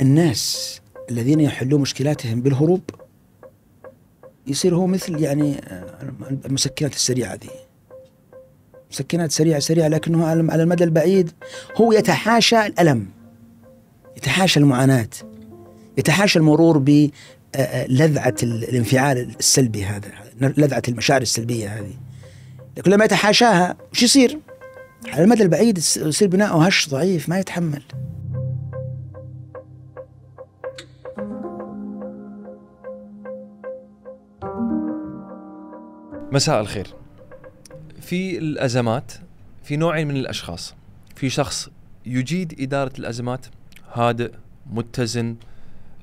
الناس الذين يحلون مشكلاتهم بالهروب يصير هو مثل يعني آه، المسكنات السريعه هذه مسكنات سريعه سريعه لكنه على المدى البعيد هو يتحاشى الالم يتحاشى المعاناه يتحاشى المرور بلذعة آه، آه، الانفعال السلبي هذا لذعه المشاعر السلبيه هذه لكن لما يتحاشاها وش يصير؟ على المدى البعيد يصير بناءه هش ضعيف ما يتحمل مساء الخير في الازمات في نوعين من الاشخاص في شخص يجيد اداره الازمات هادئ متزن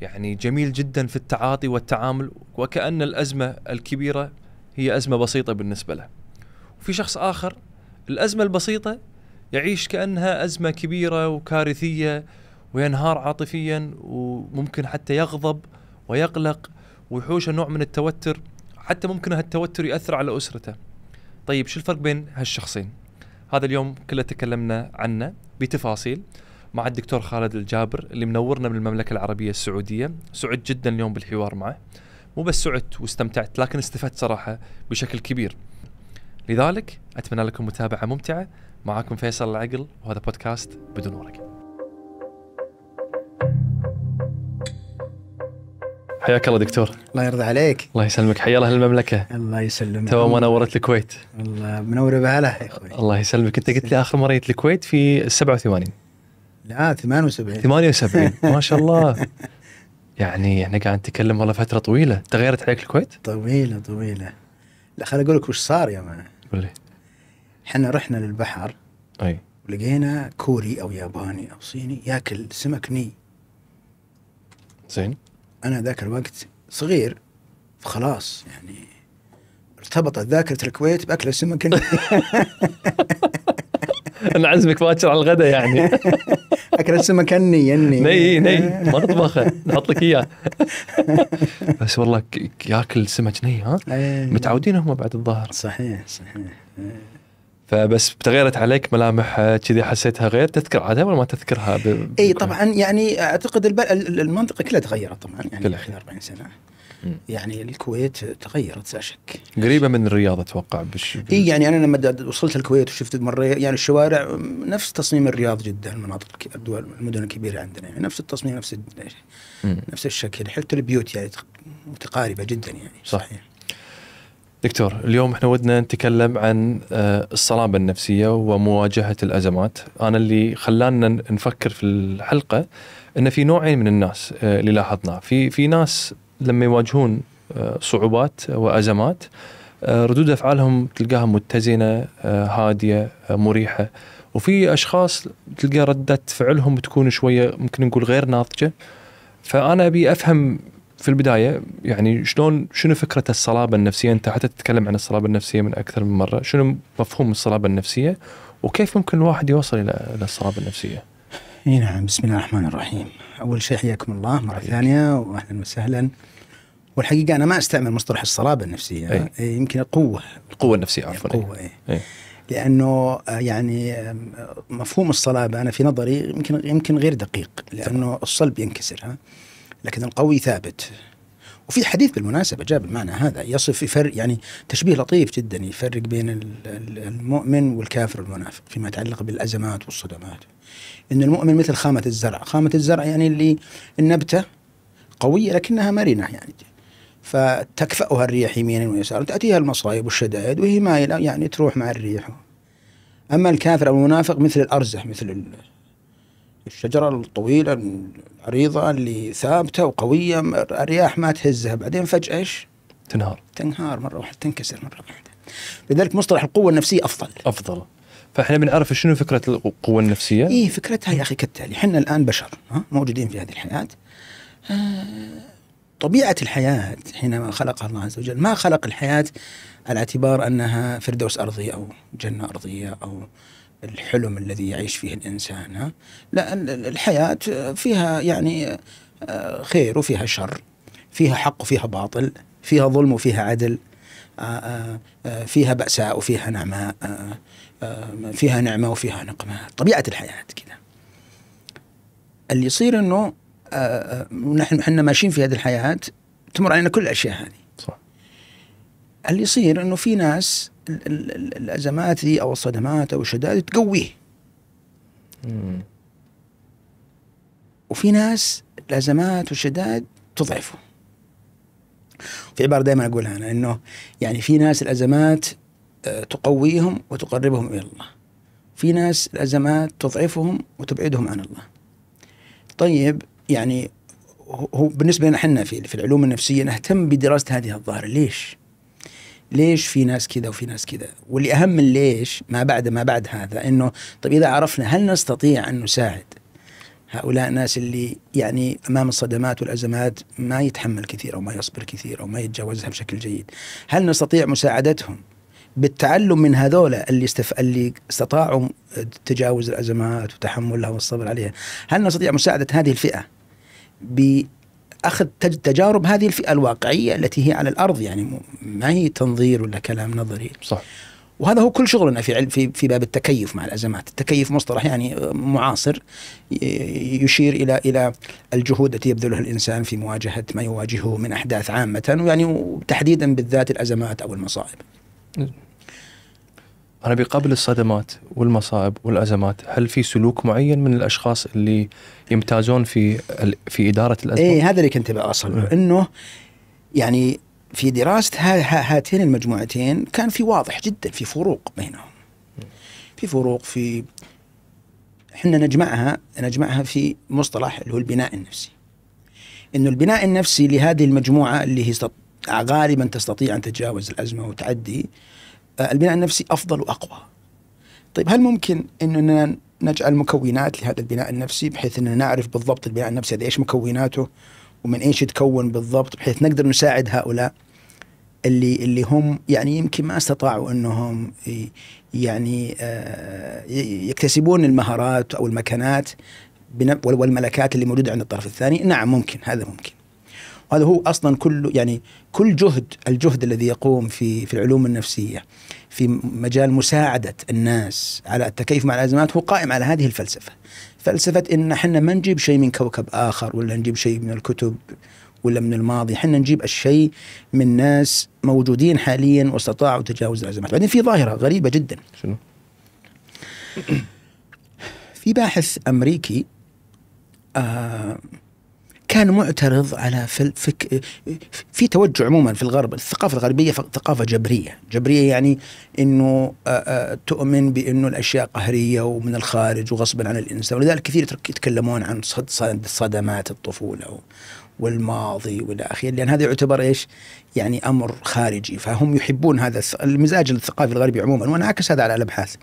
يعني جميل جدا في التعاطي والتعامل وكأن الأزمة الكبيرة هي أزمة بسيطة بالنسبة له وفي شخص آخر الأزمة البسيطة يعيش كأنها أزمة كبيرة وكارثية وينهار عاطفيا وممكن حتى يغضب ويقلق ويحوشه نوع من التوتر حتى ممكن هالتوتر ياثر على اسرته طيب شو الفرق بين هالشخصين هذا اليوم كله تكلمنا عنه بتفاصيل مع الدكتور خالد الجابر اللي منورنا من المملكه العربيه السعوديه سعد جدا اليوم بالحوار معه مو بس سعدت واستمتعت لكن استفدت صراحه بشكل كبير لذلك اتمنى لكم متابعه ممتعه معاكم فيصل العقل وهذا بودكاست بدون ورقه حياك الله دكتور الله يرضى عليك الله يسلمك حيا الله المملكه الله يسلمك تو نورت الكويت الله منوره بهلا يا اخوي الله يسلمك انت قلت لي اخر مره جيت الكويت في 87 لا 78 78 ما شاء الله يعني احنا قاعد نتكلم والله فتره طويله تغيرت عليك الكويت؟ طويله طويله لا خليني اقول لك وش صار يا مان قول لي احنا رحنا للبحر اي ولقينا كوري او ياباني او صيني ياكل سمك ني زين انا ذاك الوقت صغير فخلاص يعني ارتبطت ذاكره الكويت باكل السمك انا عزمك باكر على الغداء يعني اكل السمك اني يني ني ني ما تطبخه نحط لك اياه بس والله ياكل سمك ني ها إيه. متعودين هم بعد الظهر صحيح صحيح فبس تغيرت عليك ملامح آه، كذي حسيتها غير تذكر عادها ولا ما تذكرها؟ ب... اي طبعا يعني اعتقد الب... المنطقه كلها تغيرت طبعا يعني كلها. 40 سنه يعني الكويت تغيرت لا شك قريبه من الرياض اتوقع بش... اي يعني انا لما وصلت الكويت وشفت مريت يعني الشوارع نفس تصميم الرياض جدا المناطق الدول المدن الكبيره عندنا يعني نفس التصميم نفس ال... نفس الشكل حتى البيوت يعني متقاربه جدا يعني صحيح دكتور اليوم احنا ودنا نتكلم عن آه، الصلابة النفسية ومواجهة الأزمات أنا اللي خلانا نفكر في الحلقة أن في نوعين من الناس آه، اللي لاحظناه في, في ناس لما يواجهون آه، صعوبات وأزمات ردود أفعالهم تلقاها متزنة هادية مريحة وفي أشخاص تلقى ردة فعلهم تكون شوية ممكن نقول غير ناضجة فأنا أبي أفهم في البدايه يعني شلون شنو فكره الصلابه النفسيه؟ انت حتى تتكلم عن الصلابه النفسيه من اكثر من مره، شنو مفهوم الصلابه النفسيه؟ وكيف ممكن الواحد يوصل الى الصلابه النفسيه؟ اي نعم بسم الله الرحمن الرحيم. اول شيء حياكم الله مره حياك. ثانيه واهلا وسهلا. والحقيقه انا ما استعمل مصطلح الصلابه النفسيه أي. يمكن القوه القوه النفسيه عفوا القوه أي. أي. لانه آه، يعني مفهوم الصلابه انا في نظري يمكن يمكن غير دقيق لانه الصلب ينكسر ها لكن القوي ثابت وفي حديث بالمناسبة جاء بالمعنى هذا يصف يفرق يعني تشبيه لطيف جدا يفرق بين المؤمن والكافر والمنافق فيما يتعلق بالأزمات والصدمات إن المؤمن مثل خامة الزرع خامة الزرع يعني اللي النبتة قوية لكنها مرنة يعني فتكفأها الريح يمينا ويسارا تأتيها المصايب والشدائد وهي مائلة يعني تروح مع الريح أما الكافر أو المنافق مثل الأرزة مثل الشجرة الطويلة العريضة اللي ثابتة وقوية الرياح ما تهزها بعدين فجأة ايش؟ تنهار تنهار مرة واحدة تنكسر مرة واحدة لذلك مصطلح القوة النفسية أفضل أفضل فاحنا بنعرف شنو فكرة القوة النفسية؟ إيه فكرتها يا أخي كالتالي احنا الآن بشر ها؟ موجودين في هذه الحياة آه طبيعة الحياة حينما خلقها الله عز وجل ما خلق الحياة على اعتبار أنها فردوس أرضي أو جنة أرضية أو الحلم الذي يعيش فيه الإنسان ها؟ الحياة فيها يعني آه، خير وفيها شر فيها حق وفيها باطل فيها ظلم وفيها عدل آه، آه، فيها بأساء وفيها نعماء فيها نعمة وفيها نقمة طبيعة الحياة كذا اللي يصير أنه نحن احنا ماشيين في هذه الحياة تمر علينا كل الأشياء هذه صح اللي يصير أنه في ناس الازمات او الصدمات او الشدائد تقويه وفي ناس الازمات والشدائد تضعفه في عباره دائما اقولها انا انه يعني في ناس الازمات آه، تقويهم وتقربهم الى الله في ناس الازمات تضعفهم وتبعدهم عن الله طيب يعني هو بالنسبه لنا احنا في العلوم النفسيه نهتم بدراسه هذه الظاهره ليش؟ ليش في ناس كذا وفي ناس كذا واللي أهم من ليش ما بعد ما بعد هذا أنه طيب إذا عرفنا هل نستطيع أن نساعد هؤلاء الناس اللي يعني امام الصدمات والازمات ما يتحمل كثير او ما يصبر كثير او ما يتجاوزها بشكل جيد، هل نستطيع مساعدتهم بالتعلم من هذولا اللي استف... اللي استطاعوا تجاوز الازمات وتحملها والصبر عليها، هل نستطيع مساعده هذه الفئه ب اخذ تجارب هذه الفئه الواقعيه التي هي على الارض يعني ما هي تنظير ولا كلام نظري صح وهذا هو كل شغلنا في في في باب التكيف مع الازمات، التكيف مصطلح يعني معاصر يشير الى الى الجهود التي يبذلها الانسان في مواجهه ما يواجهه من احداث عامه ويعني تحديدا بالذات الازمات او المصائب. نعم. انا بقبل الصدمات والمصائب والازمات هل في سلوك معين من الاشخاص اللي يمتازون في في اداره الازمه اي هذا اللي كنت بأصل إيه. انه يعني في دراسه هاتين المجموعتين كان في واضح جدا في فروق بينهم في فروق في احنا نجمعها نجمعها في مصطلح اللي هو البناء النفسي انه البناء النفسي لهذه المجموعه اللي هي غالبا تستطيع ان تتجاوز الازمه وتعدي آه، البناء النفسي افضل واقوى. طيب هل ممكن اننا نجعل مكونات لهذا البناء النفسي بحيث اننا نعرف بالضبط البناء النفسي هذا ايش مكوناته ومن ايش يتكون بالضبط بحيث نقدر نساعد هؤلاء اللي اللي هم يعني يمكن ما استطاعوا انهم يعني آه، يكتسبون المهارات او المكانات والملكات اللي موجوده عند الطرف الثاني، نعم ممكن هذا ممكن. وهذا هو اصلا كل يعني كل جهد الجهد الذي يقوم في في العلوم النفسيه في مجال مساعده الناس على التكيف مع الازمات هو قائم على هذه الفلسفه فلسفه ان احنا ما نجيب شيء من كوكب اخر ولا نجيب شيء من الكتب ولا من الماضي احنا نجيب الشيء من ناس موجودين حاليا واستطاعوا تجاوز الازمات بعدين في ظاهره غريبه جدا شنو في باحث امريكي آه كان معترض على في الفك... في توجه عموما في الغرب الثقافه الغربيه ثقافه جبريه، جبريه يعني انه آه، آه، تؤمن بانه الاشياء قهريه ومن الخارج وغصبا عن الانسان ولذلك كثير يتكلمون عن صدمات الطفوله والماضي والى اخره لان هذا يعتبر ايش؟ يعني امر خارجي فهم يحبون هذا المزاج الثقافي الغربي عموما وانا هذا على الابحاث.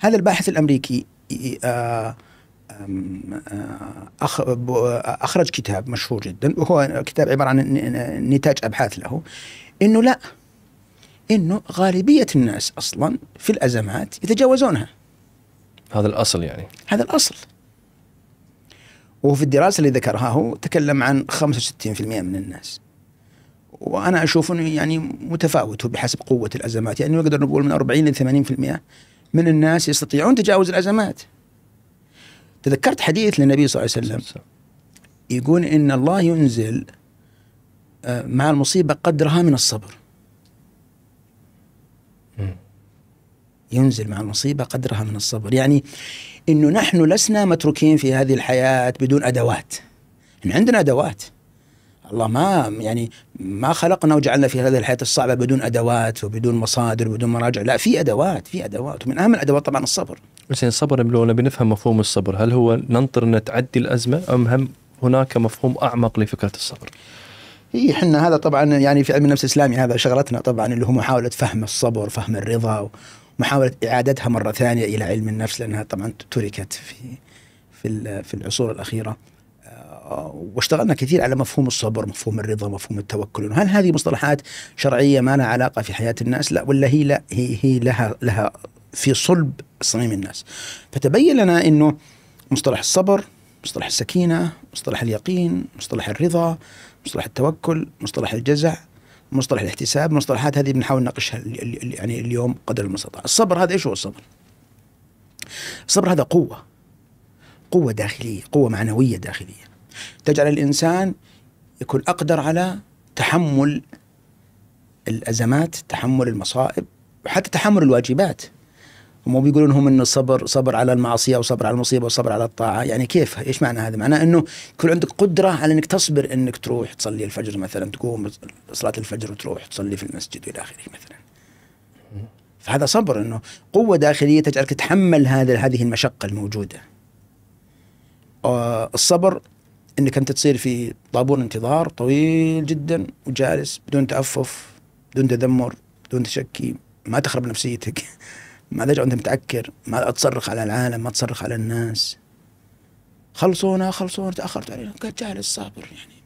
هذا الباحث الامريكي آه اخرج كتاب مشهور جدا وهو كتاب عباره عن نتاج ابحاث له انه لا انه غالبيه الناس اصلا في الازمات يتجاوزونها هذا الاصل يعني هذا الاصل وفي الدراسه اللي ذكرها هو تكلم عن 65% من الناس وانا اشوف انه يعني متفاوت بحسب قوه الازمات يعني نقدر نقول من 40 ل 80% من الناس يستطيعون تجاوز الازمات تذكرت حديث للنبي صلى الله عليه وسلم يقول ان الله ينزل آه، مع المصيبه قدرها من الصبر ينزل مع المصيبه قدرها من الصبر يعني انه نحن لسنا متروكين في هذه الحياه بدون ادوات إن عندنا ادوات الله ما يعني ما خلقنا وجعلنا في هذه الحياه الصعبه بدون ادوات وبدون مصادر وبدون مراجع لا في ادوات في ادوات ومن اهم الادوات طبعا الصبر مثلا الصبر لو نفهم مفهوم الصبر هل هو ننطر نتعدي الازمه ام هم هناك مفهوم اعمق لفكره الصبر؟ اي احنا هذا طبعا يعني في علم النفس الاسلامي هذا شغلتنا طبعا اللي هو محاوله فهم الصبر فهم الرضا ومحاوله اعادتها مره ثانيه الى علم النفس لانها طبعا تركت في في في العصور الاخيره آه، واشتغلنا كثير على مفهوم الصبر مفهوم الرضا مفهوم التوكل هل هذه مصطلحات شرعية ما لها علاقة في حياة الناس لا ولا هي لا هي, هي لها لها في صلب صميم الناس فتبين لنا أنه مصطلح الصبر مصطلح السكينة مصطلح اليقين مصطلح الرضا مصطلح التوكل مصطلح الجزع مصطلح الاحتساب مصطلحات هذه بنحاول نناقشها يعني اليوم قدر المستطاع الصبر هذا ايش هو الصبر الصبر هذا قوة قوة داخلية قوة معنوية داخلية تجعل الإنسان يكون أقدر على تحمل الأزمات تحمل المصائب وحتى تحمل الواجبات هم بيقولون هم ان الصبر صبر على المعصيه وصبر على المصيبه وصبر على الطاعه يعني كيف ايش معنى هذا معناه انه يكون عندك قدره على انك تصبر انك تروح تصلي الفجر مثلا تقوم صلاه الفجر وتروح تصلي في المسجد والى اخره مثلا فهذا صبر انه قوه داخليه تجعلك تتحمل هذا هذه المشقه الموجوده آه، الصبر انك انت تصير في طابور انتظار طويل جدا وجالس بدون تعفف بدون تذمر بدون تشكي ما تخرب نفسيتك ما ترجع انت متاكر ما تصرخ على العالم ما تصرخ على الناس خلصونا خلصونا تاخرت علينا قال جالس صابر يعني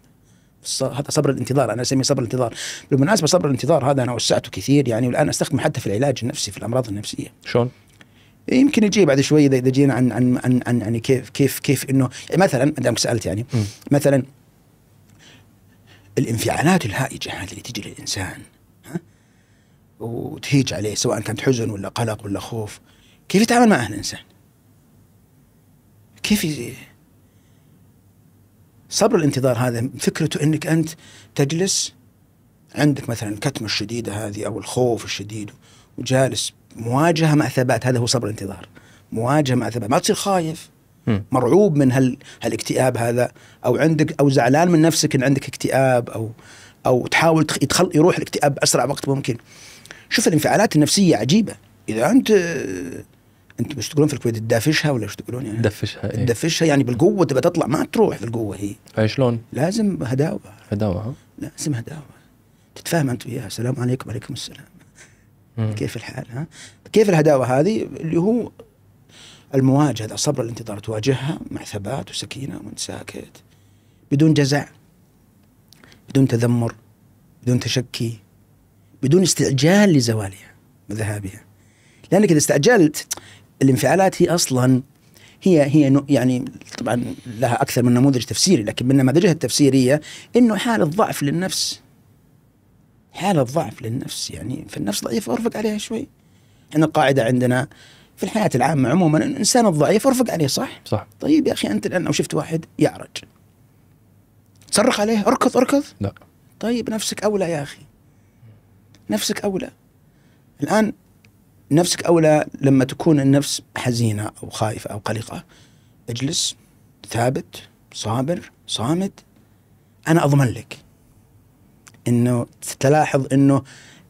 هذا صبر الانتظار انا اسميه صبر الانتظار بالمناسبه صبر الانتظار هذا انا وسعته كثير يعني والان استخدمه حتى في العلاج النفسي في الامراض النفسيه شلون إيه، يمكن يجي بعد شوي اذا جينا عن عن عن, عن يعني كيف كيف كيف انه مثلا دامك سالت يعني م. مثلا الانفعالات الهائجه هذه اللي تجي للانسان وتهيج عليه سواء كانت حزن ولا قلق ولا خوف كيف يتعامل معه الانسان؟ كيف ي... صبر الانتظار هذا فكرته انك انت تجلس عندك مثلا الكتمه الشديده هذه او الخوف الشديد وجالس مواجهه مع ثبات هذا هو صبر الانتظار مواجهه مع ثبات ما تصير خايف مرعوب من هال... هالاكتئاب هذا او عندك او زعلان من نفسك ان عندك اكتئاب او او تحاول يدخل يروح الاكتئاب باسرع وقت ممكن شوف الانفعالات النفسيه عجيبه اذا انت انت مش تقولون في الكويت تدافشها ولا ايش تقولون يعني؟ تدفشها إيه؟ تدفشها يعني بالقوه تبى تطلع ما تروح بالقوه هي اي شلون؟ لازم هداوه هداوه لازم هداوه تتفاهم انت وياها السلام عليكم وعليكم السلام مم. كيف الحال ها؟ كيف الهداوه هذه اللي هو المواجهه الصبر الانتظار تواجهها مع ثبات وسكينه وانت ساكت بدون جزع بدون تذمر بدون تشكي بدون استعجال لزوالها وذهابها لانك اذا استعجلت الانفعالات هي اصلا هي هي يعني طبعا لها اكثر من نموذج تفسيري لكن من نماذجها التفسيريه انه حاله ضعف للنفس حاله ضعف للنفس يعني فالنفس ضعيفه ارفق عليها شوي احنا القاعده عندنا في الحياه العامه عموما الانسان الضعيف ارفق عليه صح؟ صح طيب يا اخي انت الان لو شفت واحد يعرج تصرخ عليه اركض اركض لا طيب نفسك اولى يا اخي نفسك اولى الان نفسك اولى لما تكون النفس حزينه او خايفه او قلقه اجلس ثابت صابر صامت انا اضمن لك انه تلاحظ انه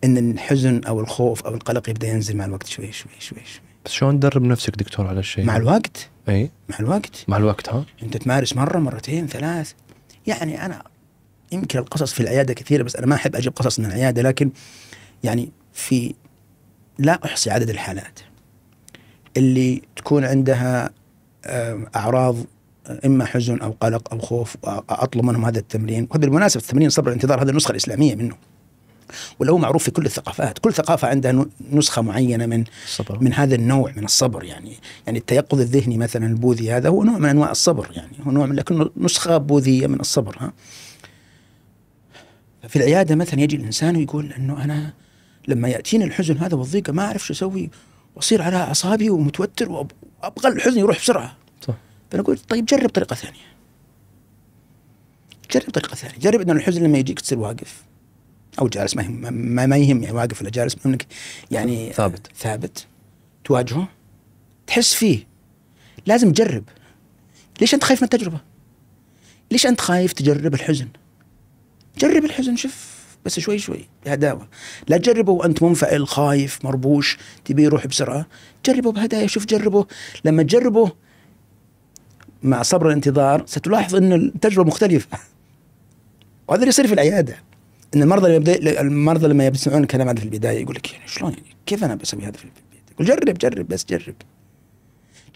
ان الحزن او الخوف او القلق يبدا ينزل مع الوقت شوي شوي شوي شوي بس شلون تدرب نفسك دكتور على الشيء؟ مع الوقت اي مع الوقت مع الوقت ها؟ انت تمارس مره مرتين ثلاث يعني انا يمكن القصص في العياده كثيره بس انا ما احب اجيب قصص من العياده لكن يعني في لا احصي عدد الحالات اللي تكون عندها آه، اعراض آه، اما حزن او قلق او خوف اطلب منهم هذا التمرين وبالمناسبه التمرين صبر الانتظار هذه النسخه الاسلاميه منه ولو معروف في كل الثقافات كل ثقافه عندها نسخه معينه من الصبر. من هذا النوع من الصبر يعني يعني التيقظ الذهني مثلا البوذي هذا هو نوع من انواع الصبر يعني هو نوع من لكنه نسخه بوذيه من الصبر ها في العياده مثلا يجي الانسان ويقول انه انا لما ياتيني الحزن هذا والضيقه ما اعرف شو اسوي واصير على اعصابي ومتوتر وابغى الحزن يروح بسرعه صح فانا اقول طيب جرب طريقه ثانيه جرب طريقه ثانيه جرب ان الحزن لما يجيك تصير واقف او جالس ما يهم ما يهم يعني واقف ولا جالس انك يعني آه، ثابت ثابت تواجهه تحس فيه لازم تجرب ليش انت خايف من التجربه؟ ليش انت خايف تجرب الحزن؟ جرب الحزن شوف بس شوي شوي بهداوة لا تجربه وأنت منفعل خايف مربوش تبي يروح بسرعة جربه بهدايا شوف جربه لما تجربه مع صبر الانتظار ستلاحظ أن التجربة مختلفة وهذا اللي يصير في العيادة ان المرضى اللي يبدا المرضى لما يسمعون الكلام هذا في البدايه يقول لك يعني شلون يعني كيف انا بسوي هذا في البيت؟ يقول جرب جرب بس جرب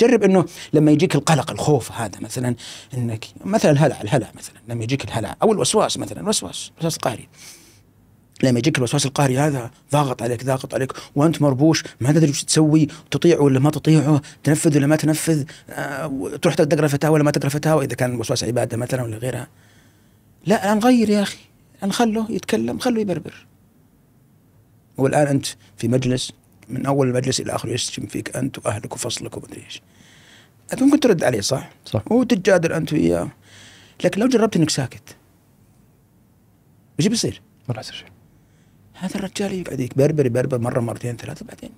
جرب انه لما يجيك القلق الخوف هذا مثلا انك مثلا الهلع الهلع مثلا لما يجيك الهلع او الوسواس مثلا الوسواس الوسواس القهري لما يجيك الوسواس القهري هذا ضاغط عليك ضاغط عليك وانت مربوش ما تدري وش تسوي تطيع ولا ما تطيعه تنفذ ولا ما تنفذ آه تروح تقرا فتاوى ولا ما تقرا فتاوى اذا كان الوسواس عباده مثلا ولا غيرها لا نغير يا اخي خله يتكلم خله يبربر والان انت في مجلس من اول المجلس الى اخره يشتم فيك انت واهلك وفصلك ومدري ايش انت ممكن ترد عليه صح؟ صح وتتجادل انت وياه لكن لو جربت انك ساكت وش بيصير؟ ما راح يصير شيء هذا الرجال يقعد يبربر يبربر مره مرتين ثلاثه بعدين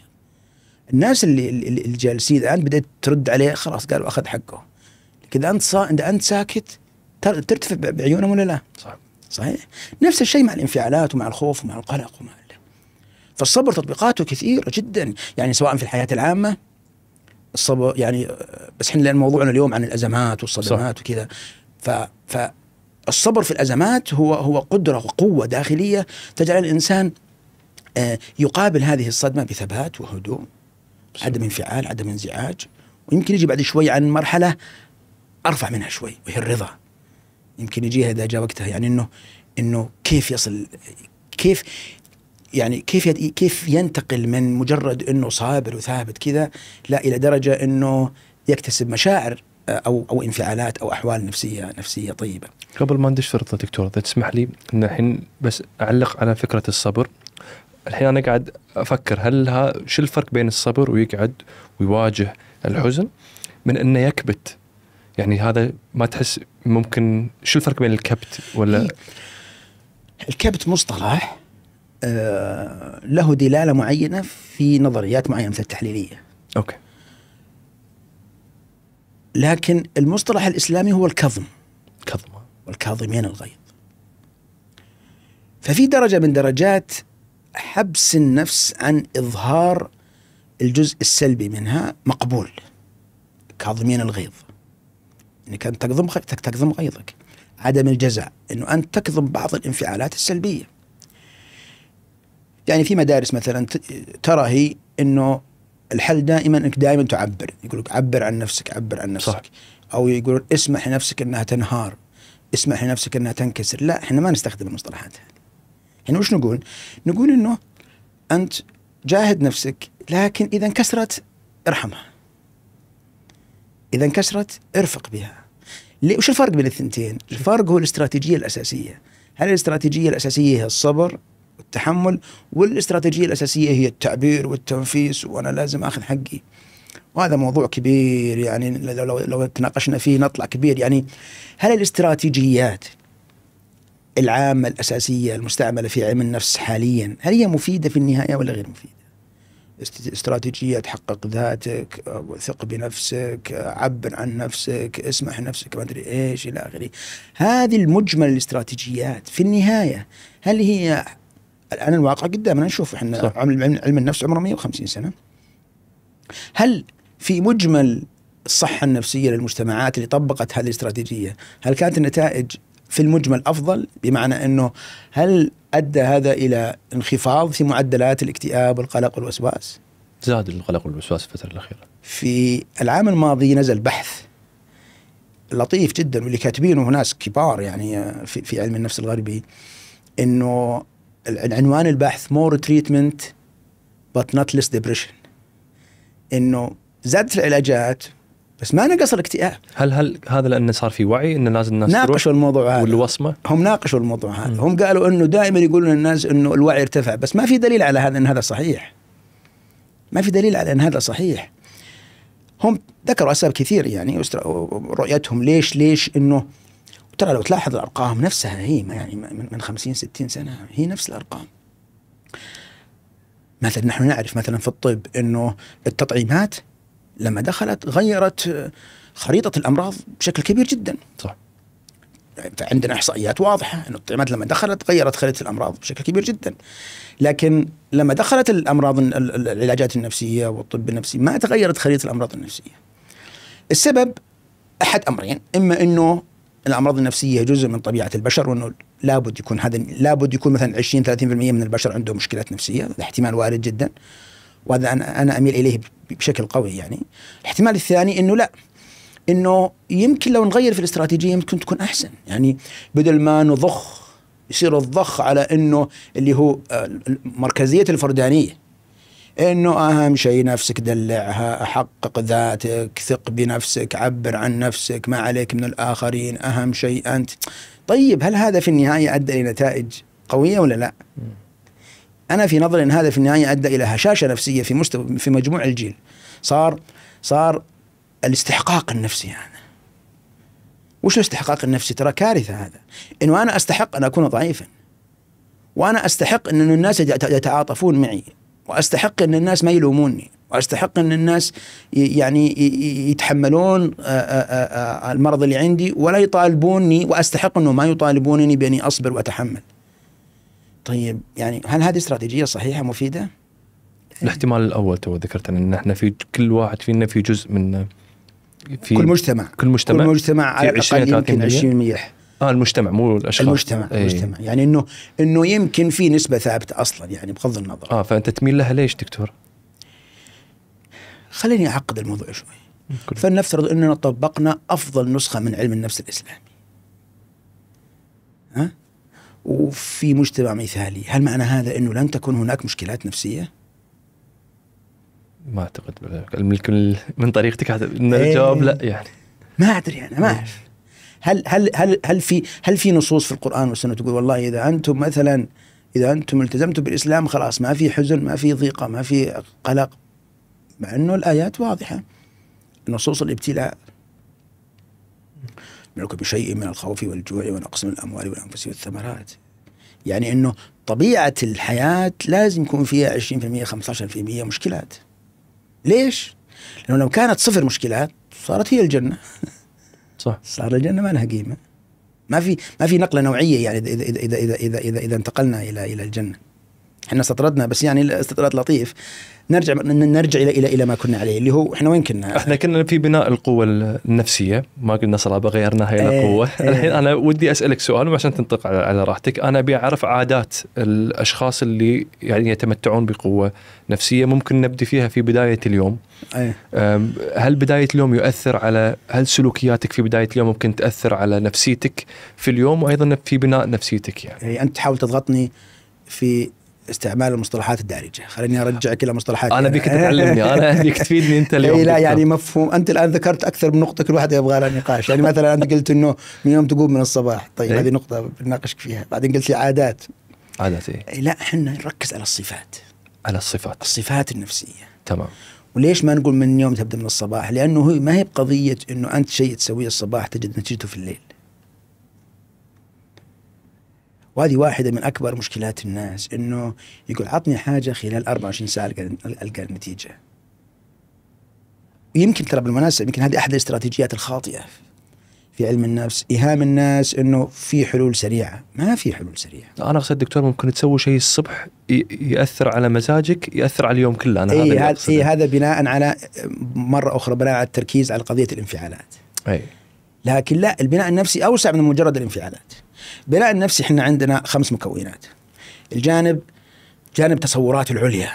الناس اللي اللي جالسين الان بدات ترد عليه خلاص قالوا اخذ حقه لكن اذا انت صا... انت ساكت ترتفع بعيونهم ولا لا؟ صح صحيح؟ نفس الشيء مع الانفعالات ومع الخوف ومع القلق ومع فالصبر تطبيقاته كثيرة جدا يعني سواء في الحياة العامة الصبر يعني بس احنا لان موضوعنا اليوم عن الازمات والصدمات وكذا ف فالصبر في الازمات هو هو قدره وقوه داخليه تجعل الانسان آه، يقابل هذه الصدمه بثبات وهدوء صح. عدم انفعال عدم انزعاج ويمكن يجي بعد شوي عن مرحله ارفع منها شوي وهي الرضا يمكن يجيها اذا جاء وقتها يعني انه انه كيف يصل كيف يعني كيف كيف ينتقل من مجرد انه صابر وثابت كذا لا الى درجه انه يكتسب مشاعر او او انفعالات او احوال نفسيه نفسيه طيبه. قبل ما ندش فرضا دكتور اذا تسمح لي ان الحين بس اعلق على فكره الصبر. الحين انا قاعد افكر هل ها شو الفرق بين الصبر ويقعد ويواجه الحزن من انه يكبت يعني هذا ما تحس ممكن شو الفرق بين الكبت ولا الكبت مصطلح آه له دلاله معينه في نظريات معينه مثل التحليليه اوكي لكن المصطلح الاسلامي هو الكظم كظم والكاظمين الغيظ ففي درجه من درجات حبس النفس عن اظهار الجزء السلبي منها مقبول كاظمين الغيظ يعني انك انت تكظم تكظم غيظك عدم الجزاء انه انت تكظم بعض الانفعالات السلبيه يعني في مدارس مثلا ترى هي انه الحل دائما انك دائما تعبر يقول لك عبر عن نفسك عبر عن نفسك صح. او يقول اسمح لنفسك انها تنهار اسمح لنفسك انها تنكسر لا احنا ما نستخدم المصطلحات هذه احنا وش نقول نقول انه انت جاهد نفسك لكن اذا انكسرت ارحمها اذا انكسرت ارفق بها وش الفرق بين الثنتين؟ الفرق هو الاستراتيجيه الاساسيه هل الاستراتيجيه الاساسيه هي الصبر والتحمل والاستراتيجيه الاساسيه هي التعبير والتنفيس وانا لازم اخذ حقي وهذا موضوع كبير يعني لو لو, لو تناقشنا فيه نطلع كبير يعني هل الاستراتيجيات العامه الاساسيه المستعمله في علم النفس حاليا هل هي مفيده في النهايه ولا غير مفيده؟ استراتيجية تحقق ذاتك ثق بنفسك عبر عن نفسك اسمح نفسك ما أدري إيش إلى آخره هذه المجمل الاستراتيجيات في النهاية هل هي الآن الواقع قدامنا نشوف إحنا علم النفس عمره 150 سنة هل في مجمل الصحة النفسية للمجتمعات اللي طبقت هذه الاستراتيجية هل كانت النتائج في المجمل أفضل بمعنى أنه هل ادى هذا الى انخفاض في معدلات الاكتئاب والقلق والوسواس؟ زاد القلق والوسواس في الفتره الاخيره. في العام الماضي نزل بحث لطيف جدا واللي كاتبينه ناس كبار يعني في, في علم النفس الغربي انه عنوان البحث مور تريتمنت بت نوت ليس ديبريشن انه زادت العلاجات بس ما نقص الاكتئاب هل هل هذا لانه صار في وعي انه لازم الناس ناقشوا الموضوع هذا والوصمه هم ناقشوا الموضوع هذا هم قالوا انه دائما يقولون الناس انه الوعي ارتفع بس ما في دليل على هذا ان هذا صحيح ما في دليل على ان هذا صحيح هم ذكروا اسباب كثير يعني رؤيتهم ليش ليش انه ترى لو تلاحظ الارقام نفسها هي يعني من 50 60 سنه هي نفس الارقام مثلا نحن نعرف مثلا في الطب انه التطعيمات لما دخلت غيرت خريطه الامراض بشكل كبير جدا صح عندنا احصائيات واضحه أن الطعامات لما دخلت غيرت خريطه الامراض بشكل كبير جدا لكن لما دخلت الامراض العلاجات النفسيه والطب النفسي ما تغيرت خريطه الامراض النفسيه السبب احد امرين اما انه الامراض النفسيه جزء من طبيعه البشر وانه لابد يكون هذا لابد يكون مثلا 20 30% من البشر عندهم مشكلات نفسيه هذا احتمال وارد جدا وهذا انا اميل اليه بشكل قوي يعني الاحتمال الثاني انه لا انه يمكن لو نغير في الاستراتيجيه يمكن تكون احسن يعني بدل ما نضخ يصير الضخ على انه اللي هو آه، مركزيه الفردانيه انه اهم شيء نفسك دلعها حقق ذاتك ثق بنفسك عبر عن نفسك ما عليك من الاخرين اهم شيء انت طيب هل هذا في النهايه ادى لنتائج قويه ولا لا انا في نظري ان هذا في النهايه ادى الى هشاشه نفسيه في مستوى في مجموع الجيل صار صار الاستحقاق النفسي يعني وش الاستحقاق النفسي ترى كارثه هذا انه انا استحق ان اكون ضعيفا وانا استحق ان الناس يتعاطفون معي واستحق ان الناس ما يلوموني واستحق ان الناس يعني يتحملون المرض اللي عندي ولا يطالبوني واستحق انه ما يطالبونني باني اصبر واتحمل طيب يعني هل هذه استراتيجيه صحيحه مفيده؟ الاحتمال الاول تو ذكرت ان احنا في كل واحد فينا في جزء من في كل مجتمع كل مجتمع كل مجتمع على الاقل يمكن 20 اه المجتمع مو الاشخاص المجتمع ايه. المجتمع يعني انه انه يمكن في نسبه ثابته اصلا يعني بغض النظر اه فانت تميل لها ليش دكتور؟ خليني اعقد الموضوع شوي فلنفترض اننا طبقنا افضل نسخه من علم النفس الاسلامي وفي مجتمع مثالي هل معنى هذا أنه لن تكون هناك مشكلات نفسية؟ ما أعتقد من طريقتك أن إيه. الجواب لا يعني ما أدري أنا ما أعرف هل هل هل هل في هل في نصوص في القرآن والسنة تقول والله إذا أنتم مثلا إذا أنتم التزمتم بالإسلام خلاص ما في حزن ما في ضيقة ما في قلق مع أنه الآيات واضحة نصوص الابتلاء نبلوكم بشيء من الخوف والجوع ونقص من الأموال والأنفس والثمرات يعني أنه طبيعة الحياة لازم يكون فيها 20% 15% مشكلات ليش؟ لأنه لو كانت صفر مشكلات صارت هي الجنة صح صار الجنة ما لها قيمة ما في ما في نقله نوعيه يعني اذا اذا اذا اذا اذا, إذا انتقلنا الى الى الجنه احنا استطردنا بس يعني استطراد لطيف نرجع نرجع الى الى الى ما كنا عليه اللي هو احنا وين كنا؟ احنا كنا في بناء القوه النفسيه ما قلنا صلابه غيرناها الى ايه قوه، ايه الحين انا ودي اسالك سؤال وعشان تنطق على, على راحتك، انا ابي اعرف عادات الاشخاص اللي يعني يتمتعون بقوه نفسيه ممكن نبدي فيها في بدايه اليوم. ايه هل بدايه اليوم يؤثر على هل سلوكياتك في بدايه اليوم ممكن تاثر على نفسيتك في اليوم وايضا في بناء نفسيتك يعني؟ ايه انت تحاول تضغطني في استعمال المصطلحات الدارجه خليني ارجعك الى مصطلحات انا ابيك تعلمني انا ابيك تفيدني انت اليوم لا يعني مفهوم انت الان ذكرت اكثر من نقطه كل واحده يبغى لها نقاش يعني مثلا انت قلت انه من يوم تقوم من الصباح طيب إيه. هذه نقطه بنناقشك فيها بعدين قلت لي عادات عادات ايه لا احنا نركز على الصفات على الصفات الصفات النفسيه تمام وليش ما نقول من يوم تبدا من الصباح؟ لانه ما هي بقضيه انه انت شيء تسويه الصباح تجد نتيجته في الليل. وهذه واحده من اكبر مشكلات الناس انه يقول عطني حاجه خلال 24 ساعه القى النتيجه يمكن ترى بالمناسبه يمكن هذه احد الاستراتيجيات الخاطئه في علم النفس ايهام الناس انه في حلول سريعه ما في حلول سريعه انا اقصد دكتور ممكن تسوي شيء الصبح ياثر على مزاجك ياثر على اليوم كله انا إيه هذا إيه هذا بناء على مره اخرى بناء على التركيز على قضيه الانفعالات اي لكن لا البناء النفسي اوسع من مجرد الانفعالات البناء النفسي احنا عندنا خمس مكونات الجانب جانب تصورات العليا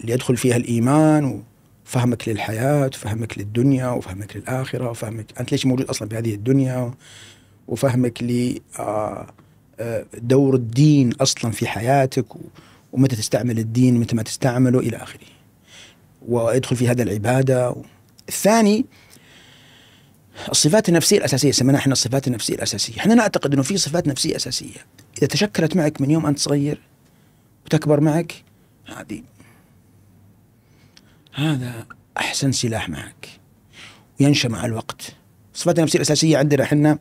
اللي يدخل فيها الايمان وفهمك للحياه وفهمك للدنيا وفهمك للاخره وفهمك انت ليش موجود اصلا بهذه الدنيا وفهمك ل آه، آه، دور الدين اصلا في حياتك ومتى تستعمل الدين متى ما تستعمله الى اخره ويدخل في هذا العباده الثاني الصفات النفسيه الاساسيه سميناها احنا الصفات النفسيه الاساسيه، احنا نعتقد انه في صفات نفسيه اساسيه اذا تشكلت معك من يوم انت صغير وتكبر معك هذه هذا احسن سلاح معك وينشا مع الوقت. الصفات النفسيه الاساسيه عندنا احنا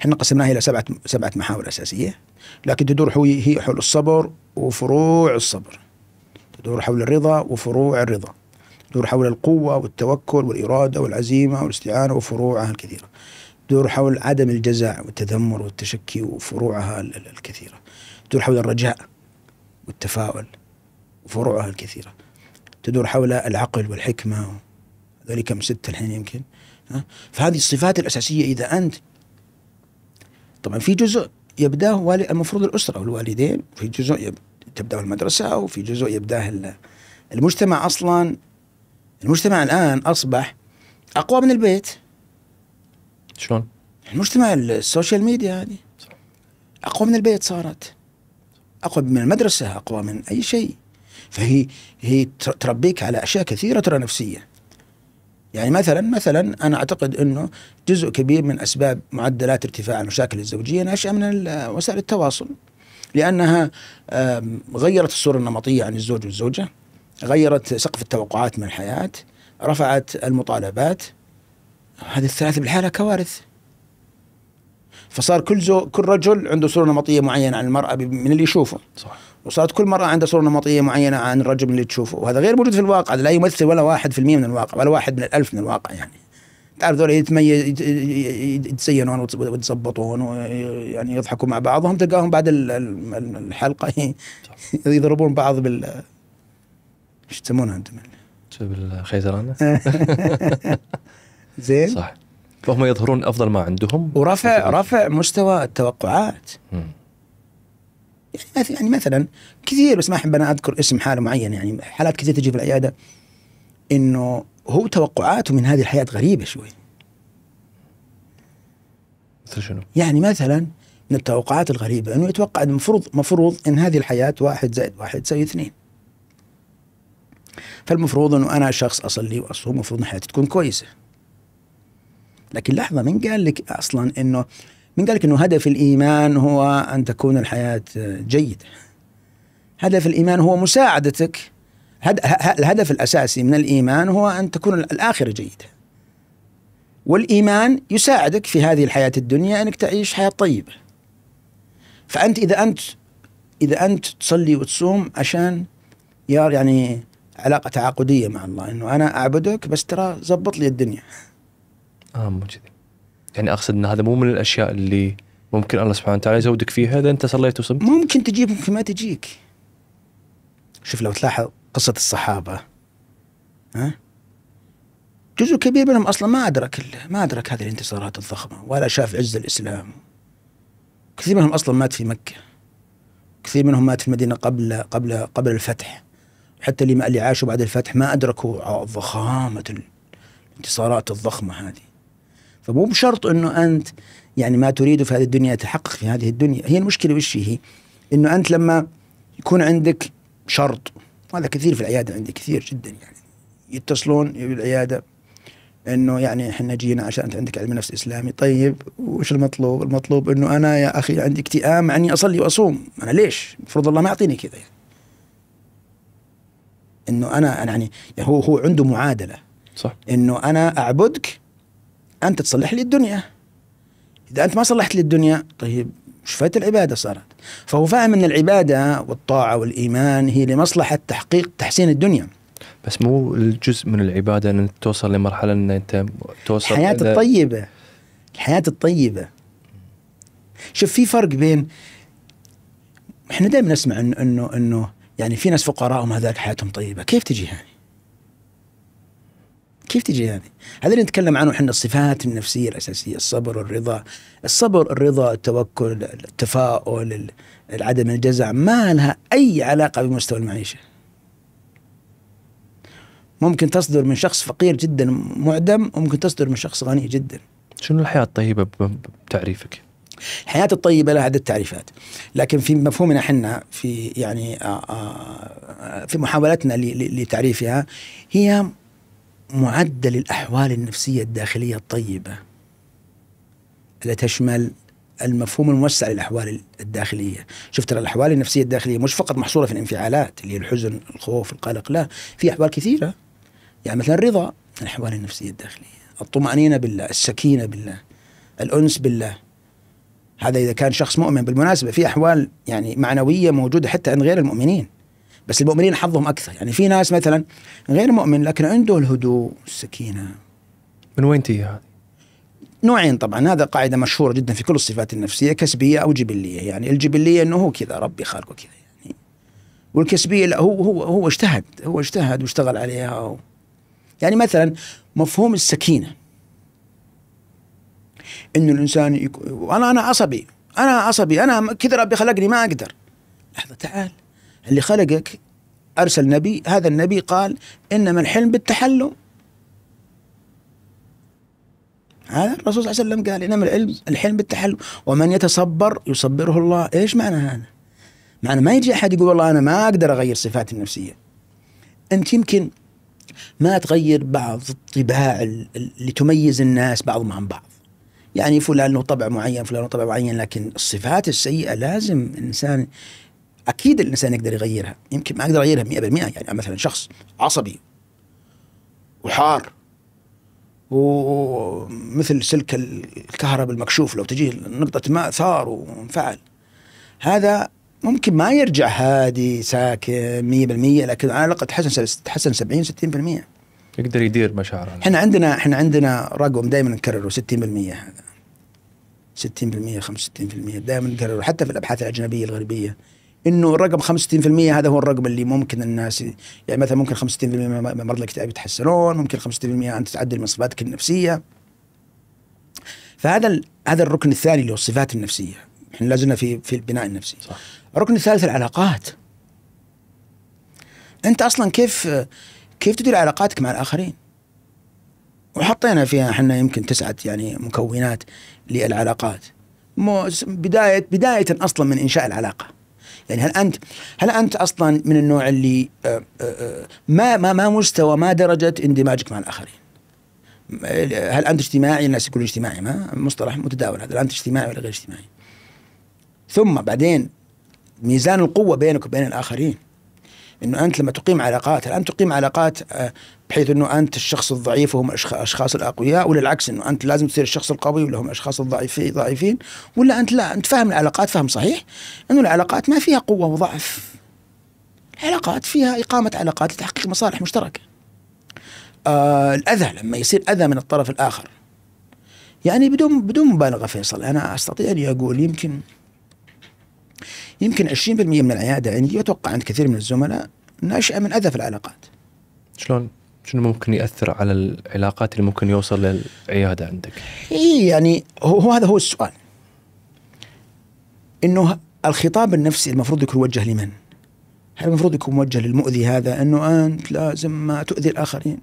احنا قسمناها الى سبعه سبعه محاور اساسيه لكن تدور هي حول الصبر وفروع الصبر. تدور حول الرضا وفروع الرضا. دور حول القوة والتوكل والإرادة والعزيمة والاستعانة وفروعها الكثيرة دور حول عدم الجزاء والتذمر والتشكي وفروعها الكثيرة تدور حول الرجاء والتفاؤل وفروعها الكثيرة تدور حول العقل والحكمة ذلك كم ستة الحين يمكن فهذه الصفات الأساسية إذا أنت طبعا في جزء يبداه المفروض الأسرة والوالدين وفي جزء تبداه المدرسة وفي جزء يبداه المجتمع أصلا المجتمع الآن أصبح أقوى من البيت شلون؟ المجتمع السوشيال ميديا هذه يعني أقوى من البيت صارت أقوى من المدرسة أقوى من أي شيء فهي هي تربيك على أشياء كثيرة ترى نفسية يعني مثلا مثلا أنا أعتقد أنه جزء كبير من أسباب معدلات ارتفاع المشاكل الزوجية ناشئة من وسائل التواصل لأنها غيرت الصورة النمطية عن الزوج والزوجة غيرت سقف التوقعات من الحياة رفعت المطالبات هذه الثلاثة بالحالة كوارث فصار كل زو كل رجل عنده صورة نمطية معينة عن المرأة من اللي يشوفه صح وصارت كل مرأة عندها صورة نمطية معينة عن الرجل من اللي تشوفه وهذا غير موجود في الواقع لا يمثل ولا واحد في المية من الواقع ولا واحد من الألف من الواقع يعني تعرف ذول يتميز يتزينون ويتظبطون ويعني يضحكوا مع بعضهم تلقاهم بعد الحلقة يضربون بعض بال ايش يسمونها انتم شباب الخيزرانه زين صح فهم يظهرون افضل ما عندهم ورفع رفع مستوى التوقعات يعني, يعني مثلا كثير بس ما احب انا اذكر اسم حاله معين يعني حالات كثير تجي في العياده انه هو توقعاته من هذه الحياه غريبه شوي مثل شنو؟ يعني مثلا من التوقعات الغريبة أنه يتوقع المفروض مفروض أن هذه الحياة واحد زائد واحد يساوي اثنين فالمفروض انه انا شخص اصلي واصوم المفروض ان حياتي تكون كويسه لكن لحظه من قال لك اصلا انه من قال لك انه هدف الايمان هو ان تكون الحياه جيده هدف الايمان هو مساعدتك هد... الهدف الاساسي من الايمان هو ان تكون الاخره جيده والايمان يساعدك في هذه الحياه الدنيا انك تعيش حياه طيبه فانت اذا انت اذا انت تصلي وتصوم عشان يعني علاقه تعاقديه مع الله انه انا اعبدك بس ترى زبط لي الدنيا اه مو يعني اقصد ان هذا مو من الاشياء اللي ممكن الله سبحانه وتعالى يزودك فيها اذا انت صليت وصمت ممكن تجيب ممكن ما تجيك شوف لو تلاحظ قصه الصحابه ها جزء كبير منهم اصلا ما ادرك ما ادرك هذه الانتصارات الضخمه ولا شاف عز الاسلام كثير منهم اصلا مات في مكه كثير منهم مات في المدينه قبل قبل قبل الفتح حتى اللي, اللي عاشوا بعد الفتح ما أدركوا ضخامة الانتصارات الضخمة هذه فمو بشرط أنه أنت يعني ما تريده في هذه الدنيا يتحقق في هذه الدنيا هي المشكلة وش هي أنه أنت لما يكون عندك شرط وهذا كثير في العيادة عندي كثير جدا يعني يتصلون بالعيادة انه يعني احنا جينا عشان انت عندك علم نفس اسلامي طيب وش المطلوب؟ المطلوب انه انا يا اخي عندي اكتئاب مع اني اصلي واصوم انا ليش؟ المفروض الله ما يعطيني كذا يعني انه انا يعني هو هو عنده معادله صح انه انا اعبدك انت تصلح لي الدنيا اذا انت ما صلحت لي الدنيا طيب شفت العباده صارت فهو فاهم ان العباده والطاعه والايمان هي لمصلحه تحقيق تحسين الدنيا بس مو الجزء من العباده ان توصل لمرحله ان انت توصل الحياه الطيبه الحياه الطيبه شوف في فرق بين احنا دائما نسمع انه انه انه يعني في ناس فقراء وما ذاك حياتهم طيبه كيف تجي هذه؟ كيف تجي هذه؟ هذا اللي نتكلم عنه احنا الصفات النفسيه الاساسيه الصبر والرضا، الصبر الرضا التوكل التفاؤل عدم الجزع ما لها اي علاقه بمستوى المعيشه. ممكن تصدر من شخص فقير جدا معدم وممكن تصدر من شخص غني جدا. شنو الحياه الطيبه بتعريفك؟ الحياة الطيبة لها عدة تعريفات لكن في مفهومنا حنا في يعني آه، آه، في محاولتنا لتعريفها هي معدل الأحوال النفسية الداخلية الطيبة التي تشمل المفهوم الموسع للاحوال الداخليه، شفت الاحوال النفسيه الداخليه مش فقط محصوره في الانفعالات اللي هي الحزن، الخوف، القلق، لا، في احوال كثيره. يعني مثلا الرضا من الاحوال النفسيه الداخليه، الطمانينه بالله، السكينه بالله، الانس بالله. هذا إذا كان شخص مؤمن بالمناسبة في أحوال يعني معنوية موجودة حتى عند غير المؤمنين بس المؤمنين حظهم أكثر يعني في ناس مثلا غير مؤمن لكن عنده الهدوء والسكينة من وين تيجي هذه؟ نوعين طبعا هذا قاعدة مشهورة جدا في كل الصفات النفسية كسبية أو جبلية يعني الجبلية أنه هو كذا ربي خالقه كذا يعني والكسبية لا هو هو هو اجتهد هو اجتهد واشتغل عليها و... يعني مثلا مفهوم السكينة انه الانسان يكو... وانا انا عصبي انا عصبي انا كذا ربي خلقني ما اقدر لحظه تعال اللي خلقك ارسل نبي هذا النبي قال انما الحلم بالتحلم هذا الرسول صلى الله عليه وسلم قال انما العلم الحلم بالتحلم ومن يتصبر يصبره الله ايش معنى هذا؟ معنى ما يجي احد يقول والله انا ما اقدر اغير صفاتي النفسيه انت يمكن ما تغير بعض الطباع اللي تميز الناس بعضهم عن بعض يعني فلان له طبع معين فلان له طبع معين لكن الصفات السيئه لازم الانسان اكيد الانسان يقدر يغيرها يمكن ما اقدر اغيرها 100% يعني مثلا شخص عصبي وحار ومثل سلك الكهرباء المكشوف لو تجيه نقطة ماء ثار وانفعل هذا ممكن ما يرجع هادي ساكن 100% لكن على الأقل تحسن تحسن 70 60% يقدر يدير مشاعره احنا عندنا احنا عندنا رقم دائما نكرره 60% 60% 65% دائما نكرره حتى في الابحاث الاجنبيه الغربيه انه الرقم 65% هذا هو الرقم اللي ممكن الناس يعني مثلا ممكن 65% من مرضى الاكتئاب يتحسنون ممكن 65% انت تعدل من صفاتك النفسيه فهذا هذا الركن الثاني اللي هو الصفات النفسيه احنا لازلنا في في البناء النفسي صح. الركن الثالث العلاقات انت اصلا كيف كيف تدير علاقاتك مع الآخرين وحطينا فيها احنا يمكن تسعة يعني مكونات للعلاقات بداية بداية أصلا من إنشاء العلاقة يعني هل أنت هل أنت أصلا من النوع اللي آه، آه، آه، ما ما ما مستوى ما درجة اندماجك مع الآخرين هل أنت اجتماعي الناس يقولون اجتماعي ما مصطلح متداول هذا أنت اجتماعي ولا غير اجتماعي ثم بعدين ميزان القوة بينك وبين الآخرين انه انت لما تقيم علاقات الان تقيم علاقات آه، بحيث انه انت الشخص الضعيف وهم اشخاص الاقوياء ولا العكس انه انت لازم تصير الشخص القوي ولا هم اشخاص الضعيفين ضعيفين ولا انت لا انت فاهم العلاقات فهم صحيح انه العلاقات ما فيها قوه وضعف العلاقات فيها اقامه علاقات لتحقيق مصالح مشتركه آه الاذى لما يصير اذى من الطرف الاخر يعني بدون بدون مبالغه فيصل انا استطيع اني اقول يمكن يمكن 20% من العياده عندي واتوقع عند كثير من الزملاء ناشئه من اذى في العلاقات. شلون؟ شنو ممكن ياثر على العلاقات اللي ممكن يوصل للعياده عندك؟ اي يعني هو هذا هو السؤال. انه الخطاب النفسي المفروض يكون موجه لمن؟ هل المفروض يكون موجه للمؤذي هذا انه انت لازم ما تؤذي الاخرين؟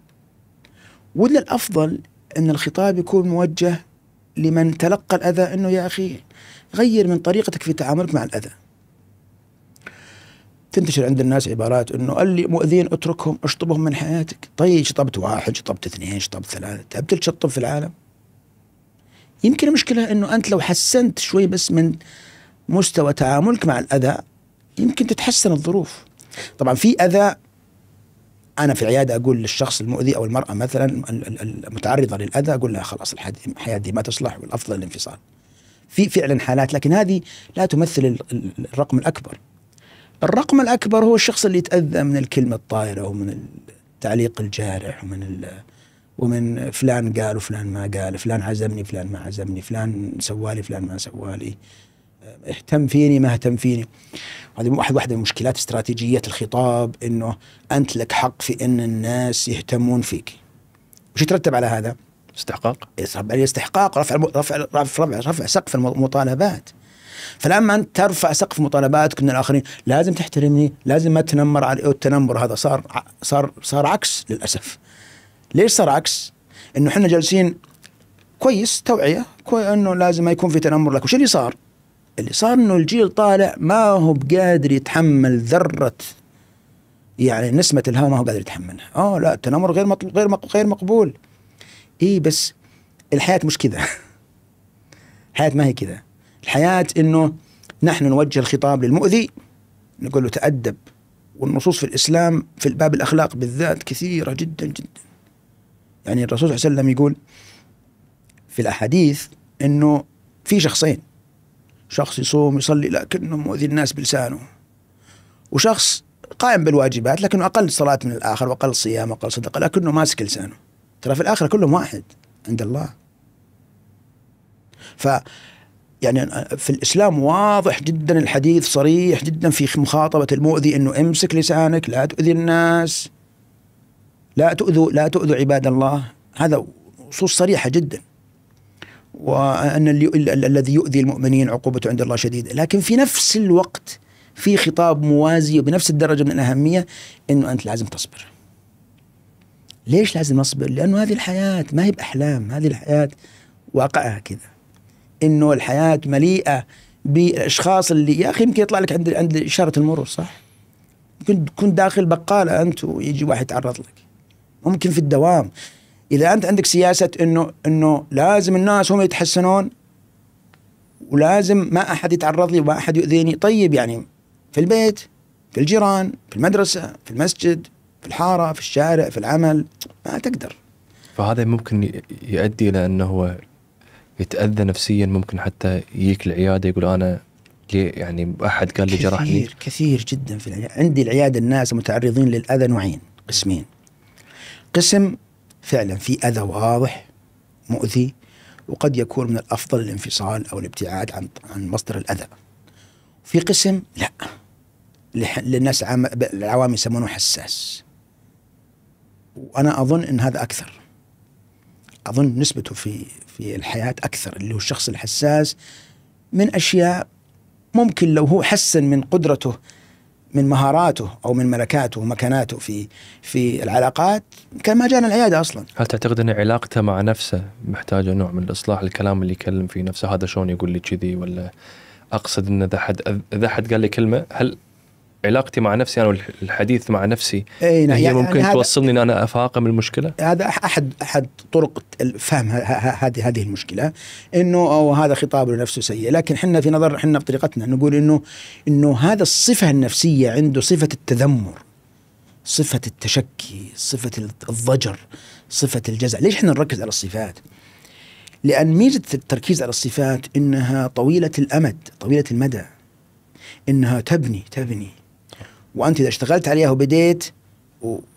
ولا الافضل ان الخطاب يكون موجه لمن تلقى الاذى انه يا اخي غير من طريقتك في تعاملك مع الاذى. تنتشر عند الناس عبارات انه اللي مؤذين اتركهم اشطبهم من حياتك طيب شطبت واحد شطبت اثنين شطبت ثلاثه تبت طيب، تشطب في العالم يمكن المشكله انه انت لو حسنت شوي بس من مستوى تعاملك مع الاذى يمكن تتحسن الظروف طبعا في اذى انا في العياده اقول للشخص المؤذي او المراه مثلا المتعرضه للاذى اقول لها خلاص الحياه دي ما تصلح والافضل الانفصال في فعلا حالات لكن هذه لا تمثل الرقم الاكبر الرقم الأكبر هو الشخص اللي يتأذى من الكلمة الطائره ومن التعليق الجارح ومن ومن فلان قال وفلان ما قال فلان عزمني فلان ما عزمني فلان سوالي فلان ما سوالي آه، اهتم فيني ما اهتم فيني هذه واحد واحدة من مشكلات استراتيجية الخطاب انه انت لك حق في ان الناس يهتمون فيك وش يترتب على هذا؟ استحقاق استحقاق رفع رفع رفع رفع سقف المطالبات فلما انت ترفع سقف مطالباتك من الاخرين لازم تحترمني لازم ما تنمر على التنمر هذا صار صار صار عكس للاسف ليش صار عكس انه احنا جالسين كويس توعيه كوي انه لازم ما يكون في تنمر لك وش اللي صار اللي صار انه الجيل طالع ما هو بقادر يتحمل ذره يعني نسمه الهواء ما هو قادر يتحملها اه لا التنمر غير مطل... غير غير مقبول اي بس الحياه مش كذا الحياه ما هي كذا الحياة أنه نحن نوجه الخطاب للمؤذي نقول له تأدب والنصوص في الإسلام في باب الأخلاق بالذات كثيرة جدا جدا يعني الرسول صلى الله عليه وسلم يقول في الأحاديث أنه في شخصين شخص يصوم يصلي لكنه مؤذي الناس بلسانه وشخص قائم بالواجبات لكنه أقل صلاة من الآخر وأقل صيام وأقل صدقة لكنه ماسك لسانه ترى في الآخرة كلهم واحد عند الله ف يعني في الاسلام واضح جدا الحديث صريح جدا في مخاطبه المؤذي انه امسك لسانك لا تؤذي الناس لا تؤذوا لا تؤذوا عباد الله هذا نصوص صريحه جدا وان الذي يؤذي المؤمنين عقوبته عند الله شديده لكن في نفس الوقت في خطاب موازي وبنفس الدرجه من الاهميه انه انت لازم تصبر ليش لازم نصبر لانه هذه الحياه ما هي باحلام هذه الحياه واقعها كذا انه الحياه مليئه بالاشخاص اللي يا اخي يمكن يطلع لك عند عند اشاره المرور صح؟ كنت كنت داخل بقاله انت ويجي واحد يتعرض لك ممكن في الدوام اذا انت عندك سياسه انه انه لازم الناس هم يتحسنون ولازم ما احد يتعرض لي وما احد يؤذيني طيب يعني في البيت في الجيران في المدرسه في المسجد في الحاره في الشارع في العمل ما تقدر فهذا ممكن يؤدي الى انه هو يتاذى نفسيا ممكن حتى يجيك العياده يقول انا لي يعني احد قال لي جرحني كثير كثير جدا في العياده عندي العياده الناس متعرضين للاذى نوعين قسمين قسم فعلا في اذى واضح مؤذي وقد يكون من الافضل الانفصال او الابتعاد عن عن مصدر الاذى في قسم لا للناس العوام يسمونه حساس وانا اظن ان هذا اكثر اظن نسبته في في الحياه اكثر اللي هو الشخص الحساس من اشياء ممكن لو هو حسن من قدرته من مهاراته او من ملكاته ومكاناته في في العلاقات كان ما جانا العياده اصلا. هل تعتقد ان علاقته مع نفسه محتاجه نوع من الاصلاح الكلام اللي يكلم فيه نفسه هذا شلون يقول لي كذي ولا اقصد ان اذا حد اذا حد قال لي كلمه هل علاقتي مع نفسي انا والحديث مع نفسي أي نعم. هي يعني ممكن يعني توصلني ان انا افاقم المشكله؟ هذا احد احد طرق فهم هذه هذه المشكله انه او هذا خطاب لنفسه سيء، لكن احنا في نظر احنا بطريقتنا نقول انه انه هذا الصفه النفسيه عنده صفه التذمر صفه التشكي، صفه الضجر، صفه الجزع، ليش احنا نركز على الصفات؟ لان ميزه التركيز على الصفات انها طويله الامد، طويله المدى انها تبني تبني وانت اذا اشتغلت عليها وبديت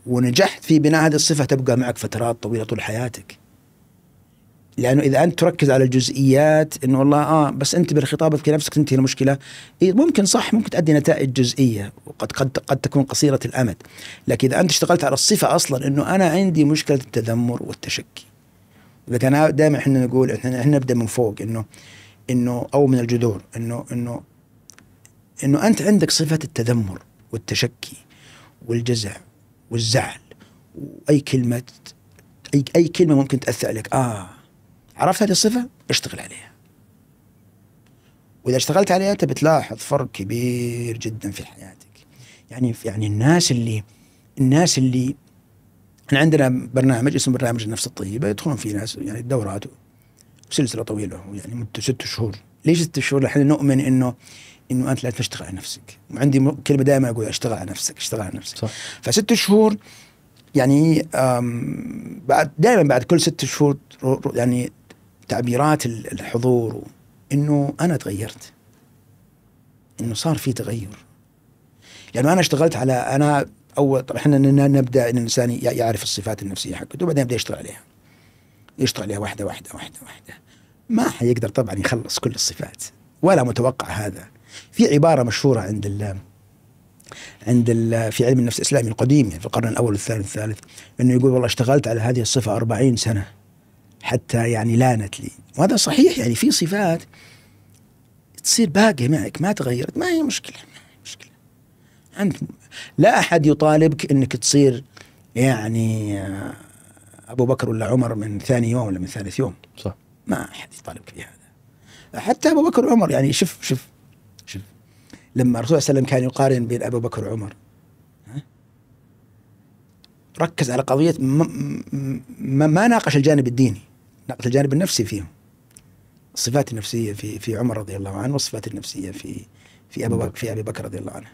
ونجحت في بناء هذه الصفه تبقى معك فترات طويله طول حياتك. لانه اذا انت تركز على الجزئيات انه والله اه بس انتبه في لنفسك تنتهي المشكله إيه ممكن صح ممكن تؤدي نتائج جزئيه وقد قد قد تكون قصيره الامد لكن اذا انت اشتغلت على الصفه اصلا انه انا عندي مشكله التذمر والتشكي لكن انا دائما احنا نقول احنا احنا نبدا من فوق انه انه او من الجذور انه انه انه انت عندك صفه التذمر والتشكي والجزع والزعل واي كلمه اي اي كلمه ممكن تاثر عليك اه عرفت هذه الصفه اشتغل عليها واذا اشتغلت عليها انت بتلاحظ فرق كبير جدا في حياتك يعني يعني الناس اللي الناس اللي احنا عندنا برنامج اسمه برنامج النفس الطيبه يدخلون فيه ناس يعني دورات وسلسله طويله يعني مدة ست شهور ليش ست شهور؟ احنا نؤمن انه انه انت لا تشتغل على نفسك وعندي كلمه دائما اقول اشتغل على نفسك اشتغل على نفسك صح. فست شهور يعني بعد دائما بعد كل ست شهور يعني تعبيرات الحضور انه انا تغيرت انه صار في تغير لانه انا اشتغلت على انا اول طبعا احنا نبدا ان الانسان يعرف الصفات النفسيه حقته وبعدين يبدا يشتغل عليها يشتغل عليها واحده واحده واحده واحده ما حيقدر طبعا يخلص كل الصفات ولا متوقع هذا في عباره مشهوره عند ال عند ال في علم النفس الاسلامي القديم يعني في القرن الاول والثاني والثالث انه يقول والله اشتغلت على هذه الصفه 40 سنه حتى يعني لانت لي وهذا صحيح يعني في صفات تصير باقيه معك ما تغيرت ما هي مشكله ما هي مشكله عند لا احد يطالبك انك تصير يعني آه، ابو بكر ولا عمر من ثاني يوم ولا من ثالث يوم صح ما احد يطالبك بهذا حتى ابو بكر وعمر يعني شوف شوف لما الرسول صلى الله عليه وسلم كان يقارن بين ابو بكر وعمر ركز على قضيه ما, ما, ما ناقش الجانب الديني ناقش الجانب النفسي فيهم الصفات النفسيه في في عمر رضي الله عنه والصفات النفسيه في في ابو بكر في ابي بكر رضي الله عنه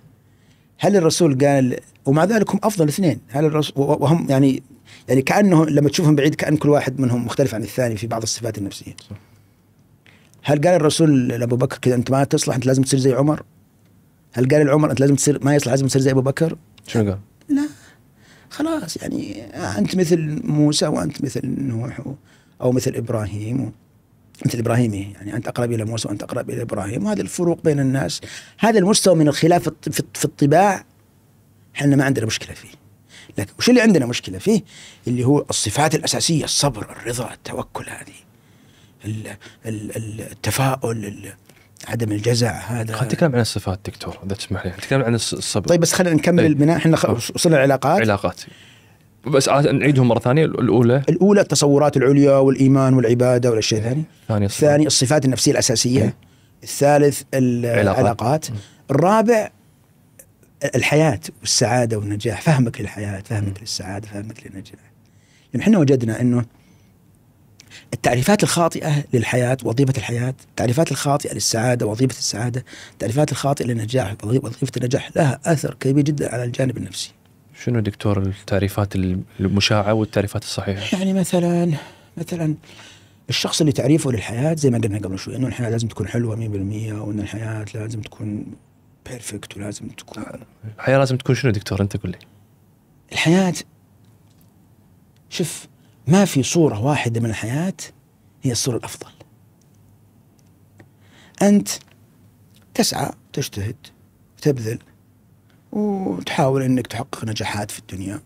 هل الرسول قال ومع ذلك هم افضل اثنين هل الرسول وهم يعني يعني كانه لما تشوفهم بعيد كان كل واحد منهم مختلف عن الثاني في بعض الصفات النفسيه صح. هل قال الرسول لابو بكر كذا انت ما تصلح انت لازم تصير زي عمر هل قال لعمر انت لازم تصير ما يصلح لازم تصير زي ابو بكر؟ شنو قال؟ لا خلاص يعني انت مثل موسى وانت مثل نوح او مثل ابراهيم مثل ابراهيمي يعني انت اقرب الى موسى وانت اقرب الى ابراهيم وهذه الفروق بين الناس هذا المستوى من الخلاف في الطباع احنا ما عندنا مشكله فيه لكن وش اللي عندنا مشكله فيه اللي هو الصفات الاساسيه الصبر الرضا التوكل هذه التفاؤل عدم الجزع هذا خلينا نتكلم عن الصفات دكتور اذا تسمح لي نتكلم عن الصبر طيب بس خلينا نكمل أي. احنا وصلنا العلاقات علاقات بس نعيدهم مره ثانيه الاولى الاولى التصورات العليا والايمان والعباده والاشياء الثانيه ثاني الثاني الصفات النفسيه الاساسيه أي. الثالث العلاقات الرابع الحياه والسعاده والنجاح فهمك للحياه فهمك م. للسعاده فهمك للنجاح لان يعني احنا وجدنا انه التعريفات الخاطئة للحياة وظيفة الحياة التعريفات الخاطئة للسعادة وظيفة السعادة التعريفات الخاطئة للنجاح وظيفة النجاح لها أثر كبير جدا على الجانب النفسي شنو دكتور التعريفات المشاعة والتعريفات الصحيحة؟ يعني مثلا مثلا الشخص اللي تعريفه للحياة زي ما قلنا قبل شوي انه الحياة لازم تكون حلوة 100% وان الحياة لازم تكون بيرفكت ولازم تكون الحياة لازم تكون شنو دكتور انت قول لي؟ الحياة شوف ما في صورة واحدة من الحياة هي الصورة الأفضل أنت تسعى تجتهد تبذل وتحاول أنك تحقق نجاحات في الدنيا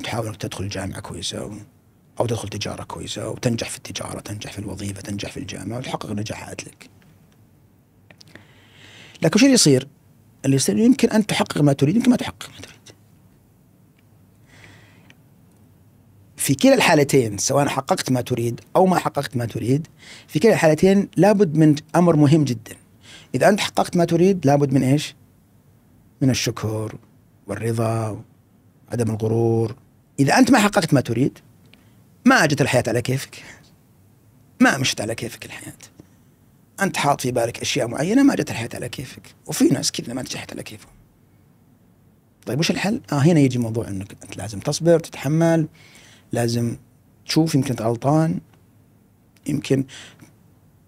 وتحاول أنك تدخل جامعة كويسة أو تدخل تجارة كويسة وتنجح في التجارة تنجح في الوظيفة تنجح في الجامعة وتحقق نجاحات لك لكن شو اللي يصير؟ اللي يصير يمكن أن تحقق ما تريد يمكن ما تحقق ما تريد في كلا الحالتين سواء حققت ما تريد او ما حققت ما تريد في كلا الحالتين لابد من امر مهم جدا اذا انت حققت ما تريد لابد من ايش من الشكر والرضا وعدم الغرور اذا انت ما حققت ما تريد ما اجت الحياه على كيفك ما مشت على كيفك الحياه انت حاط في بالك اشياء معينه ما اجت الحياه على كيفك وفي ناس كذا ما تجحت على كيفهم طيب وش الحل؟ اه هنا يجي موضوع انك انت لازم تصبر تتحمل لازم تشوف يمكن انت غلطان يمكن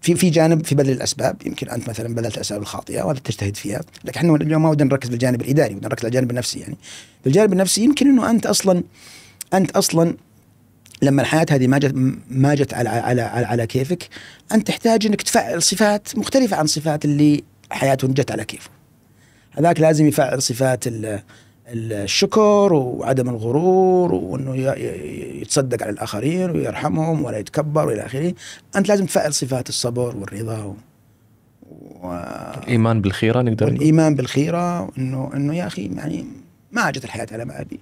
في في جانب في بذل الاسباب يمكن انت مثلا بذلت الاسباب الخاطئه وهذا تجتهد فيها لكن احنا اليوم ما ودنا نركز في الجانب الاداري ودنا نركز على الجانب النفسي يعني في الجانب النفسي يمكن انه انت اصلا انت اصلا لما الحياه هذه ما جت ما جت على على على, على كيفك انت تحتاج انك تفعل صفات مختلفه عن صفات اللي حياتهم جت على كيفه هذاك لازم يفعل صفات الشكر وعدم الغرور وانه يتصدق على الاخرين ويرحمهم ولا يتكبر والى اخره، انت لازم تفعل صفات الصبر والرضا و... و... الايمان بالخيره نقدر الايمان بالخيره انه انه يا اخي يعني ما اجت الحياه على ما ابي.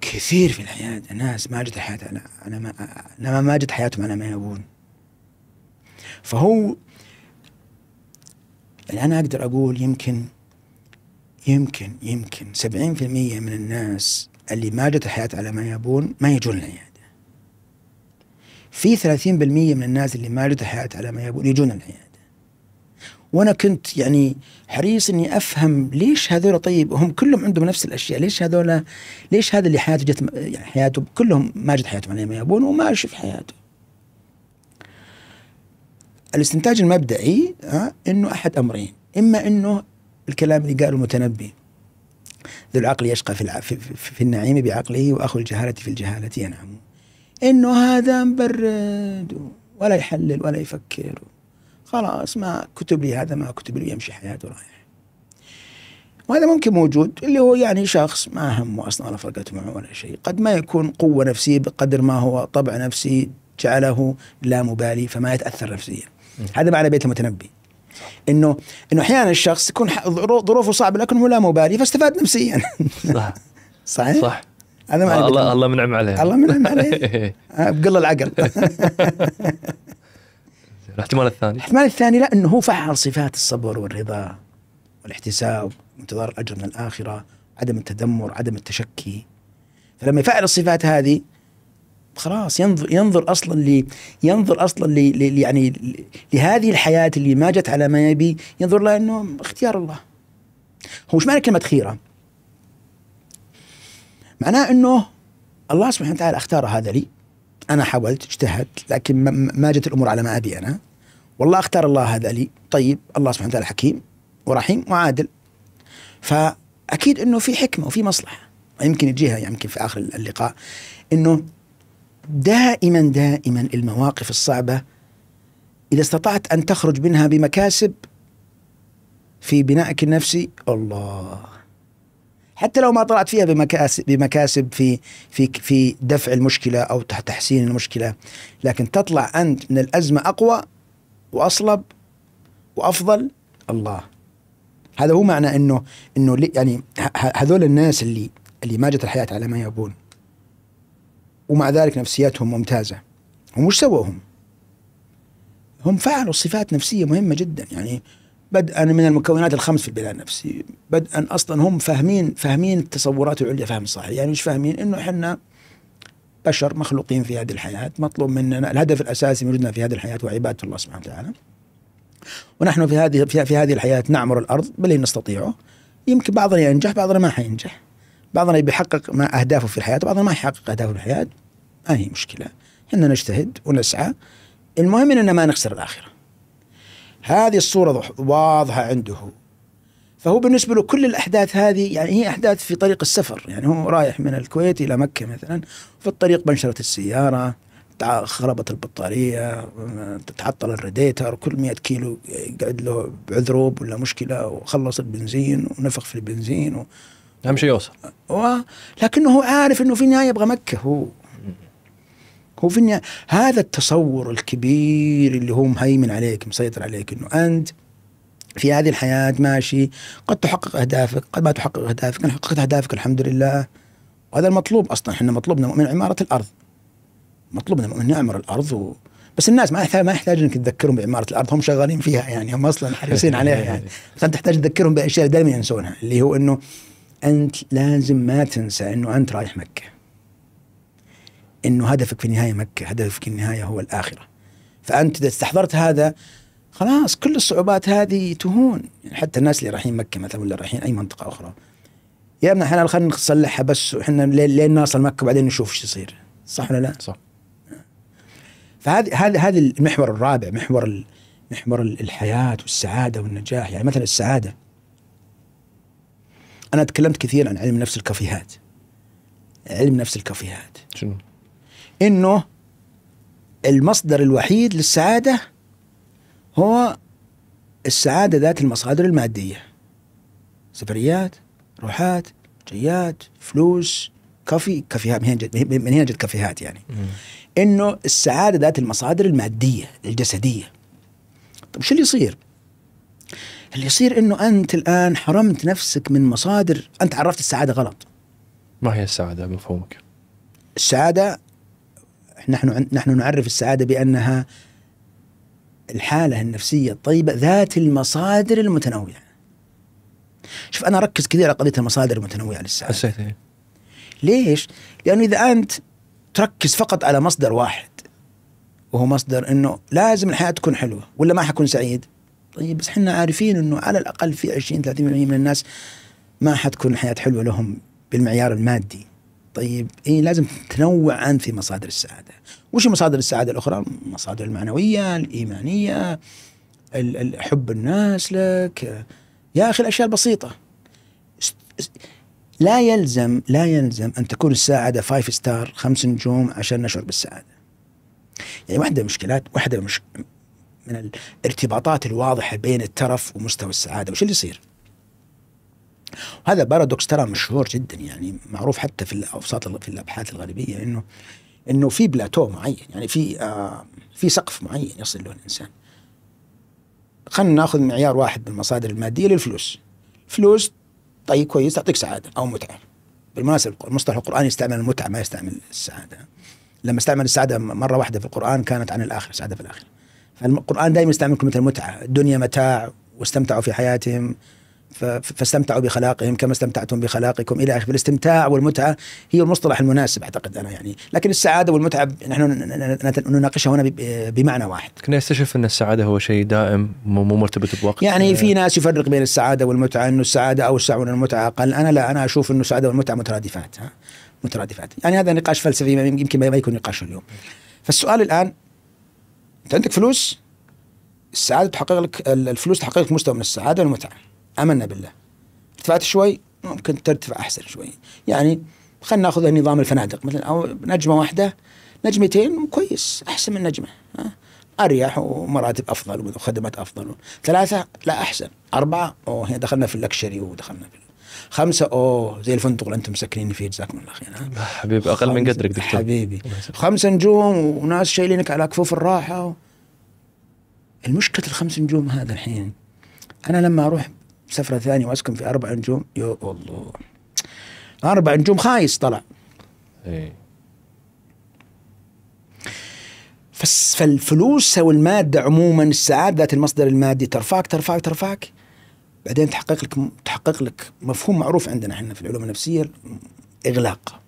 كثير في الحياه ناس ما اجت الحياه على انا ما انا ما اجت حياتهم على ما يبون. فهو يعني انا اقدر اقول يمكن يمكن يمكن 70% من الناس اللي ما جت الحياة على ما يبون ما يجون العيادة في 30% من الناس اللي ما جت الحياة على ما يبون يجون العيادة وانا كنت يعني حريص اني افهم ليش هذول طيب هم كلهم عندهم نفس الاشياء ليش هذول ليش هذا اللي حياته جت يعني حياته كلهم ما جت حياتهم على ما يبون وما شف حياته الاستنتاج المبدئي آه، انه احد امرين اما انه الكلام اللي قاله المتنبي ذو العقل يشقى في, في, في, في النعيم بعقله وأخو الجهالة في الجهالة ينعم إنه هذا مبرد ولا يحلل ولا يفكر خلاص ما كتب لي هذا ما كتب لي يمشي حياته رايح وهذا ممكن موجود اللي هو يعني شخص ما همه أصلا ولا فرقت معه ولا شيء قد ما يكون قوة نفسية بقدر ما هو طبع نفسي جعله لا مبالي فما يتأثر نفسيا هذا معنى بيت المتنبي انه انه احيانا الشخص تكون ظروفه صعبه لكنه لا مبالي فاستفاد نفسيا صح صحيح؟ صح هذا ما الله الله منعم عليه الله منعم عليه آه، بقل العقل الاحتمال الثاني الاحتمال الثاني لا انه هو فعل صفات الصبر والرضا والاحتساب وانتظار الاجر من الاخره عدم التذمر عدم التشكي فلما يفعل الصفات هذه خلاص ينظر ينظر اصلا لي ينظر اصلا لي, لي يعني لهذه الحياه اللي ما جت على ما يبي ينظر لها انه اختيار الله هو ايش معنى كلمه خيره؟ معناه انه الله سبحانه وتعالى اختار هذا لي انا حاولت اجتهدت لكن ما جت الامور على ما ابي انا والله اختار الله هذا لي طيب الله سبحانه وتعالى حكيم ورحيم وعادل فاكيد انه في حكمه وفي مصلحه يمكن يجيها يمكن في اخر اللقاء انه دائما دائما المواقف الصعبه اذا استطعت ان تخرج منها بمكاسب في بنائك النفسي الله حتى لو ما طلعت فيها بمكاسب بمكاسب في في في دفع المشكله او تحسين المشكله لكن تطلع انت من الازمه اقوى واصلب وافضل الله هذا هو معنى انه انه يعني هذول الناس اللي اللي ما جت الحياه على ما يبون ومع ذلك نفسياتهم ممتازة هم وش سووا هم؟ هم فعلوا صفات نفسية مهمة جدا يعني بدءا من المكونات الخمس في البناء النفسي بدءا اصلا هم فاهمين فاهمين التصورات العليا فهم صحيح يعني مش فاهمين انه احنا بشر مخلوقين في هذه الحياة مطلوب مننا الهدف الأساسي من وجودنا في هذه الحياة هو عبادة الله سبحانه وتعالى ونحن في هذه في, في هذه الحياة نعمر الأرض باللي نستطيعه يمكن بعضنا ينجح بعضنا ما حينجح بعضنا بيحقق ما أهدافه في الحياة بعضنا ما يحقق أهدافه في الحياة ما هي مشكلة احنا نجتهد ونسعى المهم اننا ما نخسر الاخره. هذه الصوره واضحه عنده فهو بالنسبه له كل الاحداث هذه يعني هي احداث في طريق السفر، يعني هو رايح من الكويت الى مكه مثلا في الطريق بنشرت السياره خربت البطاريه تعطل الراديتر كل 100 كيلو قعد له بعذروب ولا مشكله وخلص البنزين ونفخ في البنزين و اهم شيء يوصل و... لكنه هو عارف انه في النهايه يبغى مكه هو هو في النهايه هذا التصور الكبير اللي هو مهيمن عليك مسيطر عليك انه انت في هذه الحياه ماشي قد تحقق اهدافك قد ما تحقق اهدافك انا حققت اهدافك الحمد لله وهذا المطلوب اصلا احنا مطلوبنا من عماره الارض مطلوبنا من نعمر الارض و... بس الناس ما ما يحتاج انك تذكرهم بعماره الارض هم شغالين فيها يعني هم اصلا حريصين عليها يعني بس انت تحتاج تذكرهم باشياء دائما ينسونها اللي هو انه أنت لازم ما تنسى أنه أنت رايح مكة أنه هدفك في النهاية مكة هدفك في النهاية هو الآخرة فأنت إذا استحضرت هذا خلاص كل الصعوبات هذه تهون يعني حتى الناس اللي رايحين مكة مثلا ولا رايحين أي منطقة أخرى يا ابن الحلال خلينا نصلحها بس احنا لين نوصل مكة وبعدين نشوف ايش يصير صح ولا لا؟ صح فهذه هذه هذا المحور الرابع محور محور الحياة والسعادة والنجاح يعني مثلا السعادة انا تكلمت كثير عن علم نفس الكافيهات علم نفس الكافيهات شنو انه المصدر الوحيد للسعاده هو السعاده ذات المصادر الماديه سفريات روحات جيات فلوس كافي كافيهات من هنا جت من هنا جت كافيهات يعني انه السعاده ذات المصادر الماديه الجسديه طيب شو اللي يصير؟ اللي يصير انه انت الان حرمت نفسك من مصادر انت عرفت السعاده غلط ما هي السعاده بمفهومك السعاده نحن نحن نعرف السعاده بانها الحاله النفسيه الطيبه ذات المصادر المتنوعه شوف انا اركز كثير على قضيه المصادر المتنوعه للسعاده حسيت إيه؟ ليش؟ لانه اذا انت تركز فقط على مصدر واحد وهو مصدر انه لازم الحياه تكون حلوه ولا ما حكون سعيد طيب بس احنا عارفين انه على الاقل في 20 30% من الناس ما حتكون الحياه حلوه لهم بالمعيار المادي طيب إيه لازم تنوع عن في مصادر السعاده وش مصادر السعاده الاخرى المصادر المعنويه الايمانيه حب الناس لك يا اخي الاشياء البسيطه لا يلزم لا يلزم ان تكون السعاده فايف ستار خمس نجوم عشان نشعر بالسعاده يعني واحده من المشكلات واحده من من الارتباطات الواضحة بين الترف ومستوى السعادة وش اللي يصير هذا بارادوكس ترى مشهور جدا يعني معروف حتى في الاوساط في الابحاث الغربيه انه انه في بلاتو معين يعني في آه في سقف معين يصل له الانسان خلينا ناخذ معيار واحد من المصادر الماديه للفلوس فلوس طيب كويس تعطيك سعاده او متعه بالمناسبه المصطلح القراني يستعمل المتعه ما يستعمل السعاده لما استعمل السعاده مره واحده في القران كانت عن الاخره سعاده في الاخره فالقرآن دائما يستعمل كلمة المتعة الدنيا متاع واستمتعوا في حياتهم فاستمتعوا بخلاقهم كما استمتعتم بخلاقكم الى اخره الاستمتاع والمتعه هي المصطلح المناسب اعتقد انا يعني لكن السعاده والمتعه نحن نناقشها هنا بمعنى واحد كنا يستشف ان السعاده هو شيء دائم مو مرتبط بوقت يعني في ناس يفرق بين السعاده والمتعه انه السعاده اوسع المتعه اقل انا لا انا اشوف انه السعاده والمتعه مترادفات ها مترادفات يعني هذا نقاش فلسفي يمكن ما يكون نقاش اليوم فالسؤال الان انت عندك فلوس السعاده تحقق لك الفلوس تحقق لك مستوى من السعاده والمتعه امنا بالله ارتفعت شوي ممكن ترتفع احسن شوي يعني خلينا ناخذ نظام الفنادق مثلا او نجمه واحده نجمتين كويس احسن من نجمه اريح ومراتب افضل وخدمات افضل ثلاثه لا احسن اربعه وهنا دخلنا في اللكشري ودخلنا في خمسه اوه زي الفندق اللي انتم مسكنين فيه جزاكم الله خير حبيبي اقل من قدرك دكتور حبيبي خمسه نجوم وناس شايلينك على كفوف الراحه و... المشكله الخمس نجوم هذا الحين انا لما اروح سفره ثانيه واسكن في اربع نجوم يا الله اربع نجوم خايس طلع ايه فالفلوس والمادة عموما السعاده المصدر المادي ترفعك ترفعك ترفعك بعدين تحقق لك تحقق لك مفهوم معروف عندنا احنا في العلوم النفسيه اغلاق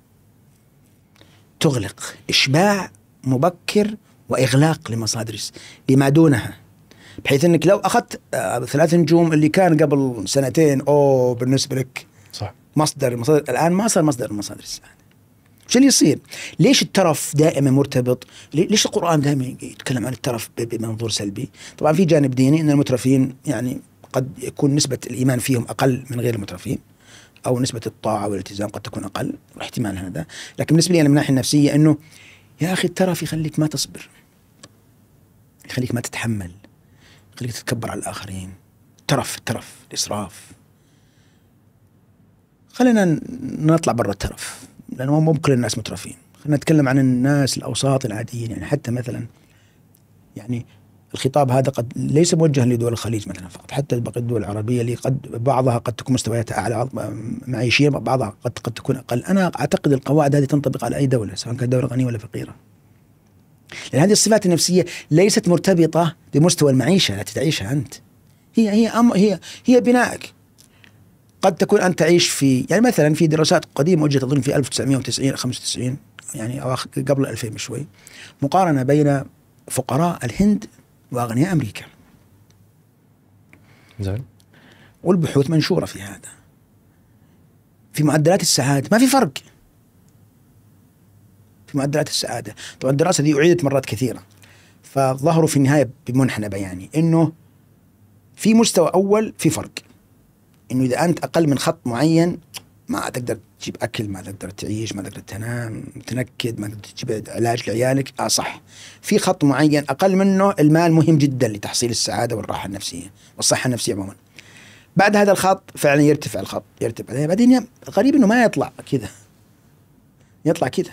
تغلق اشباع مبكر واغلاق لمصادر لما دونها بحيث انك لو اخذت آه، ثلاث نجوم اللي كان قبل سنتين او بالنسبه لك صح مصدر المصادر الان ما صار مصدر المصادر شو اللي يصير؟ ليش الترف دائما مرتبط؟ ليش القران دائما يتكلم عن الترف بمنظور سلبي؟ طبعا في جانب ديني ان المترفين يعني قد يكون نسبة الإيمان فيهم أقل من غير المترفين أو نسبة الطاعة والالتزام قد تكون أقل واحتمال هذا لكن بالنسبة لي أنا من الناحية النفسية أنه يا أخي الترف يخليك ما تصبر يخليك ما تتحمل يخليك تتكبر على الآخرين الترف الترف الإسراف خلينا نطلع برا الترف لأنه مو كل الناس مترفين خلينا نتكلم عن الناس الأوساط العاديين يعني حتى مثلا يعني الخطاب هذا قد ليس موجها لدول الخليج مثلا فقط حتى باقي الدول العربيه اللي قد بعضها قد تكون مستوياتها اعلى معيشيه بعضها قد قد تكون اقل انا اعتقد القواعد هذه تنطبق على اي دوله سواء كانت دوله غنيه ولا فقيره لان هذه الصفات النفسيه ليست مرتبطه بمستوى المعيشه التي تعيشها انت هي هي أم هي هي بنائك قد تكون انت تعيش في يعني مثلا في دراسات قديمه وجدت اظن في 1990 95 يعني أو قبل 2000 بشوي مقارنه بين فقراء الهند واغنياء امريكا. زين والبحوث منشوره في هذا. في معدلات السعاده ما في فرق. في معدلات السعاده، طبعا الدراسه دي اعيدت مرات كثيره. فظهروا في النهايه بمنحنى بياني انه في مستوى اول في فرق. انه اذا انت اقل من خط معين ما تقدر تجيب اكل ما تقدر تعيش ما تقدر تنام تنكد ما تقدر تجيب علاج لعيالك آه صح في خط معين اقل منه المال مهم جدا لتحصيل السعاده والراحه النفسيه والصحه النفسيه عموما بعد هذا الخط فعلا يرتفع الخط يرتفع يعني بعدين غريب انه ما يطلع كذا يطلع كذا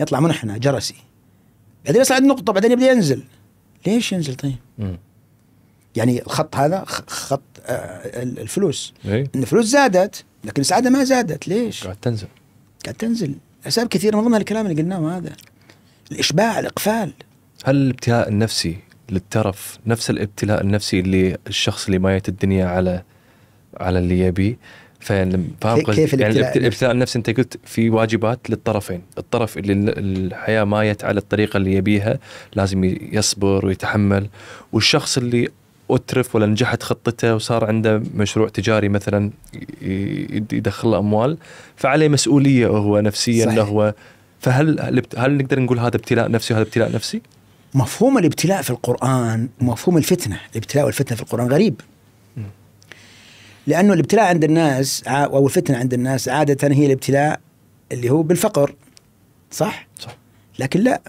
يطلع منحنى جرسي بعدين يصعد نقطة بعدين يبدأ ينزل ليش ينزل طيب؟ مم. يعني الخط هذا خط آه، الفلوس إيه؟ الفلوس زادت لكن السعاده ما زادت ليش؟ قاعد تنزل قاعد تنزل اسباب كثيره من ضمنها الكلام اللي قلناه هذا الاشباع الاقفال هل الابتلاء النفسي للترف نفس الابتلاء النفسي اللي الشخص اللي مايت الدنيا على على اللي يبيه فاهم كيف يعني الابتلاء النفسي انت قلت في واجبات للطرفين، الطرف اللي الحياه مايت على الطريقه اللي يبيها لازم يصبر ويتحمل والشخص اللي اترف ولا نجحت خطته وصار عنده مشروع تجاري مثلا يدخل له اموال فعليه مسؤوليه هو نفسيا صحيح. هو فهل هل نقدر نقول هذا ابتلاء نفسي وهذا ابتلاء نفسي؟ مفهوم الابتلاء في القران ومفهوم الفتنه، الابتلاء والفتنه في القران غريب. لانه الابتلاء عند الناس او الفتنه عند الناس عاده هي الابتلاء اللي هو بالفقر صح؟ صح لكن لا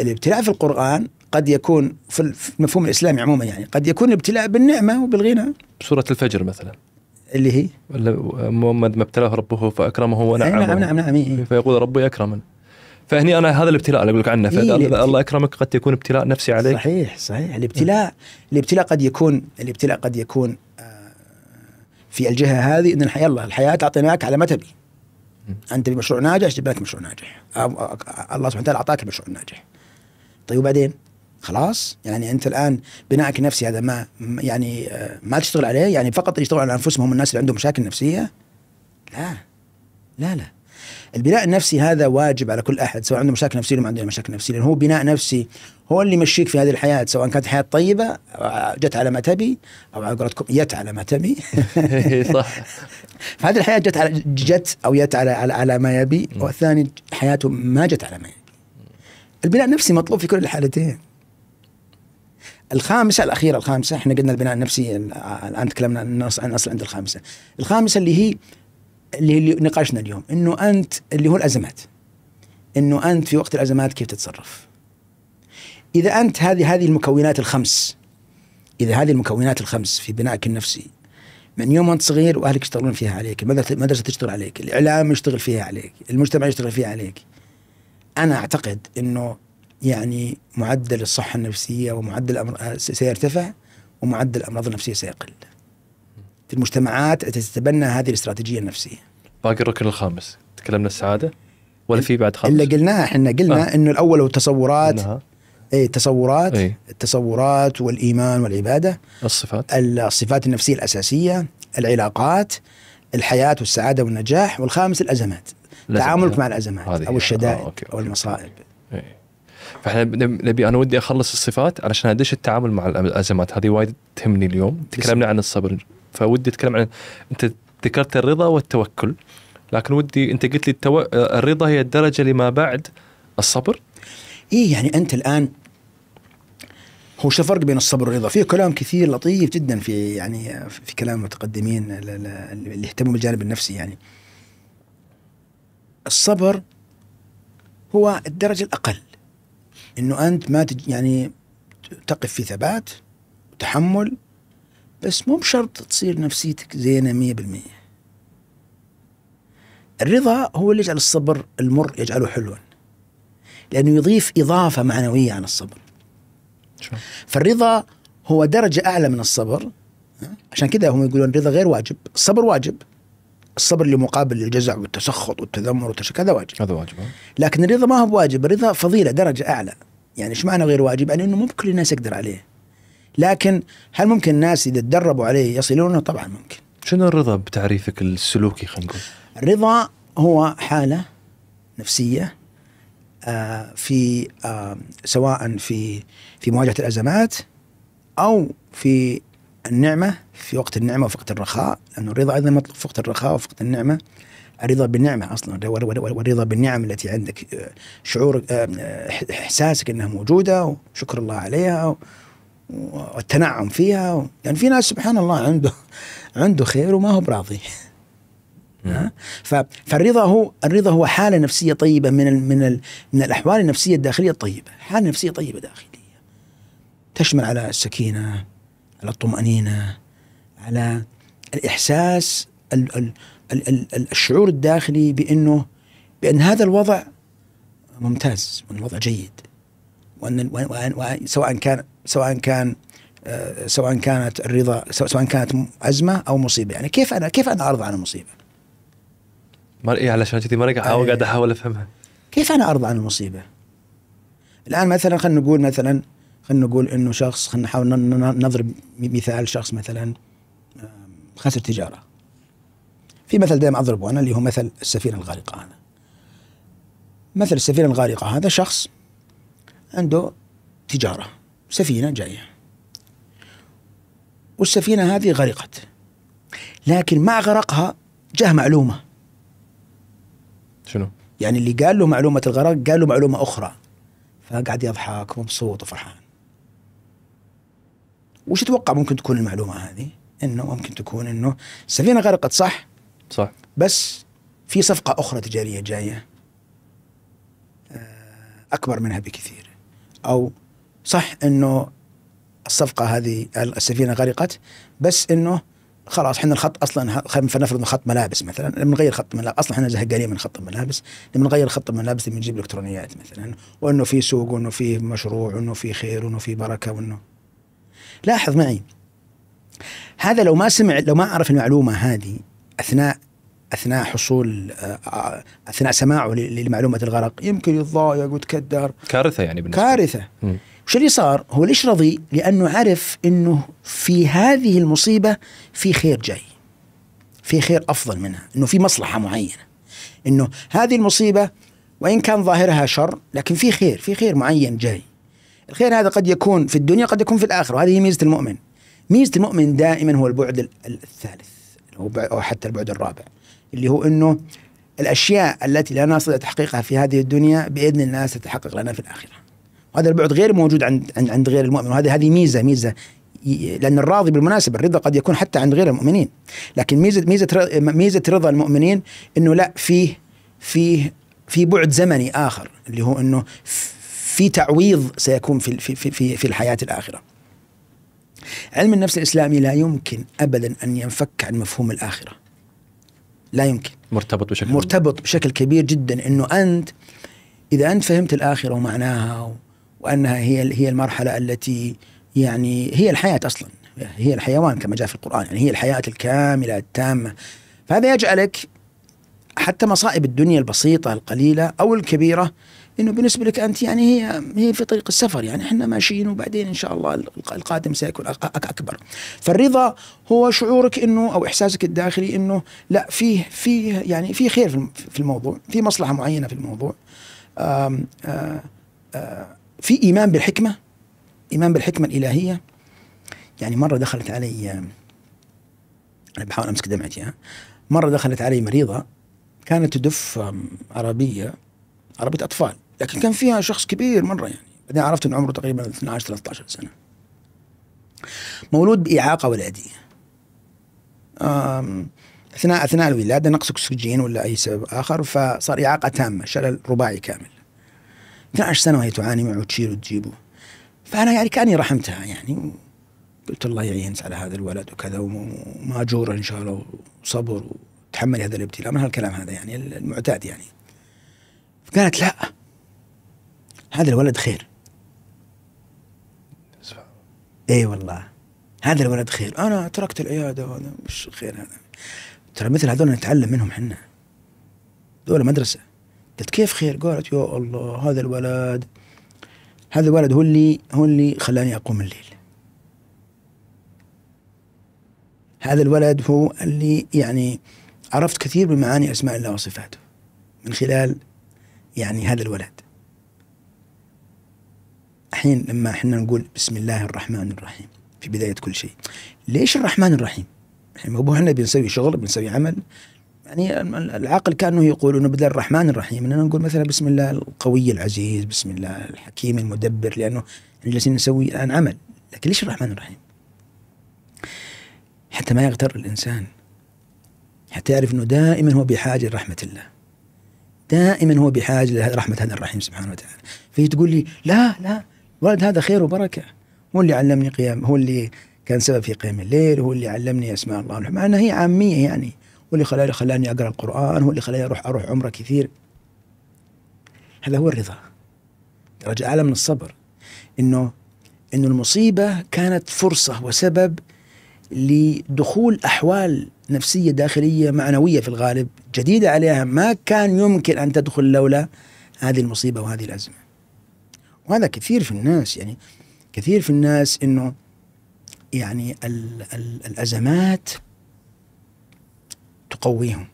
الابتلاء في القرآن قد يكون في المفهوم الاسلامي عموما يعني قد يكون الابتلاء بالنعمه وبالغنى بسوره الفجر مثلا اللي هي محمد ما ابتلاه ربه فاكرمه ونعمه نعم نعم نعم فيقول ربي اكرمن فهني انا هذا الابتلاء اللي اقول لك عنه إيه الله اكرمك قد يكون ابتلاء نفسي عليك صحيح صحيح الابتلاء الابتلاء قد يكون الابتلاء قد يكون آه، في الجهه هذه ان الحياه الله الحياه اعطيناك على ما تبي انت بمشروع ناجح جبت لك مشروع ناجح الله سبحانه وتعالى اعطاك المشروع الناجح طيب وبعدين خلاص يعني انت الان بنائك النفسي هذا ما يعني آه، ما تشتغل عليه يعني فقط اللي على انفسهم هم الناس اللي عندهم مشاكل نفسيه لا لا لا البناء النفسي هذا واجب على كل احد سواء عنده مشاكل نفسيه او ما عنده مشاكل نفسيه لان هو بناء نفسي هو اللي يمشيك في هذه الحياه سواء كانت حياه طيبه آه، جت على ما تبي او على قولتكم يت على ما تبي إيه، صح فهذه الحياه جت على جت او يت على على, على ما يبي والثاني حياته ما جت على ما يبي البناء النفسي مطلوب في كل الحالتين الخامسه الاخيره الخامسه احنا قلنا البناء النفسي الان تكلمنا عن الاصل عند الخامسه الخامسه اللي هي اللي نقاشنا اليوم انه انت اللي هو الازمات انه انت في وقت الازمات كيف تتصرف اذا انت هذه هذه المكونات الخمس اذا هذه المكونات الخمس في بنائك النفسي من يوم وانت صغير واهلك يشتغلون فيها عليك، المدرسه تشتغل عليك، الاعلام يشتغل فيها عليك، المجتمع يشتغل فيها عليك. انا اعتقد انه يعني معدل الصحة النفسية ومعدل سيرتفع ومعدل الأمراض النفسية سيقل في المجتمعات التي تتبنى هذه الاستراتيجية النفسية باقي الركن الخامس تكلمنا السعادة ولا في بعد خامس؟ اللي قلناها احنا قلنا آه. انه الاول هو التصورات اي التصورات أي. التصورات والايمان والعباده الصفات الصفات النفسيه الاساسيه العلاقات الحياه والسعاده والنجاح والخامس الازمات تعاملك مع الازمات او الشدائد آه، أوكي، أوكي. او المصائب أي. فاحنا نبي انا ودي اخلص الصفات علشان ادش التعامل مع الازمات هذه وايد تهمني اليوم تكلمنا عن الصبر فودي اتكلم عن انت ذكرت الرضا والتوكل لكن ودي انت قلت لي التو... الرضا هي الدرجه لما بعد الصبر اي يعني انت الان هو شو الفرق بين الصبر والرضا؟ في كلام كثير لطيف جدا في يعني في كلام المتقدمين اللي اهتموا بالجانب النفسي يعني. الصبر هو الدرجة الأقل انه انت ما تج... يعني تقف في ثبات وتحمل بس مو بشرط تصير نفسيتك زينه 100% الرضا هو اللي يجعل الصبر المر يجعله حلوا لانه يضيف اضافه معنويه عن الصبر شو. فالرضا هو درجه اعلى من الصبر عشان كذا هم يقولون الرضا غير واجب الصبر واجب الصبر اللي مقابل للجزع والتسخط والتذمر والتشك هذا واجب هذا واجب آه. لكن الرضا ما هو واجب الرضا فضيله درجه اعلى يعني ايش معنى غير واجب؟ يعني انه مو بكل الناس يقدر عليه لكن هل ممكن الناس اذا تدربوا عليه يصلونه؟ طبعا ممكن شنو الرضا بتعريفك السلوكي خلينا نقول؟ الرضا هو حاله نفسيه آه، في آه، سواء في في مواجهه الازمات او في النعمه في وقت النعمه وفي وقت الرخاء لانه الرضا ايضا مطلوب في وقت الرخاء وفي وقت النعمه الرضا بالنعمه اصلا والرضا بالنعم التي عندك آه، شعور آه، احساسك انها موجوده وشكر الله عليها والتنعم فيها يعني في ناس سبحان الله عنده عنده خير وما هو براضي فالرضا هو الرضا هو حاله نفسيه طيبه من الـ من الـ من الاحوال النفسيه الداخليه الطيبه، حاله نفسيه طيبه داخليه. تشمل على السكينه، على الطمانينه، على الاحساس الـ الـ الشعور الداخلي بانه بان هذا الوضع ممتاز وان الوضع جيد وان, وأن, وأن سواء كان سواء كان آه، سواء كانت الرضا سواء كانت ازمه او مصيبه يعني كيف انا كيف انا ارضى عن المصيبه؟ مرئي إيه، علشان كذي ما قاعد آه. احاول افهمها كيف انا ارضى عن المصيبه؟ الان مثلا خلينا نقول مثلا خلينا نقول انه شخص خلينا نحاول نضرب مثال شخص مثلا آه، خسر تجاره في مثل دائما اضربه انا اللي هو مثل السفينه الغارقه هذا مثل السفينه الغارقه هذا شخص عنده تجاره سفينه جايه والسفينه هذه غرقت لكن مع غرقها جاه معلومه شنو؟ يعني اللي قال له معلومه الغرق قال له معلومه اخرى فقعد يضحك ومبسوط وفرحان وش تتوقع ممكن تكون المعلومه هذه؟ انه ممكن تكون انه السفينه غرقت صح صح بس في صفقة أخرى تجارية جاية آه، أكبر منها بكثير أو صح أنه الصفقة هذه السفينة غرقت بس أنه خلاص احنا الخط اصلا فلنفرض خط ملابس مثلا لما نغير خط ملابس اصلا احنا زهقانين من خط الملابس لما نغير خط الملابس لما نجيب الكترونيات مثلا وانه في سوق وانه في مشروع وانه في خير وانه في بركه وانه لاحظ معي هذا لو ما سمع لو ما عرف المعلومه هذه اثناء اثناء حصول آه، اثناء سماعه لمعلومه الغرق يمكن يتضايق ويتكدر كارثه يعني بالنسبه كارثه وش اللي صار؟ هو ليش رضي؟ لانه عرف انه في هذه المصيبه في خير جاي في خير افضل منها، انه في مصلحه معينه انه هذه المصيبه وان كان ظاهرها شر لكن في خير في خير معين جاي الخير هذا قد يكون في الدنيا قد يكون في الاخره وهذه ميزه المؤمن ميزه المؤمن دائما هو البعد الثالث أو حتى البعد الرابع اللي هو أنه الأشياء التي لا نستطيع تحقيقها في هذه الدنيا بإذن الله ستتحقق لنا في الآخرة وهذا البعد غير موجود عند عند غير المؤمن وهذه هذه ميزة ميزة لأن الراضي بالمناسبة الرضا قد يكون حتى عند غير المؤمنين لكن ميزة ميزة ميزة رضا المؤمنين أنه لا فيه فيه في بعد زمني آخر اللي هو أنه في تعويض سيكون في في في في الحياة الآخرة علم النفس الإسلامي لا يمكن أبدا أن ينفك عن مفهوم الآخرة لا يمكن مرتبط بشكل مرتبط بشكل كبير جدا أنه أنت إذا أنت فهمت الآخرة ومعناها وأنها هي هي المرحلة التي يعني هي الحياة أصلا هي الحيوان كما جاء في القرآن يعني هي الحياة الكاملة التامة فهذا يجعلك حتى مصائب الدنيا البسيطة القليلة أو الكبيرة انه بالنسبه لك انت يعني هي هي في طريق السفر يعني احنا ماشيين وبعدين ان شاء الله القادم سيكون اكبر فالرضا هو شعورك انه او احساسك الداخلي انه لا فيه فيه يعني في خير في الموضوع في مصلحه معينه في الموضوع في ايمان بالحكمه ايمان بالحكمه الالهيه يعني مره دخلت علي انا بحاول امسك دمعتي ها مره دخلت علي مريضه كانت تدف عربيه عربيه اطفال لكن كان فيها شخص كبير مره يعني بعدين عرفت ان عمره تقريبا 12 13 سنه مولود باعاقه ولاديه اثناء اثناء الولاده نقص اكسجين ولا اي سبب اخر فصار اعاقه تامه شلل رباعي كامل 12 سنه وهي تعاني معه وتشيله وتجيبه فانا يعني كاني رحمتها يعني قلت الله يعينك على هذا الولد وكذا وماجوره ان شاء الله وصبر وتحملي هذا الابتلاء من هالكلام هذا يعني المعتاد يعني فقالت لا هذا الولد خير اي والله هذا الولد خير انا تركت العياده وانا مش خير انا ترى مثل هذول نتعلم منهم احنا دول مدرسه قلت كيف خير قالت يا الله هذا الولد هذا الولد هو اللي هو اللي خلاني اقوم الليل هذا الولد هو اللي يعني عرفت كثير من معاني اسماء الله وصفاته من خلال يعني هذا الولد الحين لما احنا نقول بسم الله الرحمن الرحيم في بداية كل شيء ليش الرحمن الرحيم؟ يعني مو احنا بنسوي شغل بنسوي عمل يعني العقل كانه يقول انه بدل الرحمن الرحيم اننا نقول مثلا بسم الله القوي العزيز بسم الله الحكيم المدبر لانه جالسين نسوي الان عمل لكن ليش الرحمن الرحيم؟ حتى ما يغتر الانسان حتى يعرف انه دائما هو بحاجه لرحمه الله دائما هو بحاجه لرحمه هذا الرحيم سبحانه وتعالى فهي تقول لي لا لا ولد هذا خير وبركه هو اللي علمني قيام هو اللي كان سبب في قيام الليل هو اللي علمني اسماء الله الحسنى مع انها هي عاميه يعني هو اللي خلاني خلاني اقرا القران هو اللي خلاني اروح اروح عمره كثير هذا هو الرضا درجه اعلى من الصبر انه انه المصيبه كانت فرصه وسبب لدخول احوال نفسيه داخليه معنويه في الغالب جديده عليها ما كان يمكن ان تدخل لولا هذه المصيبه وهذه الازمه وهذا كثير في الناس يعني كثير في الناس انه يعني الـ الـ الازمات تقويهم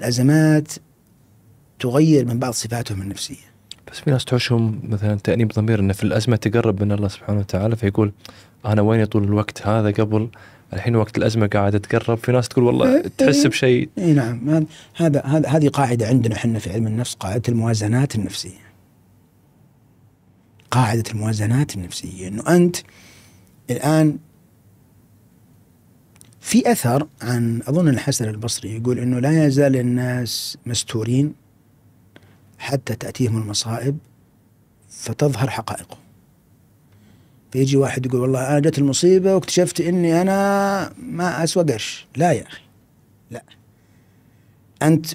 الازمات تغير من بعض صفاتهم النفسيه بس في ناس تعيشهم مثلا تأنيب ضمير انه في الازمه تقرب من الله سبحانه وتعالى فيقول انا ويني طول الوقت هذا قبل الحين وقت الازمه قاعد اتقرب في ناس تقول والله تحس بشيء اي نعم هذا هذه قاعده عندنا احنا في علم النفس قاعده الموازنات النفسيه قاعدة الموازنات النفسية أنه أنت الآن في أثر عن أظن الحسن البصري يقول أنه لا يزال الناس مستورين حتى تأتيهم المصائب فتظهر حقائقهم فيجي واحد يقول والله أنا جت المصيبة واكتشفت أني أنا ما أسوى قرش لا يا أخي لا أنت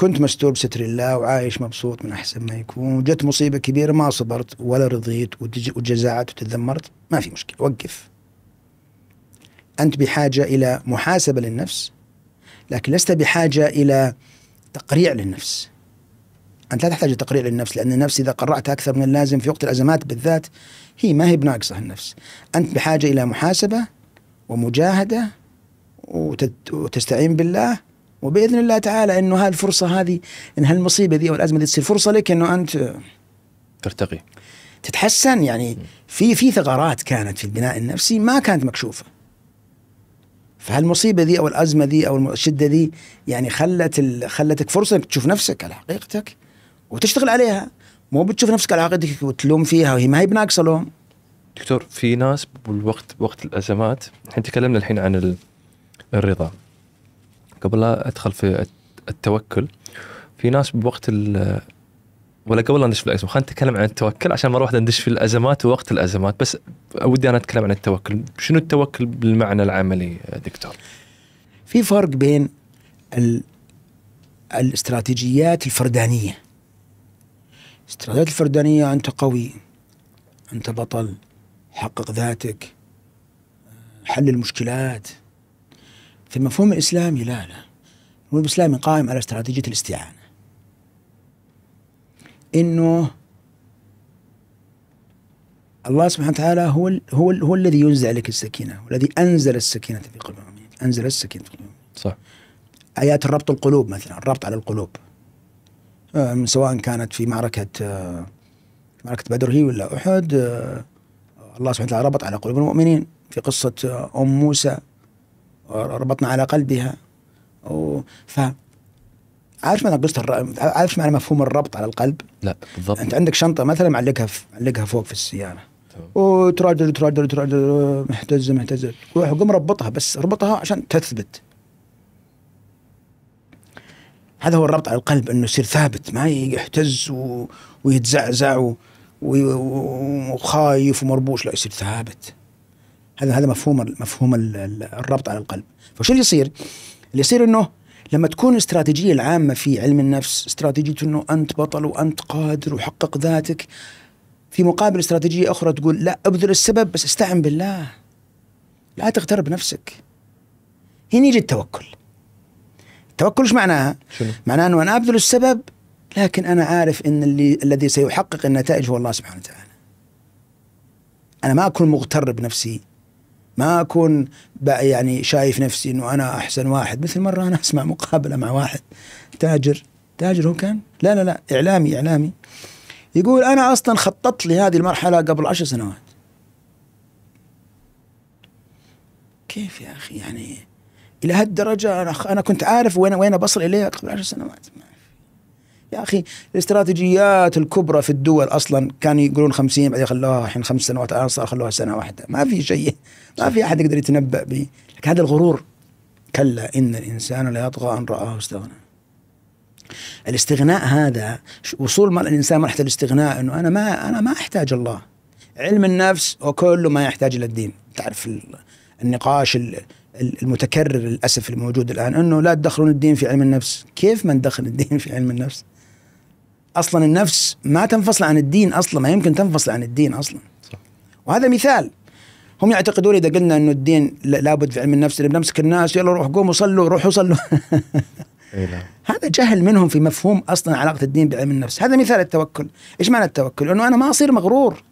كنت مستور بستر الله وعايش مبسوط من احسن ما يكون وجت مصيبه كبيره ما صبرت ولا رضيت وجزعت وتذمرت ما في مشكله وقف انت بحاجه الى محاسبه للنفس لكن لست بحاجه الى تقريع للنفس انت لا تحتاج لتقريع للنفس لان النفس اذا قرعت اكثر من اللازم في وقت الازمات بالذات هي ما هي بناقصه النفس انت بحاجه الى محاسبه ومجاهده وتستعين بالله وباذن الله تعالى انه هالفرصه هذه ان هالمصيبه دي او الازمه دي تصير فرصه لك انه انت ترتقي تتحسن يعني في في ثغرات كانت في البناء النفسي ما كانت مكشوفه فهالمصيبه دي او الازمه دي او الشده دي يعني خلت ال... خلتك فرصه انك تشوف نفسك على حقيقتك وتشتغل عليها مو بتشوف نفسك على عقدك وتلوم فيها وهي ما هي بناقصه لوم دكتور في ناس بالوقت وقت الازمات احنا تكلمنا الحين عن الرضا قبل لا ادخل في التوكل في ناس بوقت ولا قبل لا ندش في الازمه خلينا نتكلم عن التوكل عشان مره واحده ندش في الازمات ووقت الازمات بس ودي انا اتكلم عن التوكل شنو التوكل بالمعنى العملي دكتور في فرق بين ال... الاستراتيجيات الفردانيه الاستراتيجيات الفردانيه انت قوي انت بطل حقق ذاتك حل المشكلات في المفهوم الإسلامي لا لا المفهوم الإسلامي قائم على استراتيجية الاستعانة إنه الله سبحانه وتعالى هو الـ هو الـ هو الذي ينزع لك السكينه والذي انزل السكينه في قلوب المؤمنين انزل السكينه في قلوب صح ايات الربط القلوب مثلا الربط على القلوب آه، سواء كانت في معركه آه، معركه بدر هي ولا احد آه، الله سبحانه وتعالى ربط على قلوب المؤمنين في قصه ام موسى وربطنا على قلبها و... ف عارف معنى قصه الر... عارف معنى مفهوم الربط على القلب؟ لا بالضبط انت عندك شنطه مثلا معلقها في... معلقها فوق في السياره وتراجل تراجل تراجل مهتز مهتز روح قم ربطها بس اربطها عشان تثبت هذا هو الربط على القلب انه يصير ثابت ما يهتز و... ويتزعزع و... وخايف ومربوش لا يصير ثابت هذا هذا مفهوم مفهوم الربط على القلب فشو اللي يصير اللي يصير انه لما تكون الاستراتيجيه العامه في علم النفس استراتيجيه انه انت بطل وانت قادر وحقق ذاتك في مقابل استراتيجيه اخرى تقول لا ابذل السبب بس استعن بالله لا تغتر بنفسك هنا يجي التوكل التوكل ايش معناها؟ شنو؟ انه انا ابذل السبب لكن انا عارف ان اللي الذي سيحقق النتائج هو الله سبحانه وتعالى. انا ما اكون مغتر بنفسي ما اكون يعني شايف نفسي انه انا احسن واحد مثل مره انا اسمع مقابله مع واحد تاجر تاجر هو كان لا لا لا اعلامي اعلامي يقول انا اصلا خططت لهذه المرحله قبل عشر سنوات كيف يا اخي يعني الى هالدرجه انا انا كنت عارف وين وين بصل اليها قبل عشر سنوات يا اخي الاستراتيجيات الكبرى في الدول اصلا كانوا يقولون 50 بعدين خلوها الحين خمس سنوات الان صار خلوها سنه واحده ما في شيء ما في احد يقدر يتنبا به لكن هذا الغرور كلا ان الانسان لا يطغى ان راه استغنى الاستغناء هذا وصول مال الانسان مرحله الاستغناء انه انا ما انا ما احتاج الله علم النفس وكله ما يحتاج الى الدين تعرف النقاش المتكرر للاسف الموجود الان انه لا تدخلون الدين في علم النفس، كيف ما ندخل الدين في علم النفس؟ اصلا النفس ما تنفصل عن الدين اصلا ما يمكن تنفصل عن الدين اصلا صح. وهذا مثال هم يعتقدون اذا قلنا انه الدين لابد في علم النفس اللي بنمسك الناس يلا روح قوموا صلوا روحوا صلوا نعم. هذا جهل منهم في مفهوم اصلا علاقه الدين بعلم النفس هذا مثال التوكل ايش معنى التوكل انه انا ما اصير مغرور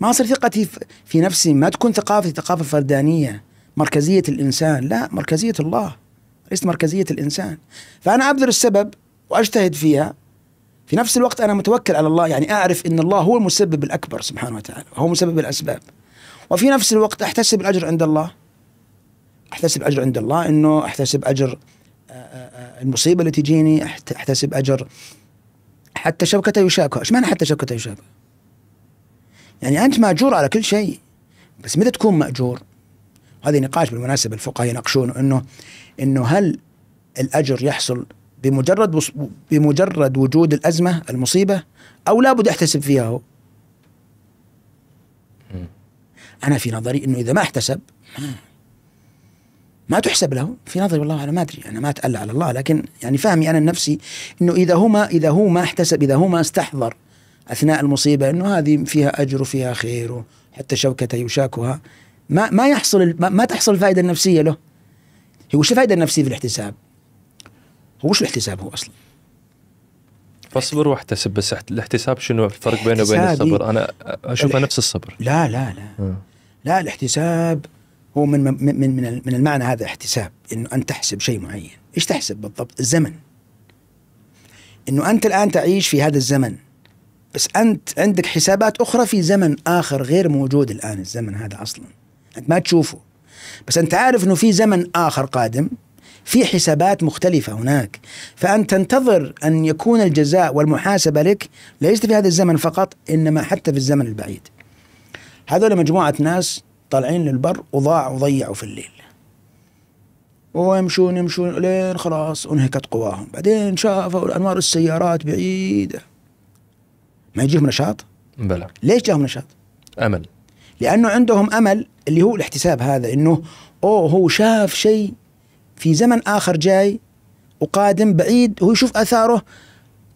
ما اصير ثقتي في نفسي ما تكون ثقافتي ثقافه فردانيه مركزيه الانسان لا مركزيه الله ليست مركزيه الانسان فانا ابذل السبب واجتهد فيها في نفس الوقت أنا متوكل على الله يعني أعرف أن الله هو المسبب الأكبر سبحانه وتعالى هو مسبب الأسباب وفي نفس الوقت أحتسب الأجر عند الله أحتسب أجر عند الله أنه أحتسب أجر آه، آه، آه، المصيبة اللي تجيني أحتسب أجر حتى شوكته يشاكها إيش معنى حتى شوكته يشاكها يعني أنت مأجور على كل شيء بس متى تكون مأجور هذا نقاش بالمناسبة الفقهاء يناقشون أنه أنه هل الأجر يحصل بمجرد بص... بمجرد وجود الازمه المصيبه او لابد يحتسب فيها هو انا في نظري انه اذا ما احتسب ما, تحسب له في نظري والله انا ما ادري انا ما اتألى على الله لكن يعني فهمي انا النفسي انه اذا هما اذا هو ما احتسب اذا هو ما استحضر اثناء المصيبه انه هذه فيها اجر وفيها خير وحتى شوكه يشاكها ما ما يحصل ما, ما تحصل الفائده النفسيه له هو وش الفائده النفسيه في الاحتساب؟ هو وش الاحتساب هو اصلا فاصبر واحتسب بس الاحتساب شنو الفرق بينه وبين الصبر انا اشوفه نفس الصبر لا لا لا م. آه. لا الاحتساب هو من من من من المعنى هذا احتساب انه انت تحسب شيء معين ايش تحسب بالضبط الزمن انه انت الان تعيش في هذا الزمن بس انت عندك حسابات اخرى في زمن اخر غير موجود الان الزمن هذا اصلا انت ما تشوفه بس انت عارف انه في زمن اخر قادم في حسابات مختلفة هناك فأن تنتظر أن يكون الجزاء والمحاسبة لك ليست في هذا الزمن فقط إنما حتى في الزمن البعيد هذول مجموعة ناس طالعين للبر وضاعوا وضيعوا في الليل ويمشون يمشون لين خلاص انهكت قواهم بعدين شافوا أنوار السيارات بعيدة ما يجيهم نشاط بلى ليش جاهم نشاط أمل لأنه عندهم أمل اللي هو الاحتساب هذا إنه أوه هو شاف شيء في زمن آخر جاي وقادم بعيد هو يشوف أثاره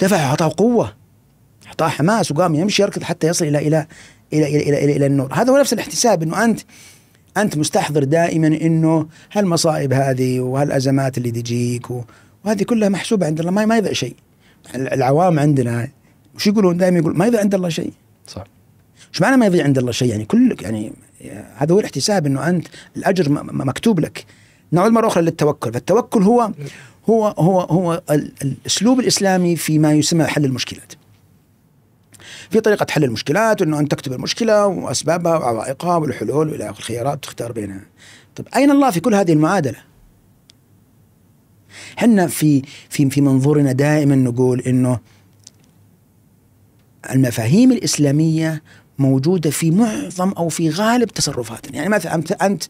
دفع أعطاه قوة أعطاه حماس وقام يمشي يركض حتى يصل إلى إلى إلى إلى إلى, إلى, إلى النور هذا هو نفس الاحتساب أنه أنت أنت مستحضر دائما أنه هالمصائب هذه وهالأزمات اللي تجيك وهذه كلها محسوبة عند الله ما ما يضيع شيء العوام عندنا وش يقولون دائما يقول ما يضيع عند الله شيء صح ايش معنى ما يضيع عند الله شيء يعني كل يعني هذا هو الاحتساب انه انت الاجر مكتوب لك نعود مرة أخرى للتوكل فالتوكل هو هو هو هو الأسلوب الإسلامي فيما يسمى حل المشكلات في طريقة حل المشكلات أنه أن تكتب المشكلة وأسبابها وعوائقها والحلول وإلى الخيارات تختار بينها طيب أين الله في كل هذه المعادلة حنا في في في منظورنا دائما نقول انه المفاهيم الاسلاميه موجوده في معظم او في غالب تصرفاتنا، يعني مثلا انت انت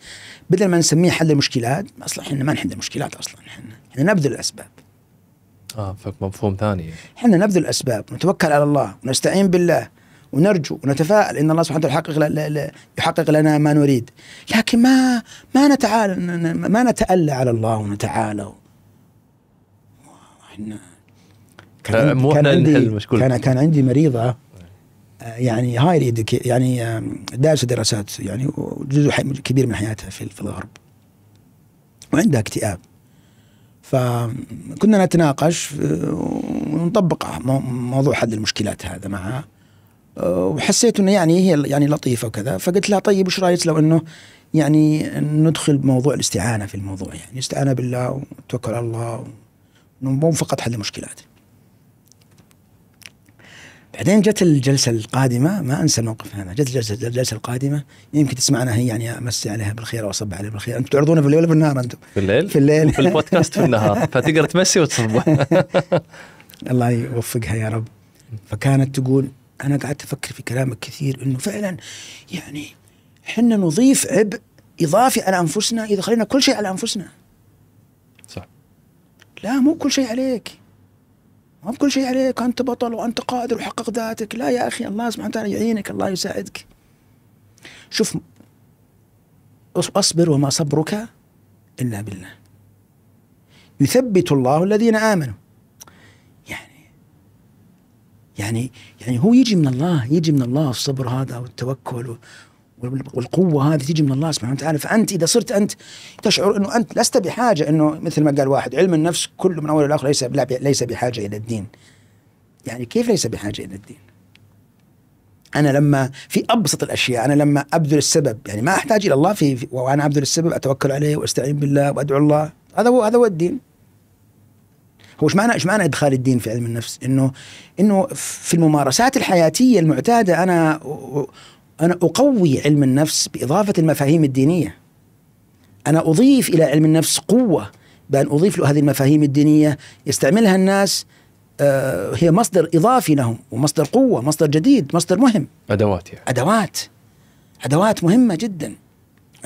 بدل ما نسميه حل المشكلات، اصلا احنا ما نحل المشكلات اصلا احنا، احنا نبذل الاسباب. اه فمفهوم مفهوم ثاني. احنا نبذل الاسباب، نتوكل على الله، ونستعين بالله، ونرجو ونتفائل ان الله سبحانه وتعالى يحقق لنا يحقق لنا ما نريد، لكن ما ما نتعالى ما نتألى على الله ونتعالى. احنا كان مو احنا نحل كان كان عندي مريضه يعني هاي يعني دارسه دراسات يعني جزء كبير من حياتها في في الغرب وعندها اكتئاب فكنا نتناقش آه، ونطبق موضوع حل المشكلات هذا معها آه، وحسيت انه يعني هي يعني لطيفه وكذا فقلت لها طيب وش رايك لو انه يعني ندخل بموضوع الاستعانه في الموضوع يعني استعانه بالله وتوكل على الله مو فقط حل المشكلات بعدين جت الجلسه القادمه ما انسى الموقف هذا جت الجلسه الجلسه القادمه يمكن تسمعنا هي يعني امسي عليها بالخير واصب عليها بالخير انتم تعرضونها في الليل ولا في النهار انتم؟ في الليل في الليل في البودكاست في النهار فتقدر تمسي وتصب الله يوفقها يا رب فكانت تقول انا قعدت افكر في كلامك كثير انه فعلا يعني احنا نضيف عبء اضافي على انفسنا اذا خلينا كل شيء على انفسنا صح لا مو كل شيء عليك ما كل شيء عليك انت بطل وانت قادر وحقق ذاتك لا يا اخي الله سبحانه وتعالى يعينك الله يساعدك شوف اصبر وما صبرك الا بالله يثبت الله الذين امنوا يعني يعني يعني هو يجي من الله يجي من الله الصبر هذا والتوكل والقوه هذه تيجي من الله سبحانه وتعالى فانت اذا صرت انت تشعر انه انت لست بحاجه انه مثل ما قال واحد علم النفس كله من اول الى اخر ليس ليس بحاجه الى الدين. يعني كيف ليس بحاجه الى الدين؟ انا لما في ابسط الاشياء انا لما ابذل السبب يعني ما احتاج الى الله في, في وانا ابذل السبب اتوكل عليه واستعين بالله وادعو الله هذا هو هذا هو الدين هو ايش معنى ايش معنى ادخال الدين في علم النفس؟ انه انه في الممارسات الحياتيه المعتاده انا أنا أقوي علم النفس بإضافة المفاهيم الدينية أنا أضيف إلى علم النفس قوة بأن أضيف له هذه المفاهيم الدينية يستعملها الناس آه، هي مصدر إضافي لهم ومصدر قوة مصدر جديد مصدر مهم أدوات يعني. أدوات أدوات مهمة جدا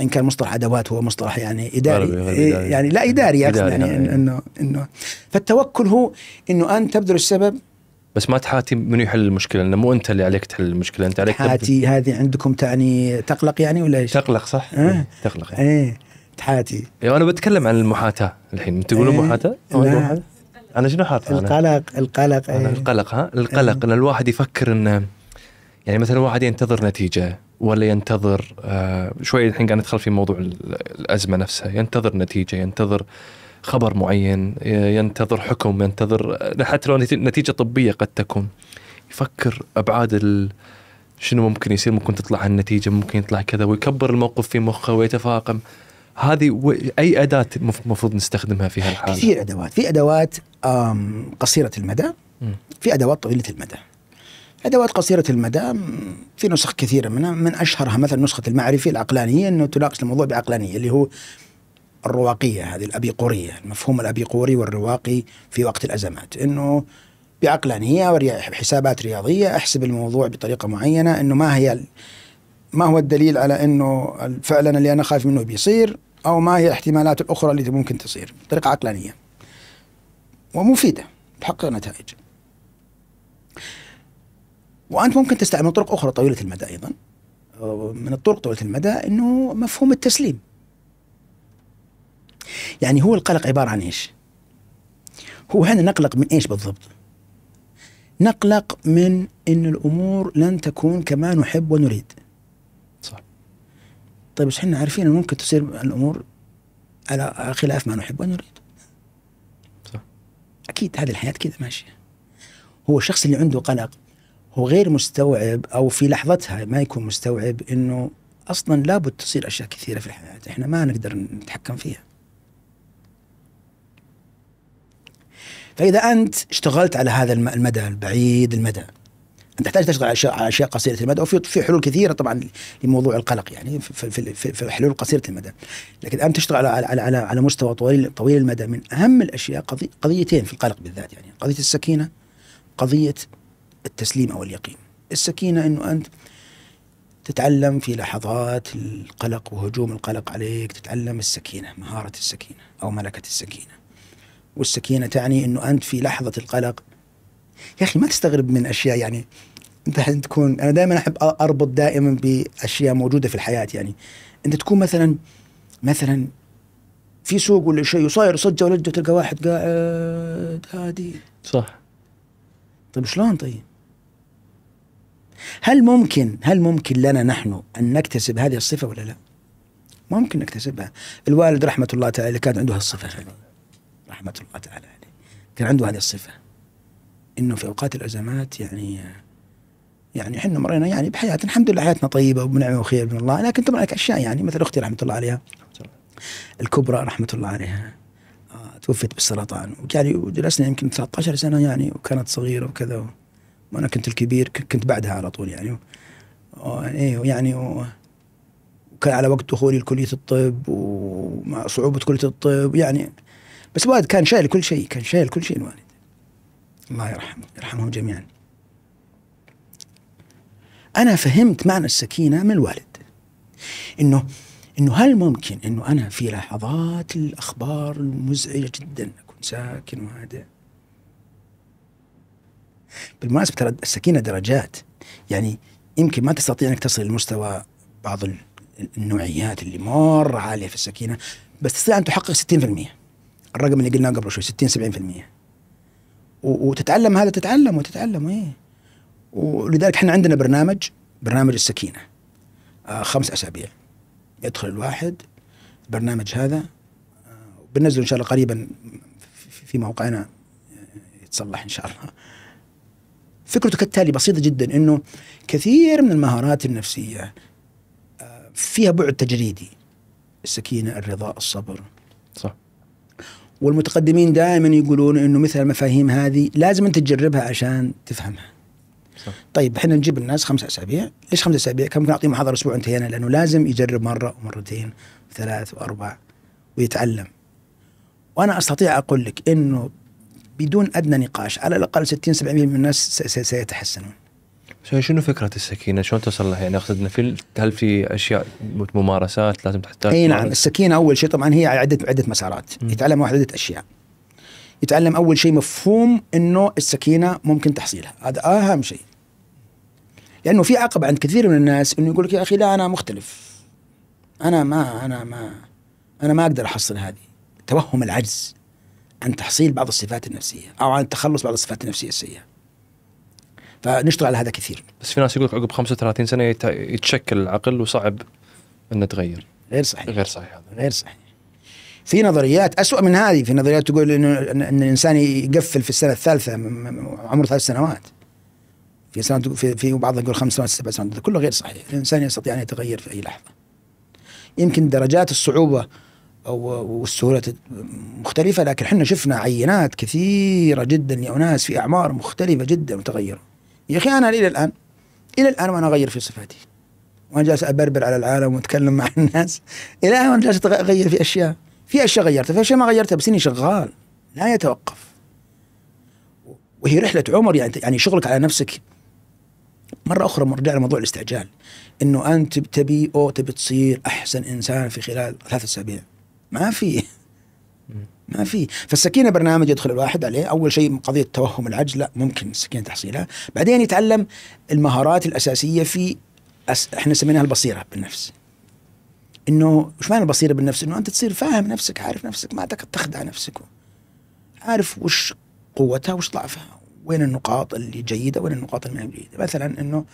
إن كان مصطلح أدوات هو مصطلح يعني إداري غربي إيه، يعني لا إداري, إداري يعني, يعني إنه إنه فالتوكل هو إنه أنت تبذل السبب بس ما تحاتي من يحل المشكله لانه مو انت اللي عليك تحل المشكله انت عليك تحاتي تب... هذه عندكم تعني تقلق يعني ولا ايش؟ تقلق صح؟ أه؟ تقلق يعني. ايه تحاتي يعني انا بتكلم عن المحاتاه الحين تقولون ايه محاتاه؟ انا شنو حاطه؟ القلق القلق أنا ايه القلق ها القلق إيه. ان الواحد يفكر انه يعني مثلا واحد ينتظر نتيجه ولا ينتظر آه شوي الحين قاعد ندخل في موضوع الازمه نفسها ينتظر نتيجه ينتظر آه خبر معين ينتظر حكم ينتظر حتى لو نتيجة طبية قد تكون يفكر أبعاد ال... شنو ممكن يصير ممكن تطلع النتيجة ممكن يطلع كذا ويكبر الموقف في مخه ويتفاقم هذه و... أي أداة المفروض نستخدمها في هالحالة كثير أدوات في أدوات قصيرة المدى في أدوات طويلة المدى أدوات قصيرة المدى في نسخ كثيرة منها من أشهرها مثلا نسخة المعرفي العقلانية أنه تناقش الموضوع بعقلانية اللي هو الرواقية هذه الأبيقورية المفهوم الأبيقوري والرواقي في وقت الأزمات أنه بعقلانية وحسابات رياضية أحسب الموضوع بطريقة معينة أنه ما هي ما هو الدليل على أنه فعلا اللي أنا خايف منه بيصير أو ما هي الاحتمالات الأخرى اللي ممكن تصير بطريقة عقلانية ومفيدة تحقق نتائج وأنت ممكن تستعمل طرق أخرى طويلة المدى أيضا من الطرق طويلة المدى أنه مفهوم التسليم يعني هو القلق عباره عن ايش؟ هو هنا نقلق من ايش بالضبط؟ نقلق من ان الامور لن تكون كما نحب ونريد. صح. طيب بس احنا عارفين ان ممكن تصير الامور على خلاف ما نحب ونريد. صح. اكيد هذه الحياه كذا ماشيه. هو الشخص اللي عنده قلق هو غير مستوعب او في لحظتها ما يكون مستوعب انه اصلا لابد تصير اشياء كثيره في الحياه احنا ما نقدر نتحكم فيها. فاذا انت اشتغلت على هذا المدى البعيد المدى انت تحتاج تشتغل على اشياء على اشياء قصيره المدى وفي في حلول كثيره طبعا لموضوع القلق يعني في, في, في, حلول قصيره المدى لكن انت تشتغل على على على, على مستوى طويل طويل المدى من اهم الاشياء قضي قضيتين في القلق بالذات يعني قضيه السكينه قضيه التسليم او اليقين السكينه انه انت تتعلم في لحظات القلق وهجوم القلق عليك تتعلم السكينه مهاره السكينه او ملكه السكينه والسكينه تعني انه انت في لحظه القلق يا اخي ما تستغرب من اشياء يعني انت تكون انا دائما احب اربط دائما باشياء موجوده في الحياه يعني انت تكون مثلا مثلا في سوق ولا شيء وصاير صجه ولجه تلقى واحد قاعد هادي صح طيب شلون طيب؟ هل ممكن هل ممكن لنا نحن ان نكتسب هذه الصفه ولا لا؟ ممكن نكتسبها، الوالد رحمه الله تعالى كان عنده هالصفه هذه رحمة الله تعالى عليه كان عنده هذه الصفة إنه في أوقات الأزمات يعني يعني احنا مرينا يعني بحياتنا الحمد لله حياتنا طيبه وبنعمه وخير من الله لكن طبعا لك اشياء يعني مثل اختي رحمه الله عليها الكبرى رحمه الله عليها آه، توفيت توفت بالسرطان وجالي وجلسنا يمكن 13 سنه يعني وكانت صغيره وكذا وانا كنت الكبير كنت بعدها على طول يعني آه، ايه يعني وكان على وقت دخولي لكليه الطب ومع صعوبه كليه الطب يعني بس الوالد كان شايل كل شيء كان شايل كل شيء الوالد الله يرحمه يرحمهم جميعا أنا فهمت معنى السكينة من الوالد إنه إنه هل ممكن إنه أنا في لحظات الأخبار المزعجة جدا أكون ساكن وهادئ بالمناسبة ترى السكينة درجات يعني يمكن ما تستطيع أنك تصل لمستوى بعض النوعيات اللي مرة عالية في السكينة بس تستطيع أن تحقق 60% الرقم اللي قلناه قبل شوي 60 70% وتتعلم هذا تتعلم وتتعلم ايه ولذلك احنا عندنا برنامج برنامج السكينه آه خمس اسابيع يدخل الواحد البرنامج هذا آه بننزله ان شاء الله قريبا في موقعنا آه، يتصلح ان شاء الله فكرته كالتالي بسيطه جدا انه كثير من المهارات النفسيه آه، فيها بعد تجريدي السكينه الرضا الصبر والمتقدمين دائما يقولون انه مثل المفاهيم هذه لازم انت تجربها عشان تفهمها صح. طيب احنا نجيب الناس خمسة اسابيع ليش خمسة اسابيع كم ممكن اعطيه محاضره اسبوع انتهينا لانه لازم يجرب مره ومرتين وثلاث واربع ويتعلم وانا استطيع اقول لك انه بدون ادنى نقاش على الاقل 60 70% من الناس سيتحسنون شنو فكره السكينه؟ شلون توصل لها؟ يعني اقصد في هل في اشياء ممارسات لازم تحتاج؟ اي نعم السكينه اول شيء طبعا هي عده عده مسارات م. يتعلم واحد عده اشياء يتعلم اول شيء مفهوم انه السكينه ممكن تحصيلها هذا اهم شيء لانه في عقبه عند كثير من الناس انه يقول لك يا اخي لا انا مختلف انا ما انا ما انا ما اقدر احصل هذه توهم العجز عن تحصيل بعض الصفات النفسيه او عن التخلص بعض الصفات النفسيه السيئه فنشتغل على هذا كثير بس في ناس يقول لك عقب 35 سنه يتشكل العقل وصعب انه تغير غير صحيح غير صحيح هذا غير صحيح في نظريات أسوأ من هذه في نظريات تقول انه ان الانسان يقفل في السنه الثالثه عمره ثلاث سنوات في سنة في في بعض يقول خمس سنوات سبع سنوات كله غير صحيح الانسان يستطيع ان يتغير في اي لحظه يمكن درجات الصعوبه والسهولة مختلفة لكن احنا شفنا عينات كثيرة جدا لأناس في أعمار مختلفة جدا وتغيروا يا اخي انا الى الان الى الان وانا اغير في صفاتي وانا جالس ابربر على العالم واتكلم مع الناس الى الان وانا جالس اغير في اشياء في اشياء غيرتها في اشياء ما غيرتها بس اني شغال لا يتوقف وهي رحله عمر يعني يعني شغلك على نفسك مره اخرى مرجع لموضوع الاستعجال انه انت تبي او تبي تصير احسن انسان في خلال ثلاث اسابيع ما في ما في فالسكينه برنامج يدخل الواحد عليه اول شيء قضيه توهم العجز لا ممكن السكينه تحصيلها بعدين يتعلم المهارات الاساسيه في أس... احنا سميناها البصيره بالنفس انه وش معنى البصيره بالنفس انه انت تصير فاهم نفسك عارف نفسك ما تخدع نفسك عارف وش قوتها وش ضعفها وين النقاط اللي جيده وين النقاط اللي ما جيده مثلا انه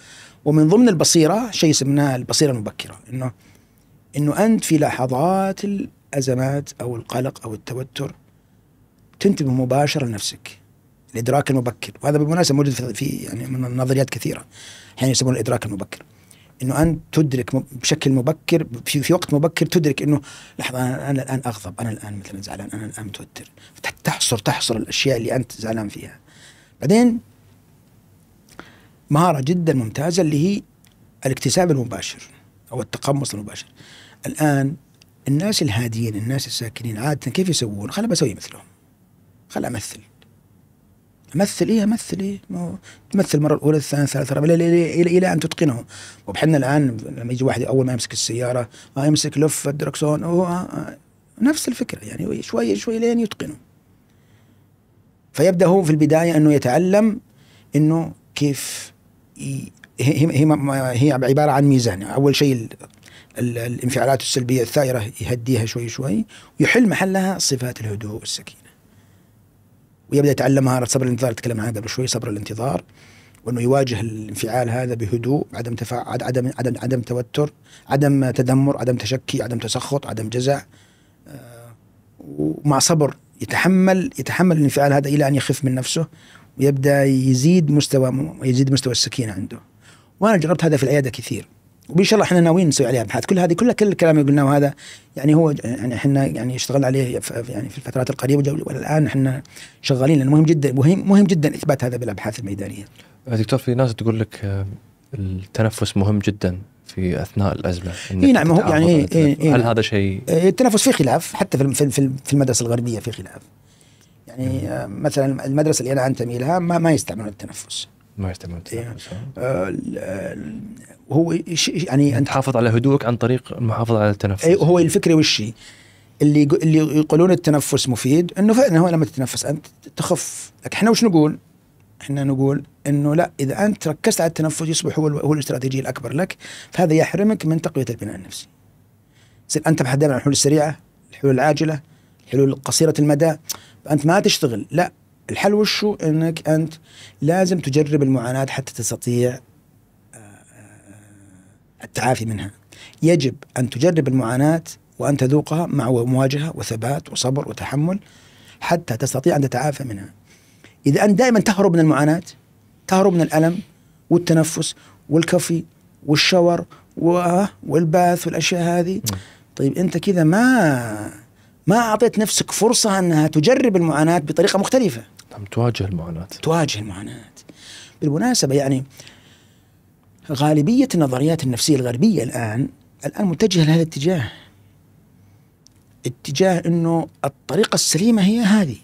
ومن ضمن البصيره شيء سميناه البصيره المبكره انه انه انت في لحظات الازمات او القلق او التوتر تنتبه مباشره لنفسك الادراك المبكر وهذا بالمناسبه موجود في يعني من النظريات كثيره احيانا يسمونه الادراك المبكر انه انت تدرك بشكل مبكر في, في وقت مبكر تدرك انه لحظه انا, أنا الان اغضب انا الان مثلا زعلان انا الان متوتر تحصر تحصر الاشياء اللي انت زعلان فيها بعدين مهاره جدا ممتازه اللي هي الاكتساب المباشر او التقمص المباشر الان الناس الهاديين الناس الساكنين عاده كيف يسوون؟ خلا بسوي مثلهم خلا امثل امثل ايه امثل ايه ما تمثل المره الاولى الثانيه الثالثه الرابعه الى الى الى, إلى ان تتقنه وبحنا الان لما يجي واحد اول ما يمسك السياره ما آه، يمسك لف الدركسون هو آه، آه، نفس الفكره يعني شوي شوي لين يتقنه فيبدا هو في البدايه انه يتعلم انه كيف هي هي, هي عباره عن ميزان اول شيء الانفعالات السلبية الثائرة يهديها شوي شوي ويحل محلها صفات الهدوء والسكينة ويبدأ يتعلم مهارة صبر الانتظار تكلم عنها قبل شوي صبر الانتظار وانه يواجه الانفعال هذا بهدوء عدم تفا... عدم عدم عدم توتر عدم تذمر عدم تشكي عدم تسخط عدم جزع آه، ومع صبر يتحمل يتحمل الانفعال هذا الى ان يخف من نفسه ويبدا يزيد مستوى يزيد مستوى السكينه عنده وانا جربت هذا في العياده كثير وان شاء الله احنا ناويين نسوي عليها ابحاث كل هذه كل كل الكلام اللي قلناه هذا يعني هو يعني احنا يعني اشتغلنا عليه يعني في الفترات القريبه والان احنا شغالين لانه مهم جدا مهم مهم جدا اثبات هذا بالابحاث الميدانيه. آه، دكتور في ناس تقول لك آه، التنفس مهم جدا في اثناء الازمه اي نعم هو يعني إيه إيه هل نعم. هذا شيء آه، التنفس في خلاف حتى في في المدرسه الغربيه في خلاف يعني مثلا المدرسه اللي انا انتمي لها ما, ما يستعملون التنفس ما يستعملون بالتنفس إيه. آه هو يعني انت يعني حافظ على هدوءك عن طريق المحافظه على التنفس أي هو الفكره وشي اللي اللي يقولون التنفس مفيد انه فعلا هو لما تتنفس انت تخف لكن احنا وش نقول؟ احنا نقول انه لا اذا انت ركزت على التنفس يصبح هو هو الاستراتيجيه الاكبر لك فهذا يحرمك من تقويه البناء النفسي. يصير انت بحد دائما عن الحلول السريعه، الحلول العاجله، الحلول القصيره المدى، فانت ما تشتغل لا الحل وشو انك انت لازم تجرب المعاناه حتى تستطيع آه، آه، التعافي منها يجب ان تجرب المعاناه وان تذوقها مع مواجهه وثبات وصبر وتحمل حتى تستطيع ان تتعافى منها اذا انت دائما تهرب من المعاناه تهرب من الالم والتنفس والكفي والشاور والباث والاشياء هذه طيب انت كذا ما ما اعطيت نفسك فرصه انها تجرب المعاناه بطريقه مختلفه عم تواجه المعاناه تواجه المعاناه بالمناسبه يعني غالبيه النظريات النفسيه الغربيه الان الان متجهه لهذا الاتجاه اتجاه انه الطريقه السليمه هي هذه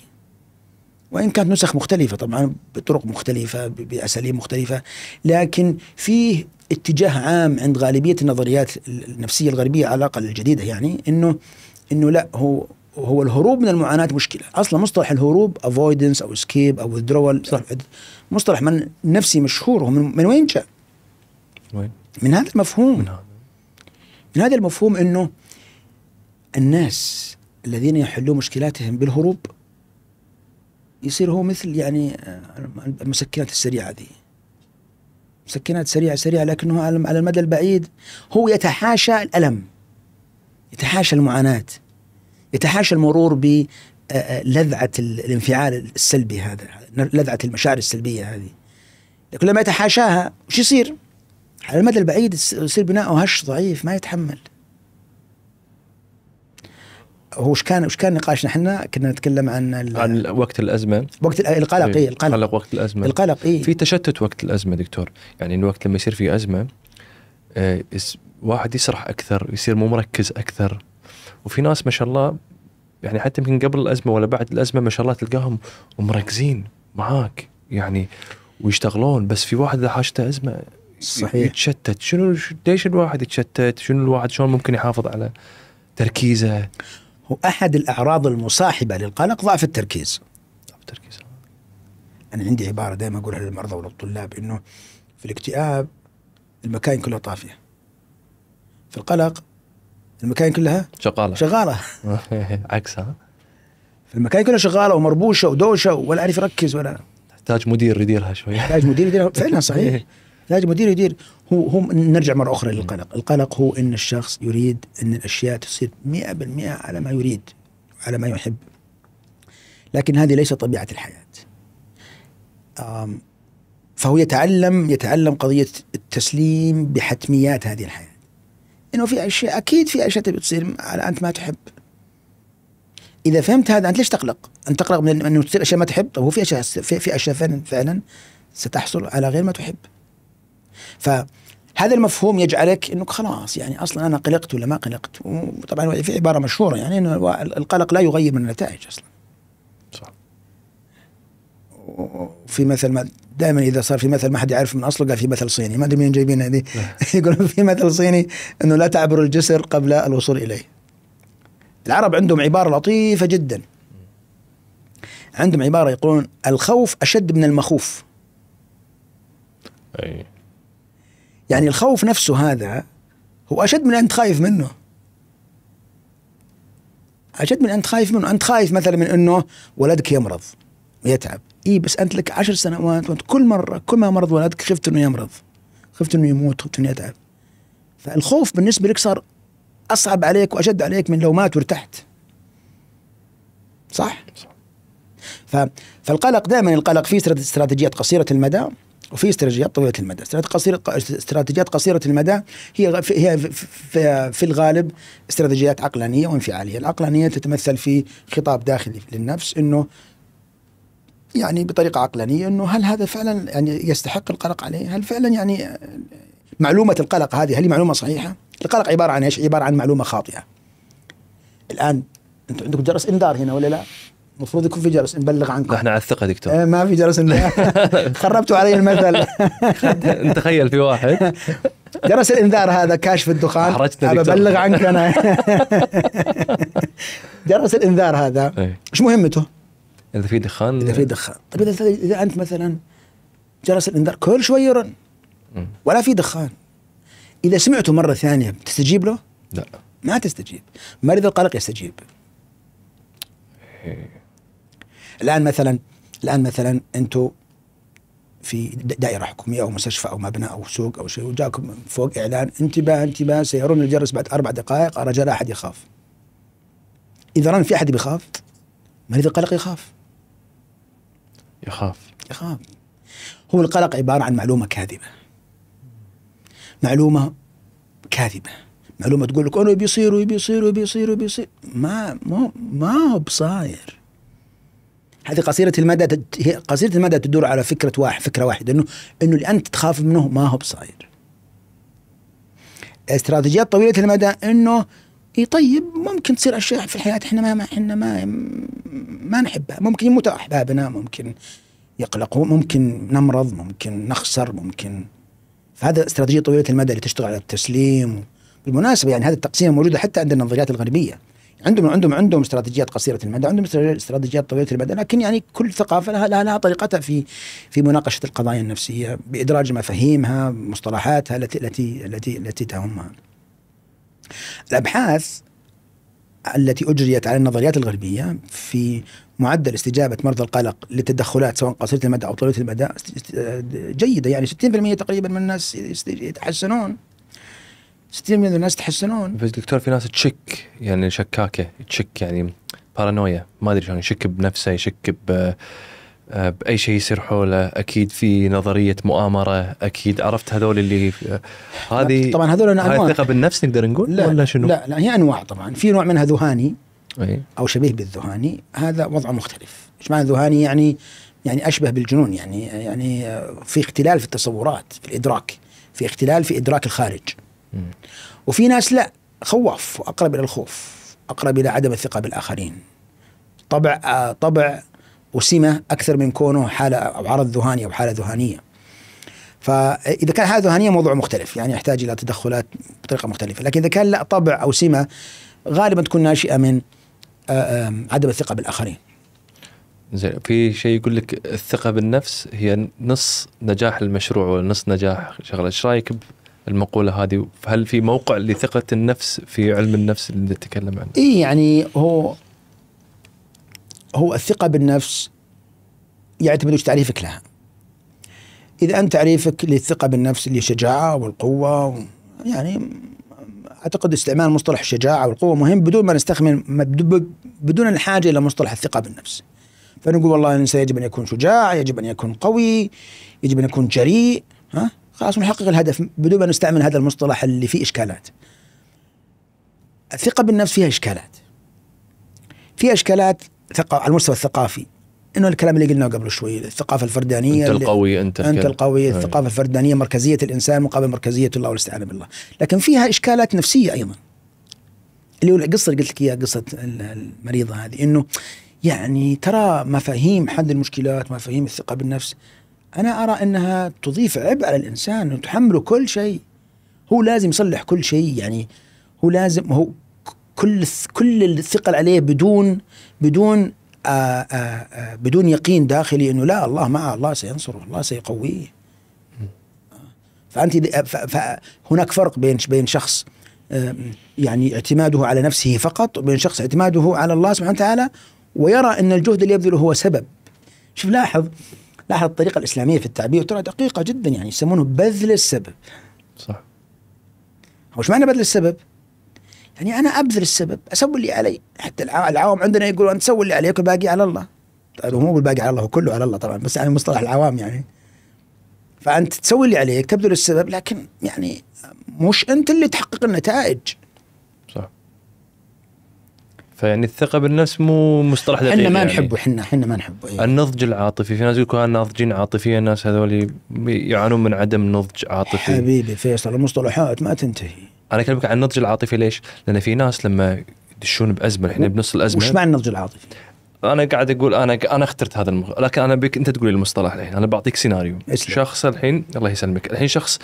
وان كانت نسخ مختلفه طبعا بطرق مختلفه باساليب مختلفه لكن فيه اتجاه عام عند غالبيه النظريات النفسيه الغربيه على الاقل الجديده يعني انه انه لا هو هو الهروب من المعاناه مشكله، اصلا مصطلح الهروب افويدنس او سكيب او وذرول مصطلح من نفسي مشهور هو من, من وين جاء؟ وين؟ من هذا المفهوم من من هذا المفهوم انه الناس الذين يحلون مشكلاتهم بالهروب يصير هو مثل يعني آه، المسكنات السريعه هذه مسكنات سريعه سريعه لكنه على المدى البعيد هو يتحاشى الالم يتحاشى المعاناة يتحاشى المرور ب آه، آه، لذعة الانفعال السلبي هذا لذعة المشاعر السلبية هذه لكن لما يتحاشاها وش يصير؟ على المدى البعيد يصير بناءه هش ضعيف ما يتحمل هو وش كان وش كان نقاشنا احنا كنا نتكلم عن عن وقت الازمه وقت القلق اي إيه، القلق قلق وقت الازمه القلق اي في تشتت وقت الازمه دكتور يعني الوقت لما يصير في ازمه آه، واحد يسرح اكثر يصير مو مركز اكثر وفي ناس ما شاء الله يعني حتى يمكن قبل الازمه ولا بعد الازمه ما شاء الله تلقاهم ومركزين معاك يعني ويشتغلون بس في واحد اذا حاجته ازمه صحيح يتشتت شنو ليش الواحد يتشتت؟ شنو الواحد شلون ممكن يحافظ على تركيزه؟ هو احد الاعراض المصاحبه للقلق ضعف التركيز ضعف التركيز انا عندي عباره دائما اقولها للمرضى وللطلاب انه في الاكتئاب المكاين كلها طافيه في القلق المكاين كلها شغاله شغاله عكسها المكاين كلها شغاله ومربوشه ودوشه ولا عارف يركز ولا تحتاج مدير يديرها شوي تحتاج مدير يديرها فعلا صحيح تحتاج مدير يدير هو هم نرجع مره اخرى للقلق، القلق هو ان الشخص يريد ان الاشياء تصير 100% على ما يريد على ما يحب. لكن هذه ليست طبيعه الحياه. فهو يتعلم يتعلم قضيه التسليم بحتميات هذه الحياه. انه في اشياء اكيد في اشياء تبي تصير على انت ما تحب اذا فهمت هذا انت ليش تقلق؟ انت تقلق من انه تصير اشياء ما تحب طب هو في اشياء في, في اشياء فعلا فعلا ستحصل على غير ما تحب. فهذا المفهوم يجعلك انك خلاص يعني اصلا انا قلقت ولا ما قلقت وطبعا في عباره مشهوره يعني انه القلق لا يغير من النتائج اصلا. صح. وفي مثل ما دائما اذا صار في مثل ما حد يعرف من اصله قال في مثل صيني ما ادري مين جايبين هذه يقولون في مثل صيني انه لا تعبر الجسر قبل الوصول اليه العرب عندهم عباره لطيفه جدا عندهم عباره يقولون الخوف اشد من المخوف أي. يعني الخوف نفسه هذا هو اشد من انت خايف منه اشد من انت خايف منه انت خايف مثلا من انه ولدك يمرض يتعب اي بس انت لك عشر سنوات وانت كل مره كل ما مرض ولدك خفت انه يمرض خفت انه يموت خفت انه يتعب فالخوف بالنسبه لك صار اصعب عليك واشد عليك من لو مات وارتحت صح؟ ف... فالقلق دائما القلق في استراتيجيات قصيره المدى وفي استراتيجيات طويله المدى استراتيجيات قصيره المدى هي في, هي في, في الغالب استراتيجيات عقلانيه وانفعاليه العقلانيه تتمثل في خطاب داخلي للنفس انه يعني بطريقه عقلانيه انه هل هذا فعلا يعني يستحق القلق عليه؟ هل فعلا يعني معلومه القلق هذه هل هي معلومه صحيحه؟ القلق عباره عن ايش؟ عباره عن معلومه خاطئه. الان انتم عندكم جرس انذار هنا ولا لا؟ المفروض يكون في جرس نبلغ عنكم احنا على الثقه دكتور إيه، ما في جرس انذار خربتوا علي المثل تخيل في واحد جرس الانذار هذا كاشف الدخان دكتور ببلغ عنك انا جرس الانذار هذا إيه. ايش مهمته؟ اذا في دخان اذا في دخان طيب اذا اذا انت مثلا جرس الانذار كل شوي يرن ولا في دخان اذا سمعته مره ثانيه تستجيب له؟ لا ما تستجيب مريض القلق يستجيب إيه. الان مثلا الان مثلا انتم في دائره حكوميه او مستشفى او مبنى او سوق او شيء وجاكم فوق اعلان انتباه انتباه سيرن الجرس بعد اربع دقائق رجاء لا احد يخاف اذا رن في احد بيخاف مريض القلق يخاف يخاف يخاف هو القلق عبارة عن معلومة كاذبة معلومة كاذبة معلومة تقول لك أنه بيصير وبيصير وبيصير وبيصير ما ما ما هو بصاير هذه قصيرة المدى هي قصيرة المدى تدور على فكرة واحد فكرة واحدة انه انه اللي انت تخاف منه ما هو بصاير استراتيجيات طويلة المدى انه اي طيب ممكن تصير اشياء في الحياه احنا ما احنا ما ما نحبها ممكن يموت احبابنا ممكن يقلقون ممكن نمرض ممكن نخسر ممكن فهذا استراتيجيه طويله المدى اللي تشتغل على التسليم بالمناسبه يعني هذه التقسيم موجوده حتى عند النظريات الغربيه عندهم عندهم عندهم استراتيجيات قصيره المدى عندهم استراتيجيات طويله المدى لكن يعني كل ثقافه لها لها, لها طريقتها في في مناقشه القضايا النفسيه بادراج مفاهيمها مصطلحاتها التي التي التي التي تهمها الابحاث التي اجريت على النظريات الغربيه في معدل استجابه مرضى القلق للتدخلات سواء قصيره المدى او طويله المدى جيده يعني 60% تقريبا من الناس يتحسنون 60% من الناس يتحسنون بس دكتور في ناس تشك يعني شكاكه تشك يعني بارانويا ما ادري شلون يشك بنفسه يشك ب باي شيء يصير حوله اكيد في نظريه مؤامره اكيد عرفت هذول اللي آه، هذه طبعا هذول انواع الثقه بالنفس نقدر نقول لا ولا شنو لا لا هي انواع طبعا في نوع منها ذهاني أي. او شبيه بالذهاني هذا وضعه مختلف ايش معنى ذهاني يعني يعني اشبه بالجنون يعني يعني آه، في اختلال في التصورات في الادراك في اختلال في ادراك الخارج وفي ناس لا خواف واقرب الى الخوف اقرب الى عدم الثقه بالاخرين طبع آه، طبع وسمه اكثر من كونه حاله او عرض ذهاني او حاله ذهانيه. فاذا كان حاله ذهانيه موضوع مختلف يعني يحتاج الى تدخلات بطريقه مختلفه، لكن اذا كان لا طبع او سمه غالبا تكون ناشئه من آه، عدم الثقه بالاخرين. زين في شيء يقول لك الثقه بالنفس هي نص نجاح المشروع ولا نص نجاح شغله، ايش رايك بالمقولة هذه هل في موقع لثقة النفس في علم النفس اللي نتكلم عنه؟ اي يعني هو هو الثقة بالنفس يعتمد وش تعريفك لها إذا أنت تعريفك للثقة بالنفس اللي شجاعة والقوة و... يعني أعتقد استعمال مصطلح الشجاعة والقوة مهم بدون ما نستخدم بدون الحاجة إلى مصطلح الثقة بالنفس فنقول والله الإنسان يجب أن يكون شجاع يجب أن يكون قوي يجب أن يكون جريء ها خلاص نحقق الهدف بدون ما نستعمل هذا المصطلح اللي فيه إشكالات الثقة بالنفس فيها إشكالات في إشكالات على المستوى الثقافي انه الكلام اللي قلناه قبل شوي الثقافه الفردانيه انت القوي انت انت القوي الثقافه أيوه. الثقافه الفردانيه مركزيه الانسان مقابل مركزيه الله والاستعانه بالله لكن فيها اشكالات نفسيه ايضا اللي هو القصه اللي قلت لك اياها قصه المريضه هذه انه يعني ترى مفاهيم حل المشكلات مفاهيم الثقه بالنفس انا ارى انها تضيف عبء على الانسان وتحمله كل شيء هو لازم يصلح كل شيء يعني هو لازم هو كل كل الثقل عليه بدون بدون آآ آآ بدون يقين داخلي انه لا الله معه الله سينصره الله سيقويه فانت هناك فرق بين بين شخص يعني اعتماده على نفسه فقط وبين شخص اعتماده على الله سبحانه وتعالى ويرى ان الجهد اللي يبذله هو سبب شوف لاحظ لاحظ الطريقه الاسلاميه في التعبير ترى دقيقه جدا يعني يسمونه بذل السبب صح وش معنى بذل السبب؟ يعني انا ابذل السبب اسوي اللي علي حتى العوام عندنا يقولون انت سوي اللي عليك والباقي على الله طيب مو بالباقي على الله كله على الله طبعا بس يعني مصطلح العوام يعني فانت تسوي اللي عليك تبذل السبب لكن يعني مش انت اللي تحقق النتائج صح فيعني الثقه بالنفس مو مصطلح دقيق احنا ما يعني. نحبه احنا احنا ما نحبه إيه. النضج العاطفي في ناس يقولون ناضجين عاطفيا الناس هذول يعانون من عدم نضج عاطفي حبيبي فيصل المصطلحات ما تنتهي انا اكلمك عن النضج العاطفي ليش؟ لان في ناس لما يدشون بازمه احنا بنص الازمه وش معنى النضج العاطفي؟ انا قاعد اقول انا انا اخترت هذا المخ... لكن انا بك انت تقول لي المصطلح الحين انا بعطيك سيناريو إسلام. شخص الحين الله يسلمك الحين شخص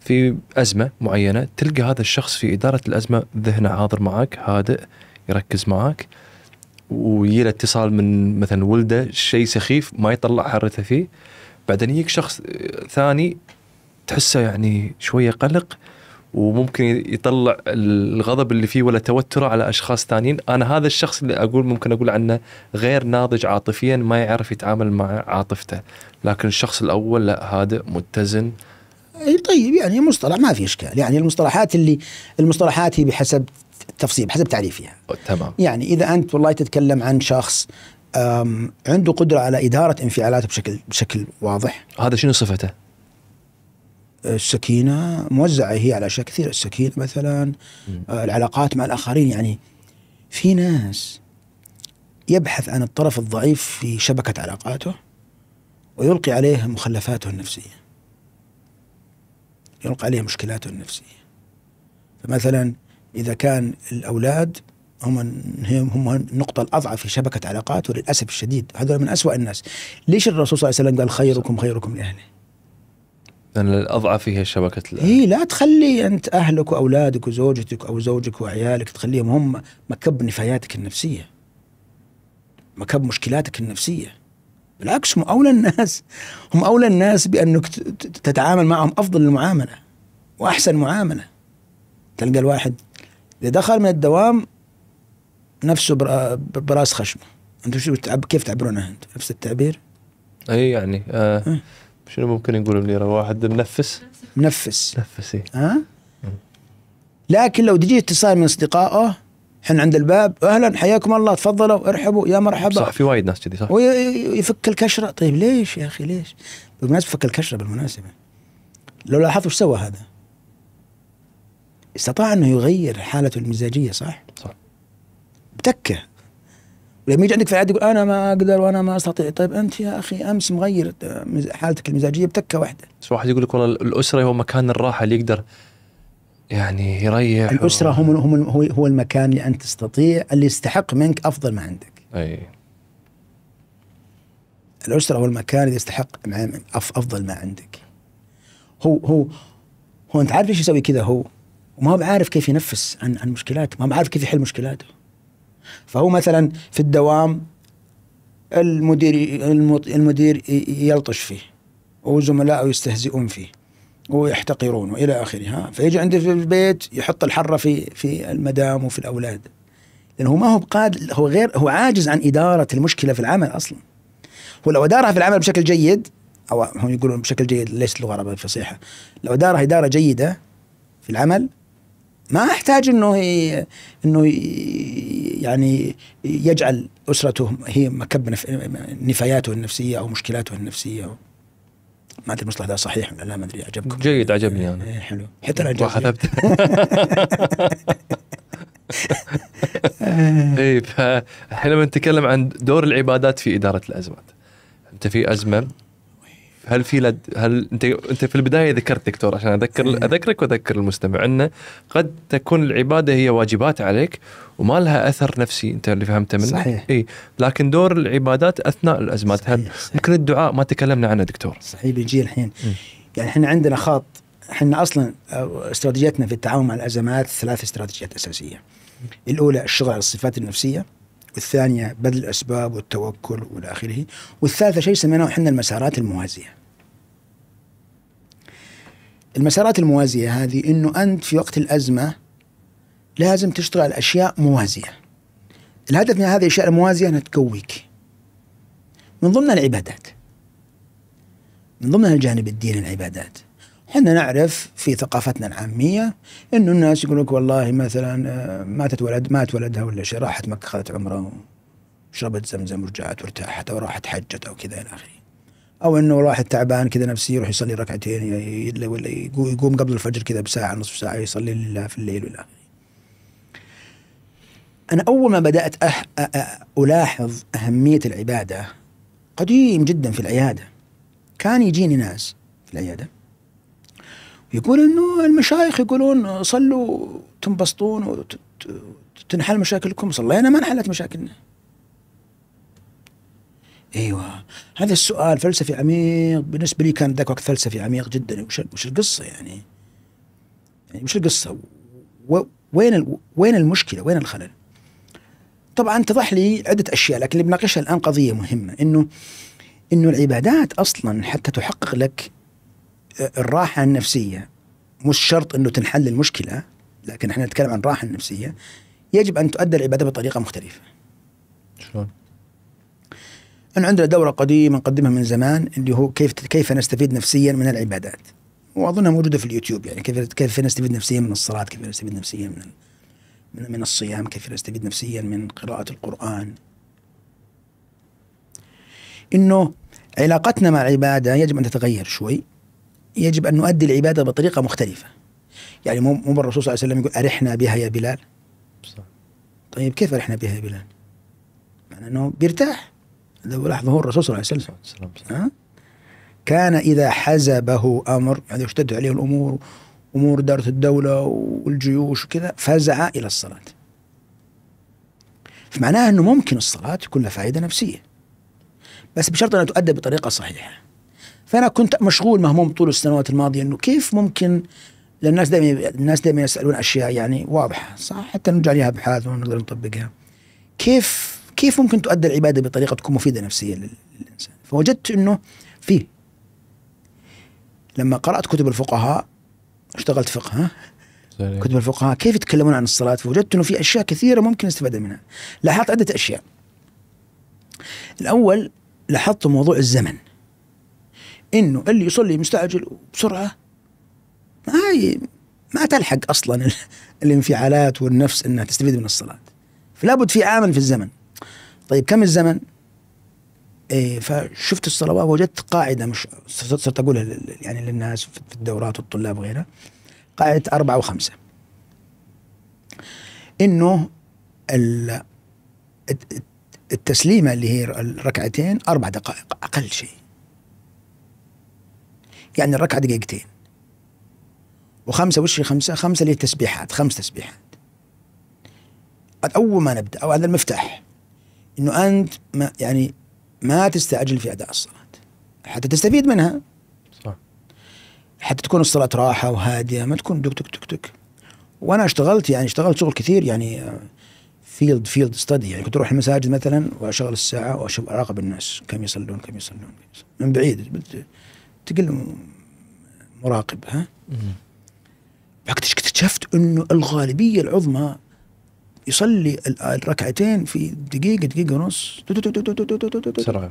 في ازمه معينه تلقى هذا الشخص في اداره الازمه ذهنه حاضر معك هادئ يركز معك ويجي اتصال من مثلا ولده شيء سخيف ما يطلع حرته فيه بعدين يجيك شخص ثاني تحسه يعني شويه قلق وممكن يطلع الغضب اللي فيه ولا توتره على اشخاص ثانيين، انا هذا الشخص اللي اقول ممكن اقول عنه غير ناضج عاطفيا ما يعرف يتعامل مع عاطفته، لكن الشخص الاول لا هادئ متزن اي طيب يعني مصطلح ما في اشكال، يعني المصطلحات اللي المصطلحات هي بحسب التفصيل بحسب تعريفها. تمام. يعني اذا انت والله تتكلم عن شخص عنده قدره على اداره انفعالاته بشكل بشكل واضح. هذا شنو صفته؟ السكينة موزعة هي على أشياء كثيرة السكينة مثلا آه، العلاقات مع الآخرين يعني في ناس يبحث عن الطرف الضعيف في شبكة علاقاته ويلقي عليه مخلفاته النفسية يلقى عليه مشكلاته النفسية فمثلا إذا كان الأولاد هم هم النقطة الأضعف في شبكة علاقات وللأسف الشديد هذول من أسوأ الناس ليش الرسول صلى الله عليه وسلم قال خيركم خيركم لأهله لان الاضعف هي شبكه الاهل هي إيه، لا تخلي انت اهلك واولادك وزوجتك او زوجك وعيالك تخليهم هم مكب نفاياتك النفسيه مكب مشكلاتك النفسيه بالعكس هم اولى الناس هم اولى الناس بانك تتعامل معهم افضل المعامله واحسن معامله تلقى الواحد اذا دخل من الدوام نفسه براس خشمه انتم شو كيف تعبرون انتم نفس التعبير؟ اي يعني آه, آه. شنو ممكن نقول منيرة واحد منفس منفس منفس إيه. ها أه؟ لكن لو تجي اتصال من اصدقائه احنا عند الباب اهلا حياكم الله تفضلوا ارحبوا يا مرحبا صح في وايد ناس كذي صح ويفك الكشره طيب ليش يا اخي ليش؟ بالمناسبه فك الكشره بالمناسبه لو لاحظت وش سوى هذا؟ استطاع انه يغير حالته المزاجيه صح؟ صح بتكه ولما يجي عندك في العياده يقول انا ما اقدر وانا ما استطيع طيب انت يا اخي امس مغير آه، حالتك المزاجيه بتكه واحده بس واحد يقول لك والله الاسره هو مكان الراحه اللي يقدر يعني يريح الاسره هم هم هو, المكان اللي انت تستطيع اللي يستحق منك افضل ما عندك اي الاسره هو المكان اللي يستحق افضل ما عندك هو هو هو انت عارف ايش يسوي كذا هو وما هو بعارف كيف ينفس عن عن مشكلاته ما هو بعارف كيف يحل مشكلاته فهو مثلا في الدوام المدير المدير يلطش فيه وزملائه يستهزئون فيه ويحتقرون والى اخره فيجي عنده في البيت يحط الحره في في المدام وفي الاولاد لانه ما هو بقادر هو غير هو عاجز عن اداره المشكله في العمل اصلا هو لو ادارها في العمل بشكل جيد او هم يقولون بشكل جيد ليست لغه عربيه فصيحه لو ادارها اداره جيده في العمل ما احتاج انه انه يعني يجعل اسرته هي مكب نفاياته النفسيه او مشكلاته النفسيه ما ادري المصطلح ده صحيح ولا لا ما ادري عجبكم جيد عجبني انا يعني. إيه، حلو حتى انا عجبني اي طيب، فاحنا بنتكلم عن دور العبادات في اداره الازمات انت في ازمه هل في لد هل انت انت في البدايه ذكرت دكتور عشان اذكر إيه. اذكرك واذكر المستمع انه قد تكون العباده هي واجبات عليك وما لها اثر نفسي انت اللي فهمته منه صحيح اي لكن دور العبادات اثناء الازمات صحيح. هل ممكن الدعاء ما تكلمنا عنه دكتور صحيح بيجي الحين م. يعني احنا عندنا خط احنا اصلا آه، استراتيجيتنا في التعامل مع الازمات ثلاث استراتيجيات اساسيه الاولى الشغل على الصفات النفسيه والثانية بذل الأسباب والتوكل وإلى آخره والثالثة شيء سميناه إحنا المسارات الموازية المسارات الموازية هذه أنه أنت في وقت الأزمة لازم تشتغل على أشياء موازية الهدف من هذه الأشياء الموازية أنها تقويك من ضمنها العبادات من ضمنها الجانب الديني العبادات احنا نعرف في ثقافتنا العاميه انه الناس يقول لك والله مثلا آه، ماتت ولد مات ولدها ولا شيء راحت مكه خذت عمره شربت زمزم ورجعت وارتاحت او راحت حجت او كذا الى اخره. او انه واحد تعبان كذا نفسي يروح يصلي ركعتين ولا يقوم قبل الفجر كذا بساعه نصف ساعه يصلي لله في الليل والى اخره. انا اول ما بدات أح... أ... أ... الاحظ اهميه العباده قديم جدا في العياده. كان يجيني ناس في العياده يقول انه المشايخ يقولون صلوا تنبسطون وتنحل مشاكلكم صلينا ما انحلت مشاكلنا ايوه هذا السؤال فلسفي عميق بالنسبه لي كان ذاك وقت فلسفي عميق جدا وش وش القصه يعني يعني وش القصه وين وين المشكله وين الخلل طبعا اتضح لي عده اشياء لكن اللي بناقشها الان قضيه مهمه انه انه العبادات اصلا حتى تحقق لك الراحه النفسيه مش شرط انه تنحل المشكله لكن احنا نتكلم عن الراحه النفسيه يجب ان تؤدى العباده بطريقه مختلفه شلون؟ أنا عندنا دورة قديمة نقدمها من زمان اللي هو كيف كيف نستفيد نفسيا من العبادات وأظنها موجودة في اليوتيوب يعني كيف كيف نستفيد نفسيا من الصلاة كيف نستفيد نفسيا من من, من الصيام كيف نستفيد نفسيا من قراءة القرآن إنه علاقتنا مع العبادة يجب أن تتغير شوي يجب ان نؤدي العباده بطريقه مختلفه يعني مو مو الرسول صلى الله عليه وسلم يقول ارحنا بها يا بلال صح. طيب كيف ارحنا بها يا بلال؟ معنى انه بيرتاح لو لاحظ الرسول صلى الله عليه وسلم أه؟ كان اذا حزبه امر يعني اشتد عليه الامور امور اداره الدوله والجيوش وكذا فزع الى الصلاه فمعناها انه ممكن الصلاه تكون لها فائده نفسيه بس بشرط انها تؤدى بطريقه صحيحه فانا كنت مشغول مهموم طول السنوات الماضيه انه كيف ممكن لان الناس دائما الناس دائما يسالون اشياء يعني واضحه صح حتى نرجع لها ابحاث ونقدر نطبقها كيف كيف ممكن تؤدى العباده بطريقه تكون مفيده نفسيا للانسان فوجدت انه فيه لما قرات كتب الفقهاء اشتغلت فقه ها كتب الفقهاء كيف يتكلمون عن الصلاه فوجدت انه في اشياء كثيره ممكن نستفاد منها لاحظت عده اشياء الاول لاحظت موضوع الزمن انه اللي يصلي مستعجل بسرعه ما هي ما تلحق اصلا الانفعالات والنفس انها تستفيد من الصلاه فلا بد في عامل في الزمن طيب كم الزمن إيه فشفت الصلوات وجدت قاعده مش صرت اقولها يعني للناس في الدورات والطلاب وغيرها قاعده اربعه وخمسه انه التسليمه اللي هي الركعتين اربع دقائق اقل شيء يعني الركعه دقيقتين وخمسه وش خمسه؟ خمسه اللي تسبيحات خمس تسبيحات اول ما نبدا او هذا المفتاح انه انت ما يعني ما تستعجل في اداء الصلاه حتى تستفيد منها صح حتى تكون الصلاه راحه وهاديه ما تكون دك دك دك دك وانا اشتغلت يعني اشتغلت شغل كثير يعني فيلد فيلد ستدي يعني كنت اروح المساجد مثلا واشغل الساعه واشوف اراقب الناس كم يصلون كم يصلون, كم يصلون. من بعيد تقول مراقب ها وقت اكتشفت انه الغالبيه العظمى يصلي الركعتين في دقيقه دقيقه ونص بسرعه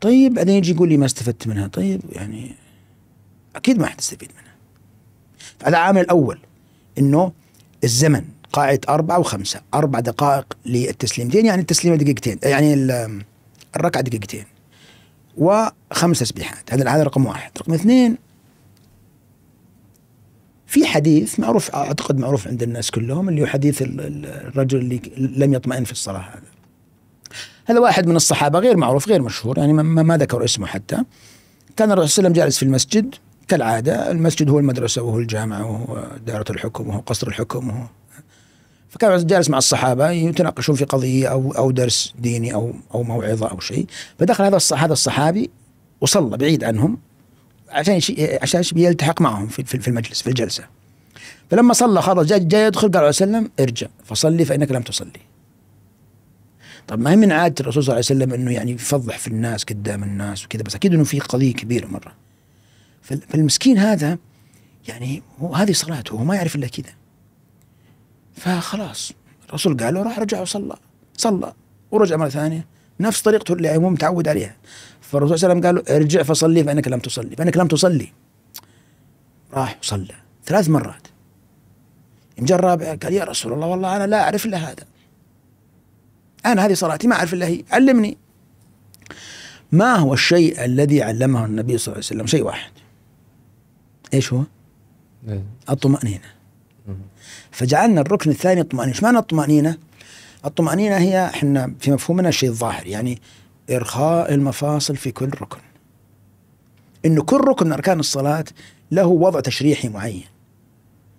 طيب بعدين يجي يقول لي ما استفدت منها طيب يعني اكيد ما حتستفيد منها هذا العامل الاول انه الزمن قاعدة أربعة وخمسة أربع دقائق للتسليمتين يعني التسليمة دقيقتين يعني الركعة دقيقتين وخمس تسبيحات هذا هذا رقم واحد رقم اثنين في حديث معروف اعتقد معروف عند الناس كلهم اللي هو حديث الرجل اللي لم يطمئن في الصلاه هذا هذا واحد من الصحابه غير معروف غير مشهور يعني ما, ما ذكر اسمه حتى كان الرسول صلى الله عليه وسلم جالس في المسجد كالعاده المسجد هو المدرسه وهو الجامعه وهو دائره الحكم وهو قصر الحكم وهو فكان جالس مع الصحابه يتناقشون في قضيه او او درس ديني او او موعظه او شيء فدخل هذا هذا الصحابي وصلى بعيد عنهم عشان عشان يلتحق معهم في في المجلس في الجلسه فلما صلى خرج جاء جاء يدخل قال عليه وسلم ارجع فصلي فانك لم تصلي طب ما هي من عاده الرسول صلى الله عليه وسلم انه يعني يفضح في الناس قدام الناس وكذا بس اكيد انه في قضيه كبيره مره فالمسكين هذا يعني هو هذه صلاته هو ما يعرف الا كذا فخلاص الرسول قال له راح رجع وصلى صلى ورجع مره ثانيه نفس طريقته اللي هو متعود عليها فالرسول صلى الله عليه وسلم قال له ارجع فصلي فانك لم تصلي فانك لم تصلي راح وصلى ثلاث مرات يوم جاء الرابع قال يا رسول الله والله انا لا اعرف الا هذا انا هذه صلاتي ما اعرف الا هي علمني ما هو الشيء الذي علمه النبي صلى الله عليه وسلم شيء واحد ايش هو إيه. الطمأنينه فجعلنا الركن الثاني الطمأنينة ايش معنى الطمأنينة الطمأنينة هي احنا في مفهومنا شيء ظاهر يعني إرخاء المفاصل في كل ركن إنه كل ركن من أركان الصلاة له وضع تشريحي معين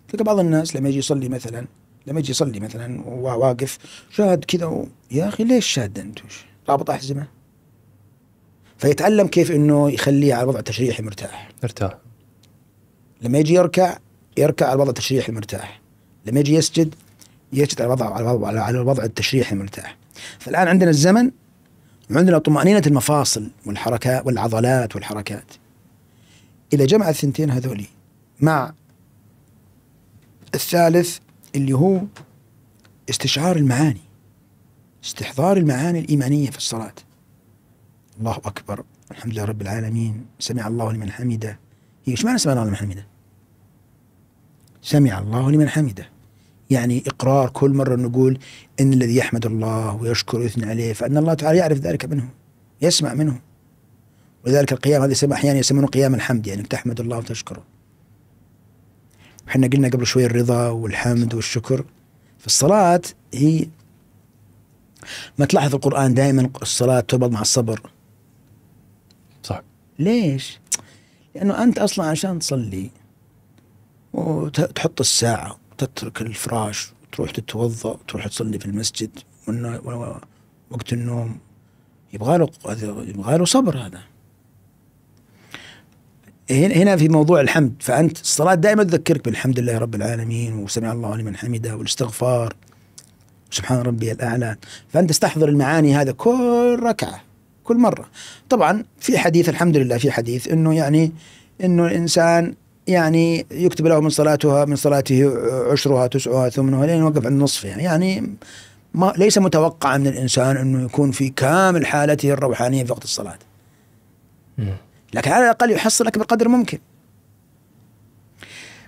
تلقى بعض الناس لما يجي يصلي مثلا لما يجي يصلي مثلا وواقف شاد كذا و... يا أخي ليش شاد أنت رابط أحزمة فيتعلم كيف انه يخليه على وضع تشريحي مرتاح مرتاح لما يجي يركع يركع على وضع تشريحي مرتاح لما يجي يسجد يسجد على الوضع على الوضع على الوضع التشريحي المرتاح فالان عندنا الزمن وعندنا طمأنينة المفاصل والحركات والعضلات والحركات إذا جمع الثنتين هذولي مع الثالث اللي هو استشعار المعاني استحضار المعاني الإيمانية في الصلاة الله أكبر الحمد لله رب العالمين سمع الله لمن حمده هي ايش معنى سمع الله لمن حمده سمع الله لمن حمده يعني إقرار كل مرة نقول إن الذي يحمد الله ويشكر ويثني عليه فأن الله تعالى يعرف ذلك منه يسمع منه ولذلك القيام هذا يسمى أحيانا يسمونه قيام الحمد يعني تحمد الله وتشكره احنا قلنا قبل شوي الرضا والحمد والشكر في الصلاة هي ما تلاحظ القرآن دائما الصلاة تربط مع الصبر صح ليش؟ لأنه أنت أصلا عشان تصلي وتحط الساعة تترك الفراش وتروح تتوضا وتروح تصلي في المسجد وقت النوم يبغى له يبغى له صبر هذا هنا في موضوع الحمد فانت الصلاه دائما تذكرك بالحمد لله رب العالمين وسمع الله لمن حمده والاستغفار سبحان ربي الاعلى فانت تستحضر المعاني هذا كل ركعه كل مره طبعا في حديث الحمد لله في حديث انه يعني انه الانسان يعني يكتب له من صلاتها من صلاته عشرها تسعها ثمنها لين يوقف عند نصفها يعني, يعني ما ليس متوقعا من الانسان انه يكون في كامل حالته الروحانيه في وقت الصلاه. لكن على الاقل يحصلك بقدر ممكن.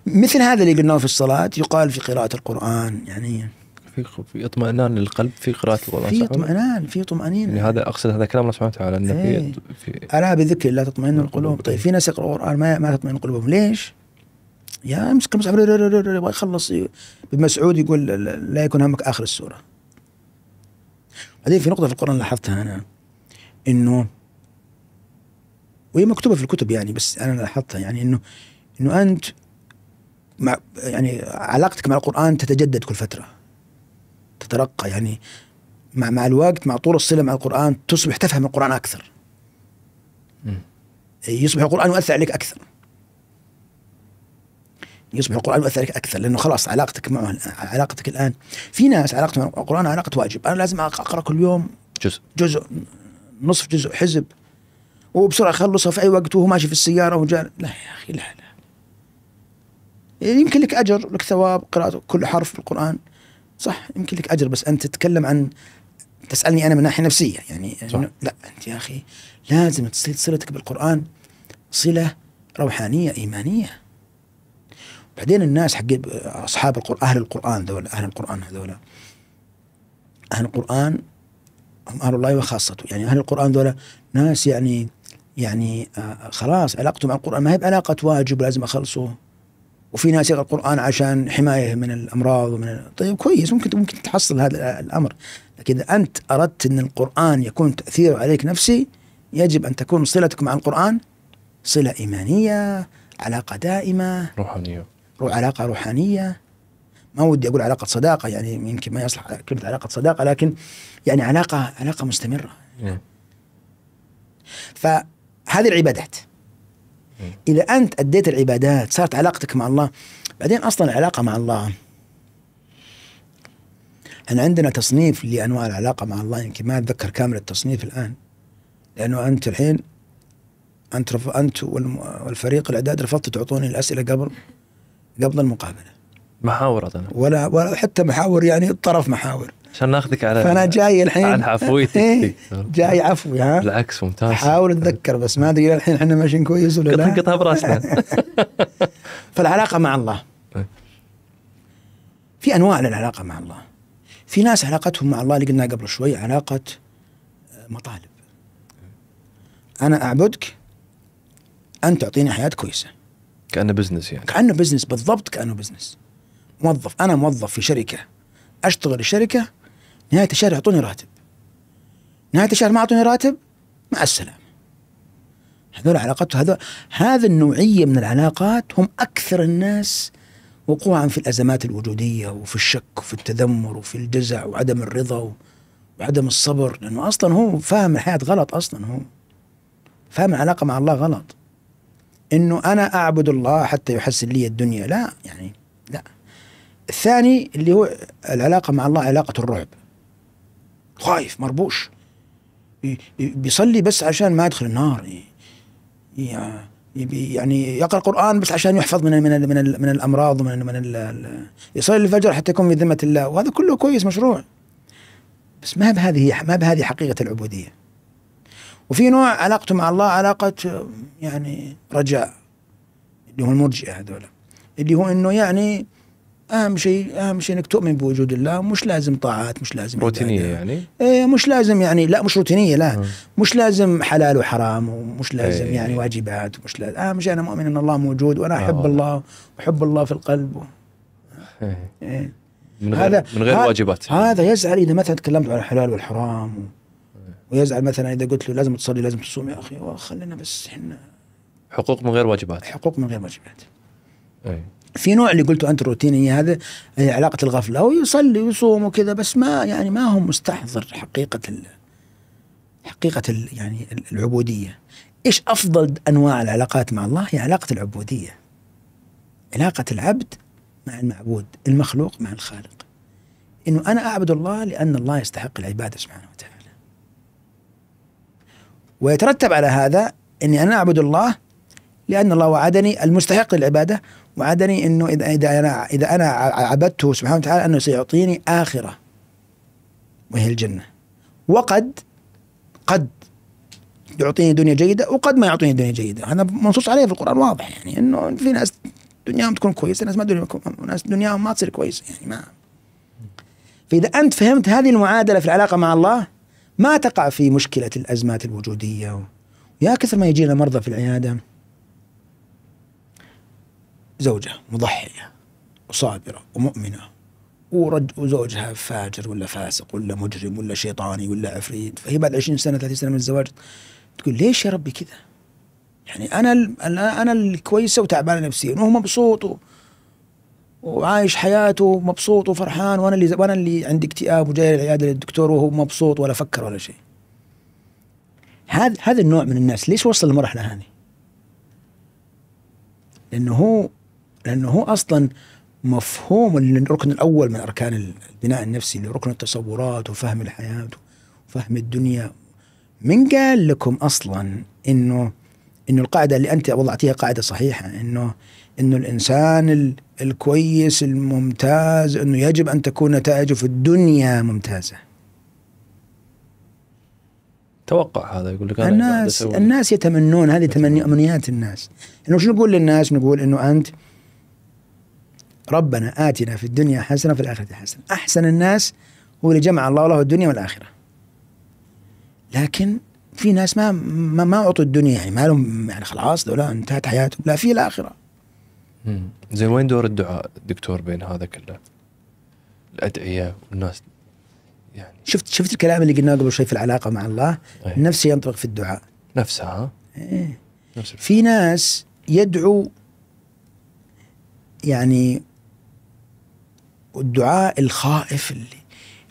مثل هذا اللي قلناه في الصلاه يقال في قراءه القران يعني في في اطمئنان للقلب في قراءه القران في اطمئنان في طمانينه يعني هذا اقصد هذا كلام الله سبحانه وتعالى انه في الا إيه. بذكر لا تطمئن القلوب طيب, طيب، في ناس يقرأوا القران ما, ما تطمئن قلوبهم ليش؟ يا امسك المصحف يبغى يخلص ابن مسعود يقول لا يكون همك اخر السوره بعدين في نقطه في القران لاحظتها انا انه وهي مكتوبه في الكتب يعني بس انا لاحظتها يعني انه انه انت مع يعني علاقتك مع القرآن تتجدد كل فترة تترقى يعني مع مع الوقت مع طول الصله مع القران تصبح تفهم القران اكثر يصبح القران يؤثر عليك اكثر يصبح القران يؤثر عليك اكثر لانه خلاص علاقتك معه علاقتك الان في ناس علاقتهم مع القران علاقه واجب انا لازم اقرا كل يوم جزء جزء نصف جزء حزب وبسرعه اخلصه في اي وقت وهو ماشي في السياره وجاء لا يا اخي لا لا يعني يمكن لك اجر لك ثواب قراءه كل حرف في القران صح يمكن لك اجر بس انت تتكلم عن تسالني انا من ناحيه نفسيه يعني صح. لا انت يا اخي لازم تصل صلتك بالقران صله روحانيه ايمانيه بعدين الناس حق اصحاب القران اهل القران ذولا اهل القران هذولا اهل القران هم اهل الله وخاصته يعني اهل القران ذولا ناس يعني يعني آه خلاص علاقتهم مع القران ما هي بعلاقه واجب لازم اخلصه وفي ناس يقرا القران عشان حمايه من الامراض ومن طيب كويس ممكن ممكن تحصل هذا الامر لكن اذا انت اردت ان القران يكون تاثيره عليك نفسي يجب ان تكون صلتك مع القران صله ايمانيه علاقه دائمه روحانيه روح علاقه روحانيه ما ودي اقول علاقه صداقه يعني يمكن ما يصلح كلمه علاقه صداقه لكن يعني علاقه علاقه مستمره نعم. فهذه العبادات اذا انت اديت العبادات صارت علاقتك مع الله بعدين اصلا العلاقه مع الله احنا عندنا تصنيف لانواع العلاقه مع الله يمكن ما اتذكر كامل التصنيف الان لانه انت الحين انت رف... انت والفريق الاعداد رفضتوا تعطوني الاسئله قبل قبل المقابله محاور اظن ولا ولا حتى محاور يعني الطرف محاور عشان ناخذك على فانا جاي الحين على عفويتك إيه، جاي عفوي ها بالعكس ممتاز احاول اتذكر بس ما ادري الحين احنا ماشيين كويس ولا لا قطها براسنا فالعلاقه مع الله في انواع للعلاقه مع الله في ناس علاقتهم مع الله اللي قلنا قبل شوي علاقه آه، مطالب انا اعبدك انت تعطيني حياه كويسه كانه بزنس يعني كانه بزنس بالضبط كانه بزنس موظف انا موظف في شركه اشتغل الشركه نهايه الشهر يعطوني راتب نهايه الشهر ما اعطوني راتب مع السلامه هذول علاقات هذول هذه النوعيه من العلاقات هم اكثر الناس وقوعا في الازمات الوجوديه وفي الشك وفي التذمر وفي الجزع وعدم الرضا وعدم الصبر لانه اصلا هو فاهم الحياه غلط اصلا هو فاهم العلاقه مع الله غلط انه انا اعبد الله حتى يحسن لي الدنيا لا يعني لا الثاني اللي هو العلاقه مع الله علاقه الرعب خايف مربوش بيصلي بس عشان ما يدخل النار يعني يقرا قران بس عشان يحفظ من من من, من الامراض ومن من يصلي الفجر حتى يكون في ذمه الله وهذا كله كويس مشروع بس ما بهذه ما بهذه حقيقه العبوديه وفي نوع علاقته مع الله علاقه يعني رجاء اللي هو المرجئه هذول اللي هو انه يعني اهم شيء اهم شيء انك تؤمن بوجود الله مش لازم طاعات مش لازم روتينيه يعني إيه مش لازم يعني لا مش روتينيه لا م. آه. مش لازم حلال وحرام ومش لازم أي. يعني واجبات ومش لازم اهم شيء انا مؤمن ان الله موجود وانا احب آه. الله واحب الله في القلب و... إيه. إيه. من غير هذا من غير واجبات هذا يزعل اذا مثلا تكلمت عن الحلال والحرام و... ويزعل مثلا اذا قلت له لازم تصلي لازم تصوم يا اخي خلينا بس احنا حقوق من غير واجبات حقوق من غير واجبات اي في نوع اللي قلته انت الروتينيه هذا علاقه الغفله هو يصلي ويصوم وكذا بس ما يعني ما هو مستحضر حقيقه ال حقيقه ال يعني العبوديه ايش افضل انواع العلاقات مع الله هي علاقه العبوديه علاقه العبد مع المعبود المخلوق مع الخالق انه انا اعبد الله لان الله يستحق العباده سبحانه وتعالى ويترتب على هذا اني انا اعبد الله لأن الله وعدني المستحق للعبادة وعدني أنه إذا, إذا أنا إذا أنا عبدته سبحانه وتعالى أنه سيعطيني آخرة وهي الجنة وقد قد يعطيني دنيا جيدة وقد ما يعطيني دنيا جيدة هذا منصوص عليه في القرآن واضح يعني أنه في ناس دنياهم تكون كويسة ناس ما دنياهم ناس دنياهم ما تصير كويسة يعني ما فإذا أنت فهمت هذه المعادلة في العلاقة مع الله ما تقع في مشكلة الأزمات الوجودية يا كثر ما يجينا مرضى في العيادة زوجة مضحية وصابرة ومؤمنة ورج وزوجها فاجر ولا فاسق ولا مجرم ولا شيطاني ولا عفريت فهي بعد 20 سنة 30 سنة من الزواج تقول ليش يا ربي كذا؟ يعني أنا أنا الكويسة وتعبانة نفسيا وهو مبسوط و... وعايش حياته مبسوط وفرحان وانا اللي وانا اللي عندي اكتئاب وجاي العياده للدكتور وهو مبسوط ولا فكر ولا شيء. هذا هذا النوع من الناس ليش وصل للمرحله هذه؟ لانه هو لانه هو اصلا مفهوم الركن الاول من اركان البناء النفسي اللي ركن التصورات وفهم الحياه وفهم الدنيا من قال لكم اصلا انه انه القاعده اللي انت وضعتيها قاعده صحيحه انه انه الانسان الكويس الممتاز انه يجب ان تكون نتائجه في الدنيا ممتازه توقع هذا يقول لك أنا الناس الناس يتمنون هذه تمنيات الناس انه شو نقول للناس نقول انه انت ربنا آتنا في الدنيا حسنة في الآخرة حسنة أحسن الناس هو اللي جمع الله له الدنيا والآخرة لكن في ناس ما ما, ما اعطوا الدنيا يعني ما لهم يعني خلاص لا انتهت حياتهم لا في الاخره. امم زين وين دور الدعاء دكتور بين هذا كله؟ الادعيه والناس يعني شفت شفت الكلام اللي قلناه قبل شوي في العلاقه مع الله أيه. نفسه ينطبق في الدعاء نفسها ايه نفس في ناس يدعو يعني والدعاء الخائف اللي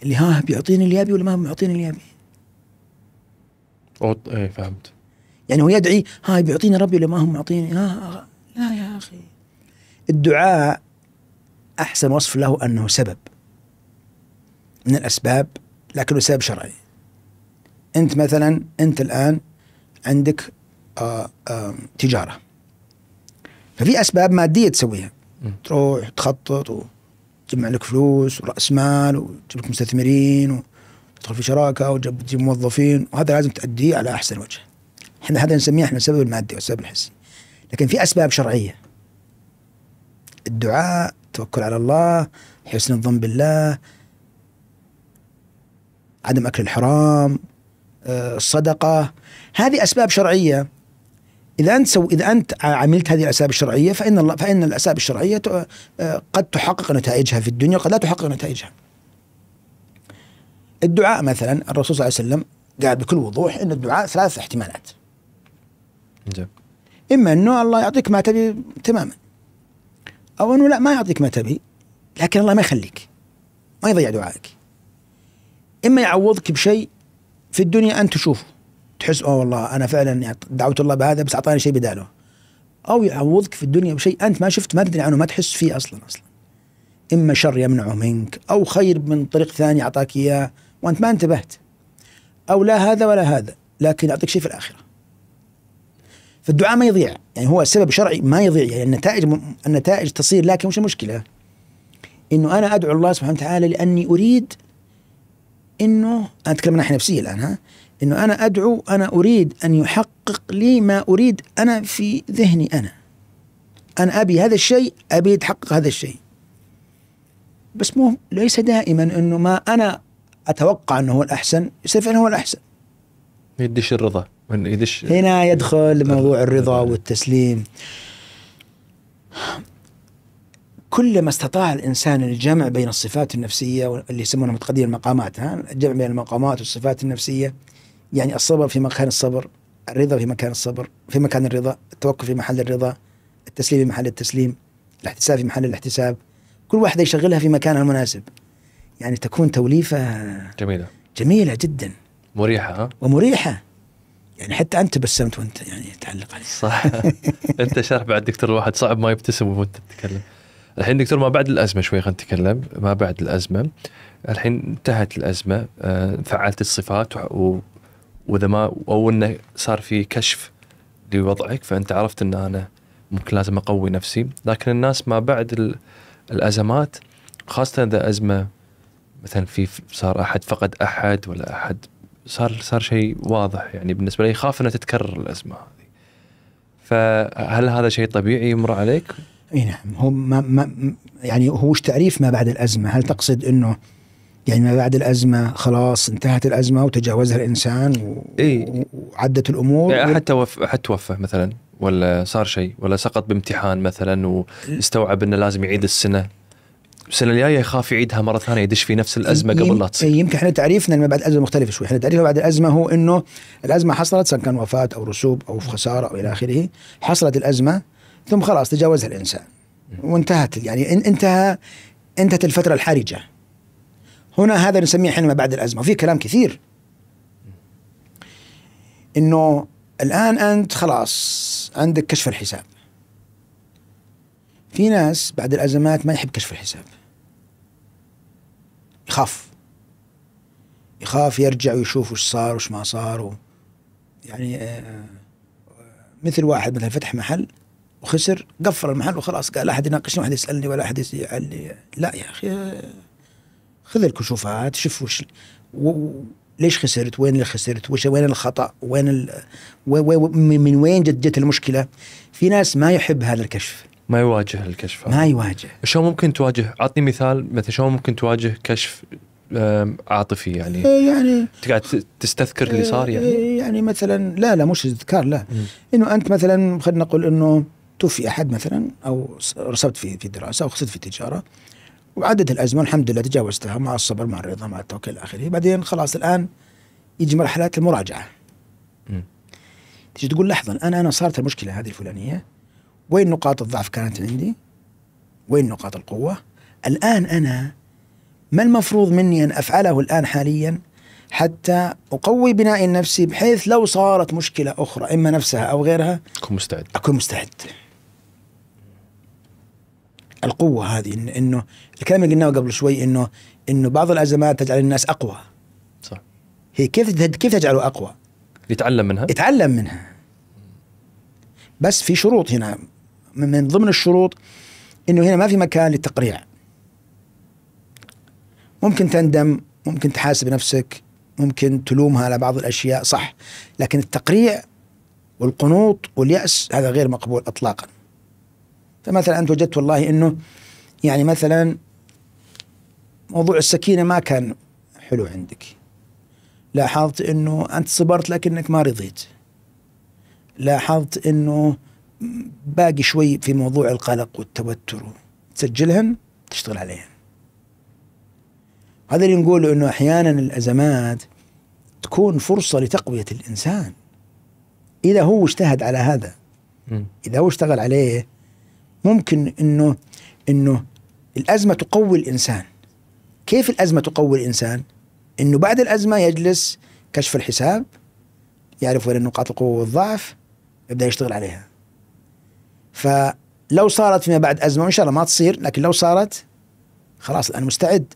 اللي ها بيعطيني اللي ابي ولا ما بيعطيني اللي ابي؟ أوط... ايه فهمت يعني هو يدعي ها بيعطيني ربي ولا ما هم معطيني ها لا يا اخي الدعاء احسن وصف له انه سبب من الاسباب لكنه سبب شرعي انت مثلا انت الان عندك آآ آه، آآ آه، تجاره ففي اسباب ماديه تسويها تروح تخطط و... تجمع لك فلوس وراس مال وتجيب لك مستثمرين وتدخل في شراكه وتجيب موظفين وهذا لازم تأديه على احسن وجه. احنا هذا نسميه احنا السبب المادي والسبب الحسي. لكن في اسباب شرعيه. الدعاء، التوكل على الله، حسن الظن بالله، عدم اكل الحرام، آه، الصدقه، هذه اسباب شرعيه اذا انت سو اذا انت عملت هذه الاسباب الشرعيه فان الله فان الاسباب الشرعيه آه، قد تحقق نتائجها في الدنيا وقد لا تحقق نتائجها. الدعاء مثلا الرسول صلى الله عليه وسلم قال بكل وضوح ان الدعاء ثلاث احتمالات. جب. اما انه الله يعطيك ما تبي تماما. او انه لا ما يعطيك ما تبي لكن الله ما يخليك. ما يضيع دعائك. اما يعوضك بشيء في الدنيا انت تشوفه تحس اوه والله انا فعلا يعني دعوت الله بهذا بس اعطاني شيء بداله او يعوضك في الدنيا بشيء انت ما شفت ما تدري عنه ما تحس فيه اصلا اصلا اما شر يمنعه منك او خير من طريق ثاني اعطاك اياه وانت ما انتبهت او لا هذا ولا هذا لكن يعطيك شيء في الاخره فالدعاء ما يضيع يعني هو سبب شرعي ما يضيع يعني النتائج النتائج تصير لكن مش المشكله انه انا ادعو الله سبحانه وتعالى لاني اريد انه انا اتكلم من ناحيه نفسيه الان ها انه انا ادعو انا اريد ان يحقق لي ما اريد انا في ذهني انا انا ابي هذا الشيء ابي يتحقق هذا الشيء بس مو ليس دائما انه ما انا اتوقع انه هو الاحسن يصير فعلا هو الاحسن يدش الرضا يدش هنا يدخل موضوع الرضا والتسليم كلما استطاع الانسان الجمع بين الصفات النفسيه اللي يسمونها متقدمه المقامات ها الجمع بين المقامات والصفات النفسيه يعني الصبر في مكان الصبر الرضا في مكان الصبر في مكان الرضا التوقف في محل الرضا التسليم في محل التسليم الاحتساب في محل الاحتساب كل واحدة يشغلها في مكانها المناسب يعني تكون توليفة جميلة جميلة جدا مريحة ها؟ ومريحة يعني حتى انت بسمت وانت يعني تعلق عليه صح انت شرح بعد دكتور الواحد صعب ما يبتسم وانت تتكلم الحين دكتور ما بعد الازمه شوي خلينا نتكلم ما بعد الازمه الحين انتهت الازمه آه، فعلت الصفات و واذا ما او انه صار في كشف لوضعك فانت عرفت ان انا ممكن لازم اقوي نفسي لكن الناس ما بعد الازمات خاصه اذا ازمه مثلا في صار احد فقد احد ولا احد صار صار شيء واضح يعني بالنسبه لي يخاف انها تتكرر الازمه هذه فهل هذا شيء طبيعي يمر عليك؟ اي نعم هو ما ما يعني هو وش تعريف ما بعد الازمه؟ هل تقصد انه يعني ما بعد الازمه خلاص انتهت الازمه وتجاوزها الانسان و... إيه؟ وعدت الامور يعني احد توفى احد توفى مثلا ولا صار شيء ولا سقط بامتحان مثلا واستوعب انه لازم يعيد السنه السنه الجايه يخاف يعيدها مره ثانيه يدش في نفس الازمه قبل لا تصير يمكن احنا تعريفنا لما بعد الازمه مختلف شوي، احنا تعريفنا بعد الازمه هو انه الازمه حصلت سواء كان وفاه او رسوب او خساره او الى اخره، حصلت الازمه ثم خلاص تجاوزها الانسان وانتهت يعني انتهى انتهت الفتره الحرجه هنا هذا نسميه حين ما بعد الازمه وفي كلام كثير انه الان انت خلاص عندك كشف الحساب في ناس بعد الازمات ما يحب كشف الحساب يخاف يخاف يرجع ويشوف وش صار وش ما صار و يعني آه، مثل واحد مثلا فتح محل وخسر قفل المحل وخلاص قال لا احد يناقشني ولا احد يسالني ولا احد يسالني لا يا اخي خذ الكشوفات شوف وش و... ليش خسرت وين اللي خسرت وش وين الخطا وين ال... و... و... من وين جت جت المشكله في ناس ما يحب هذا الكشف ما يواجه الكشف ما يواجه شلون ممكن تواجه اعطني مثال مثلا شلون ممكن تواجه كشف عاطفي يعني إيه، يعني تقعد تستذكر اللي إيه، صار يعني إيه، يعني مثلا لا لا مش اذكار لا انه انت مثلا خلينا نقول انه توفي احد مثلا او رسبت في في دراسه او خسرت في تجاره وعدت الازمه الحمد لله تجاوزتها مع الصبر مع الرضا مع التوكل الى اخره بعدين خلاص الان يجي مرحله المراجعه تجي تقول لحظه الان انا صارت المشكله هذه الفلانيه وين نقاط الضعف كانت عندي وين نقاط القوه الان انا ما المفروض مني ان افعله الان حاليا حتى اقوي بنائي النفسي بحيث لو صارت مشكله اخرى اما نفسها او غيرها اكون مستعد اكون مستعد القوه هذه إن انه الكلام اللي قلناه قبل شوي انه انه بعض الازمات تجعل الناس اقوى صح هي كيف كيف تجعله اقوى؟ يتعلم منها يتعلم منها بس في شروط هنا من ضمن الشروط انه هنا ما في مكان للتقريع ممكن تندم ممكن تحاسب نفسك ممكن تلومها على بعض الاشياء صح لكن التقريع والقنوط والياس هذا غير مقبول اطلاقا فمثلا أنت وجدت والله أنه يعني مثلا موضوع السكينة ما كان حلو عندك لاحظت أنه أنت صبرت لكنك ما رضيت لاحظت أنه باقي شوي في موضوع القلق والتوتر تسجلهن تشتغل عليهن هذا اللي نقوله أنه أحيانا الأزمات تكون فرصة لتقوية الإنسان إذا هو اجتهد على هذا إذا هو اشتغل عليه ممكن انه انه الازمه تقوي الانسان كيف الازمه تقوي الانسان انه بعد الازمه يجلس كشف الحساب يعرف وين نقاط القوه والضعف يبدا يشتغل عليها فلو صارت فيما بعد ازمه وان شاء الله ما تصير لكن لو صارت خلاص انا مستعد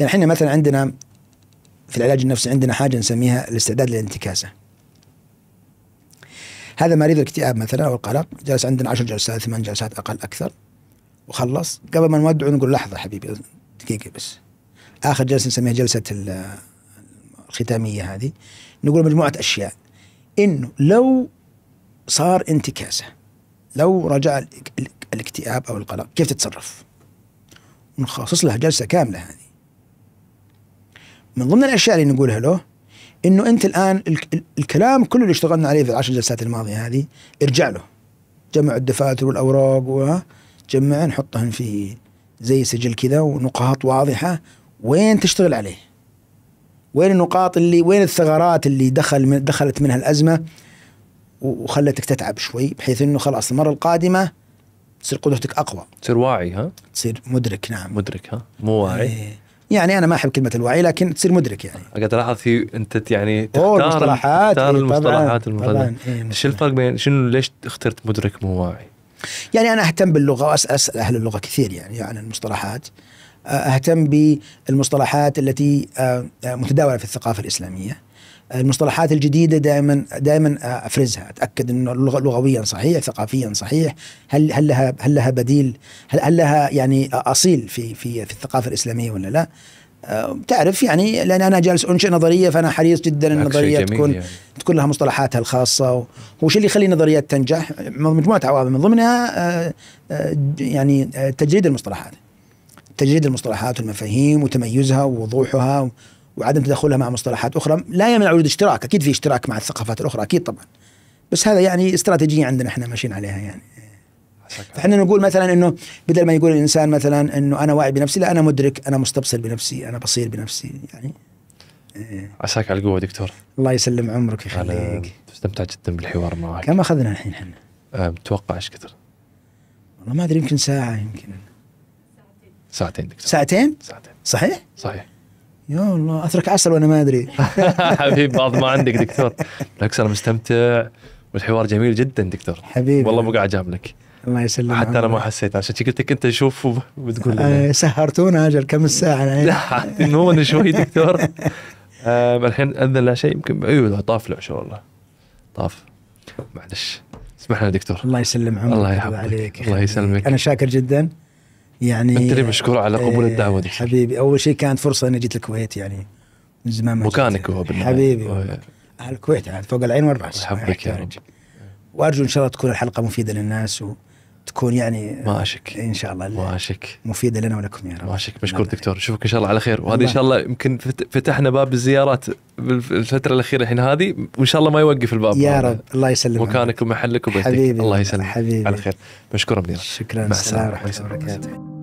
يعني احنا مثلا عندنا في العلاج النفسي عندنا حاجه نسميها الاستعداد للانتكاسه هذا مريض الاكتئاب مثلا او القلق جلس عندنا 10 جلسات ثمان جلسات اقل اكثر وخلص قبل ما نودعه نقول لحظه حبيبي دقيقه بس اخر جلسه نسميها جلسه الختاميه هذه نقول مجموعه اشياء انه لو صار انتكاسه لو رجع الاكتئاب او القلق كيف تتصرف؟ نخصص لها جلسه كامله هذه من ضمن الاشياء اللي نقولها له انه انت الان الكلام كله اللي اشتغلنا عليه في العشر جلسات الماضيه هذه ارجع له جمع الدفاتر والاوراق وجمع نحطهن في زي سجل كذا ونقاط واضحه وين تشتغل عليه وين النقاط اللي وين الثغرات اللي دخل من دخلت منها الازمه وخلتك تتعب شوي بحيث انه خلاص المره القادمه تصير قدرتك اقوى تصير واعي ها تصير مدرك نعم مدرك ها مو واعي ايه. يعني انا ما احب كلمه الوعي لكن تصير مدرك يعني قد الاحظ في انت يعني تختار المصطلحات تختار إيه، المصطلحات المفضله إيه، شو الفرق بين شنو ليش اخترت مدرك مو واعي؟ يعني انا اهتم باللغه واسال اسال اهل اللغه كثير يعني عن يعني المصطلحات اهتم بالمصطلحات التي آه، آه، متداوله في الثقافه الاسلاميه المصطلحات الجديده دائما دائما افرزها اتاكد انه لغويا صحيح ثقافيا صحيح هل هل لها هل لها بديل هل, هل لها يعني اصيل في في في الثقافه الاسلاميه ولا لا أه، تعرف يعني لان انا جالس انشئ نظريه فانا حريص جدا النظريه تكون يعني. تكون لها مصطلحاتها الخاصه وش اللي يخلي النظريات تنجح مجموعه عوامل من ضمنها أه، أه، يعني تجريد المصطلحات تجريد المصطلحات والمفاهيم وتميزها ووضوحها وعدم تدخلها مع مصطلحات اخرى لا يمنع وجود اشتراك اكيد في اشتراك مع الثقافات الاخرى اكيد طبعا بس هذا يعني استراتيجيه عندنا احنا ماشيين عليها يعني فاحنا نقول مثلا انه بدل ما يقول الانسان مثلا انه انا واعي بنفسي لا انا مدرك انا مستبصر بنفسي انا بصير بنفسي يعني إيه. عساك على القوه دكتور الله يسلم عمرك يخليك استمتع جدا بالحوار معك كم اخذنا الحين احنا؟ آه، متوقع ايش كثر؟ والله ما ادري يمكن ساعه يمكن ساعتين دكتور ساعتين؟ ساعتين صحيح؟ صحيح يا الله اترك عسل وانا ما ادري حبيب بعض ما عندك دكتور بالعكس انا مستمتع والحوار جميل جدا دكتور حبيبي والله مو قاعد جابلك الله يسلمك حتى انا ما حسيت عشان قلت لك انت شوف وبتقول آه سهرتونا اجل كم الساعه يعني. لا نومنا شوي دكتور آه، الحين اذن لا شيء يمكن ايوه طاف له ان شاء الله طاف معلش اسمح لنا دكتور الله يسلم عمرك الله يحفظك عليك الله يسلمك انا شاكر جدا يعني انت اللي مشكور على قبول آه، الدعوه دي حبيبي اول شيء كانت فرصه اني جيت الكويت يعني من زمان مكانك هو بالنهاية. حبيبي اهل الكويت عاد فوق العين والراس يحفظك يا رب يعني. وارجو ان شاء الله تكون الحلقه مفيده للناس و... تكون يعني ما اشك ان شاء الله ما اشك مفيده لنا ولكم يا رب ما اشك نعم. مشكور دكتور نشوفك ان شاء الله على خير وهذه ان شاء الله يمكن فتحنا باب الزيارات بالفتره الاخيره الحين هذه وان شاء الله ما يوقف الباب يا رب الله يسلمك مكانك ومحلك وبيتك حبيبي الله يسلمك حبيبي على خير مشكور منير شكرا مع السلامه ورحمه الله وبركاته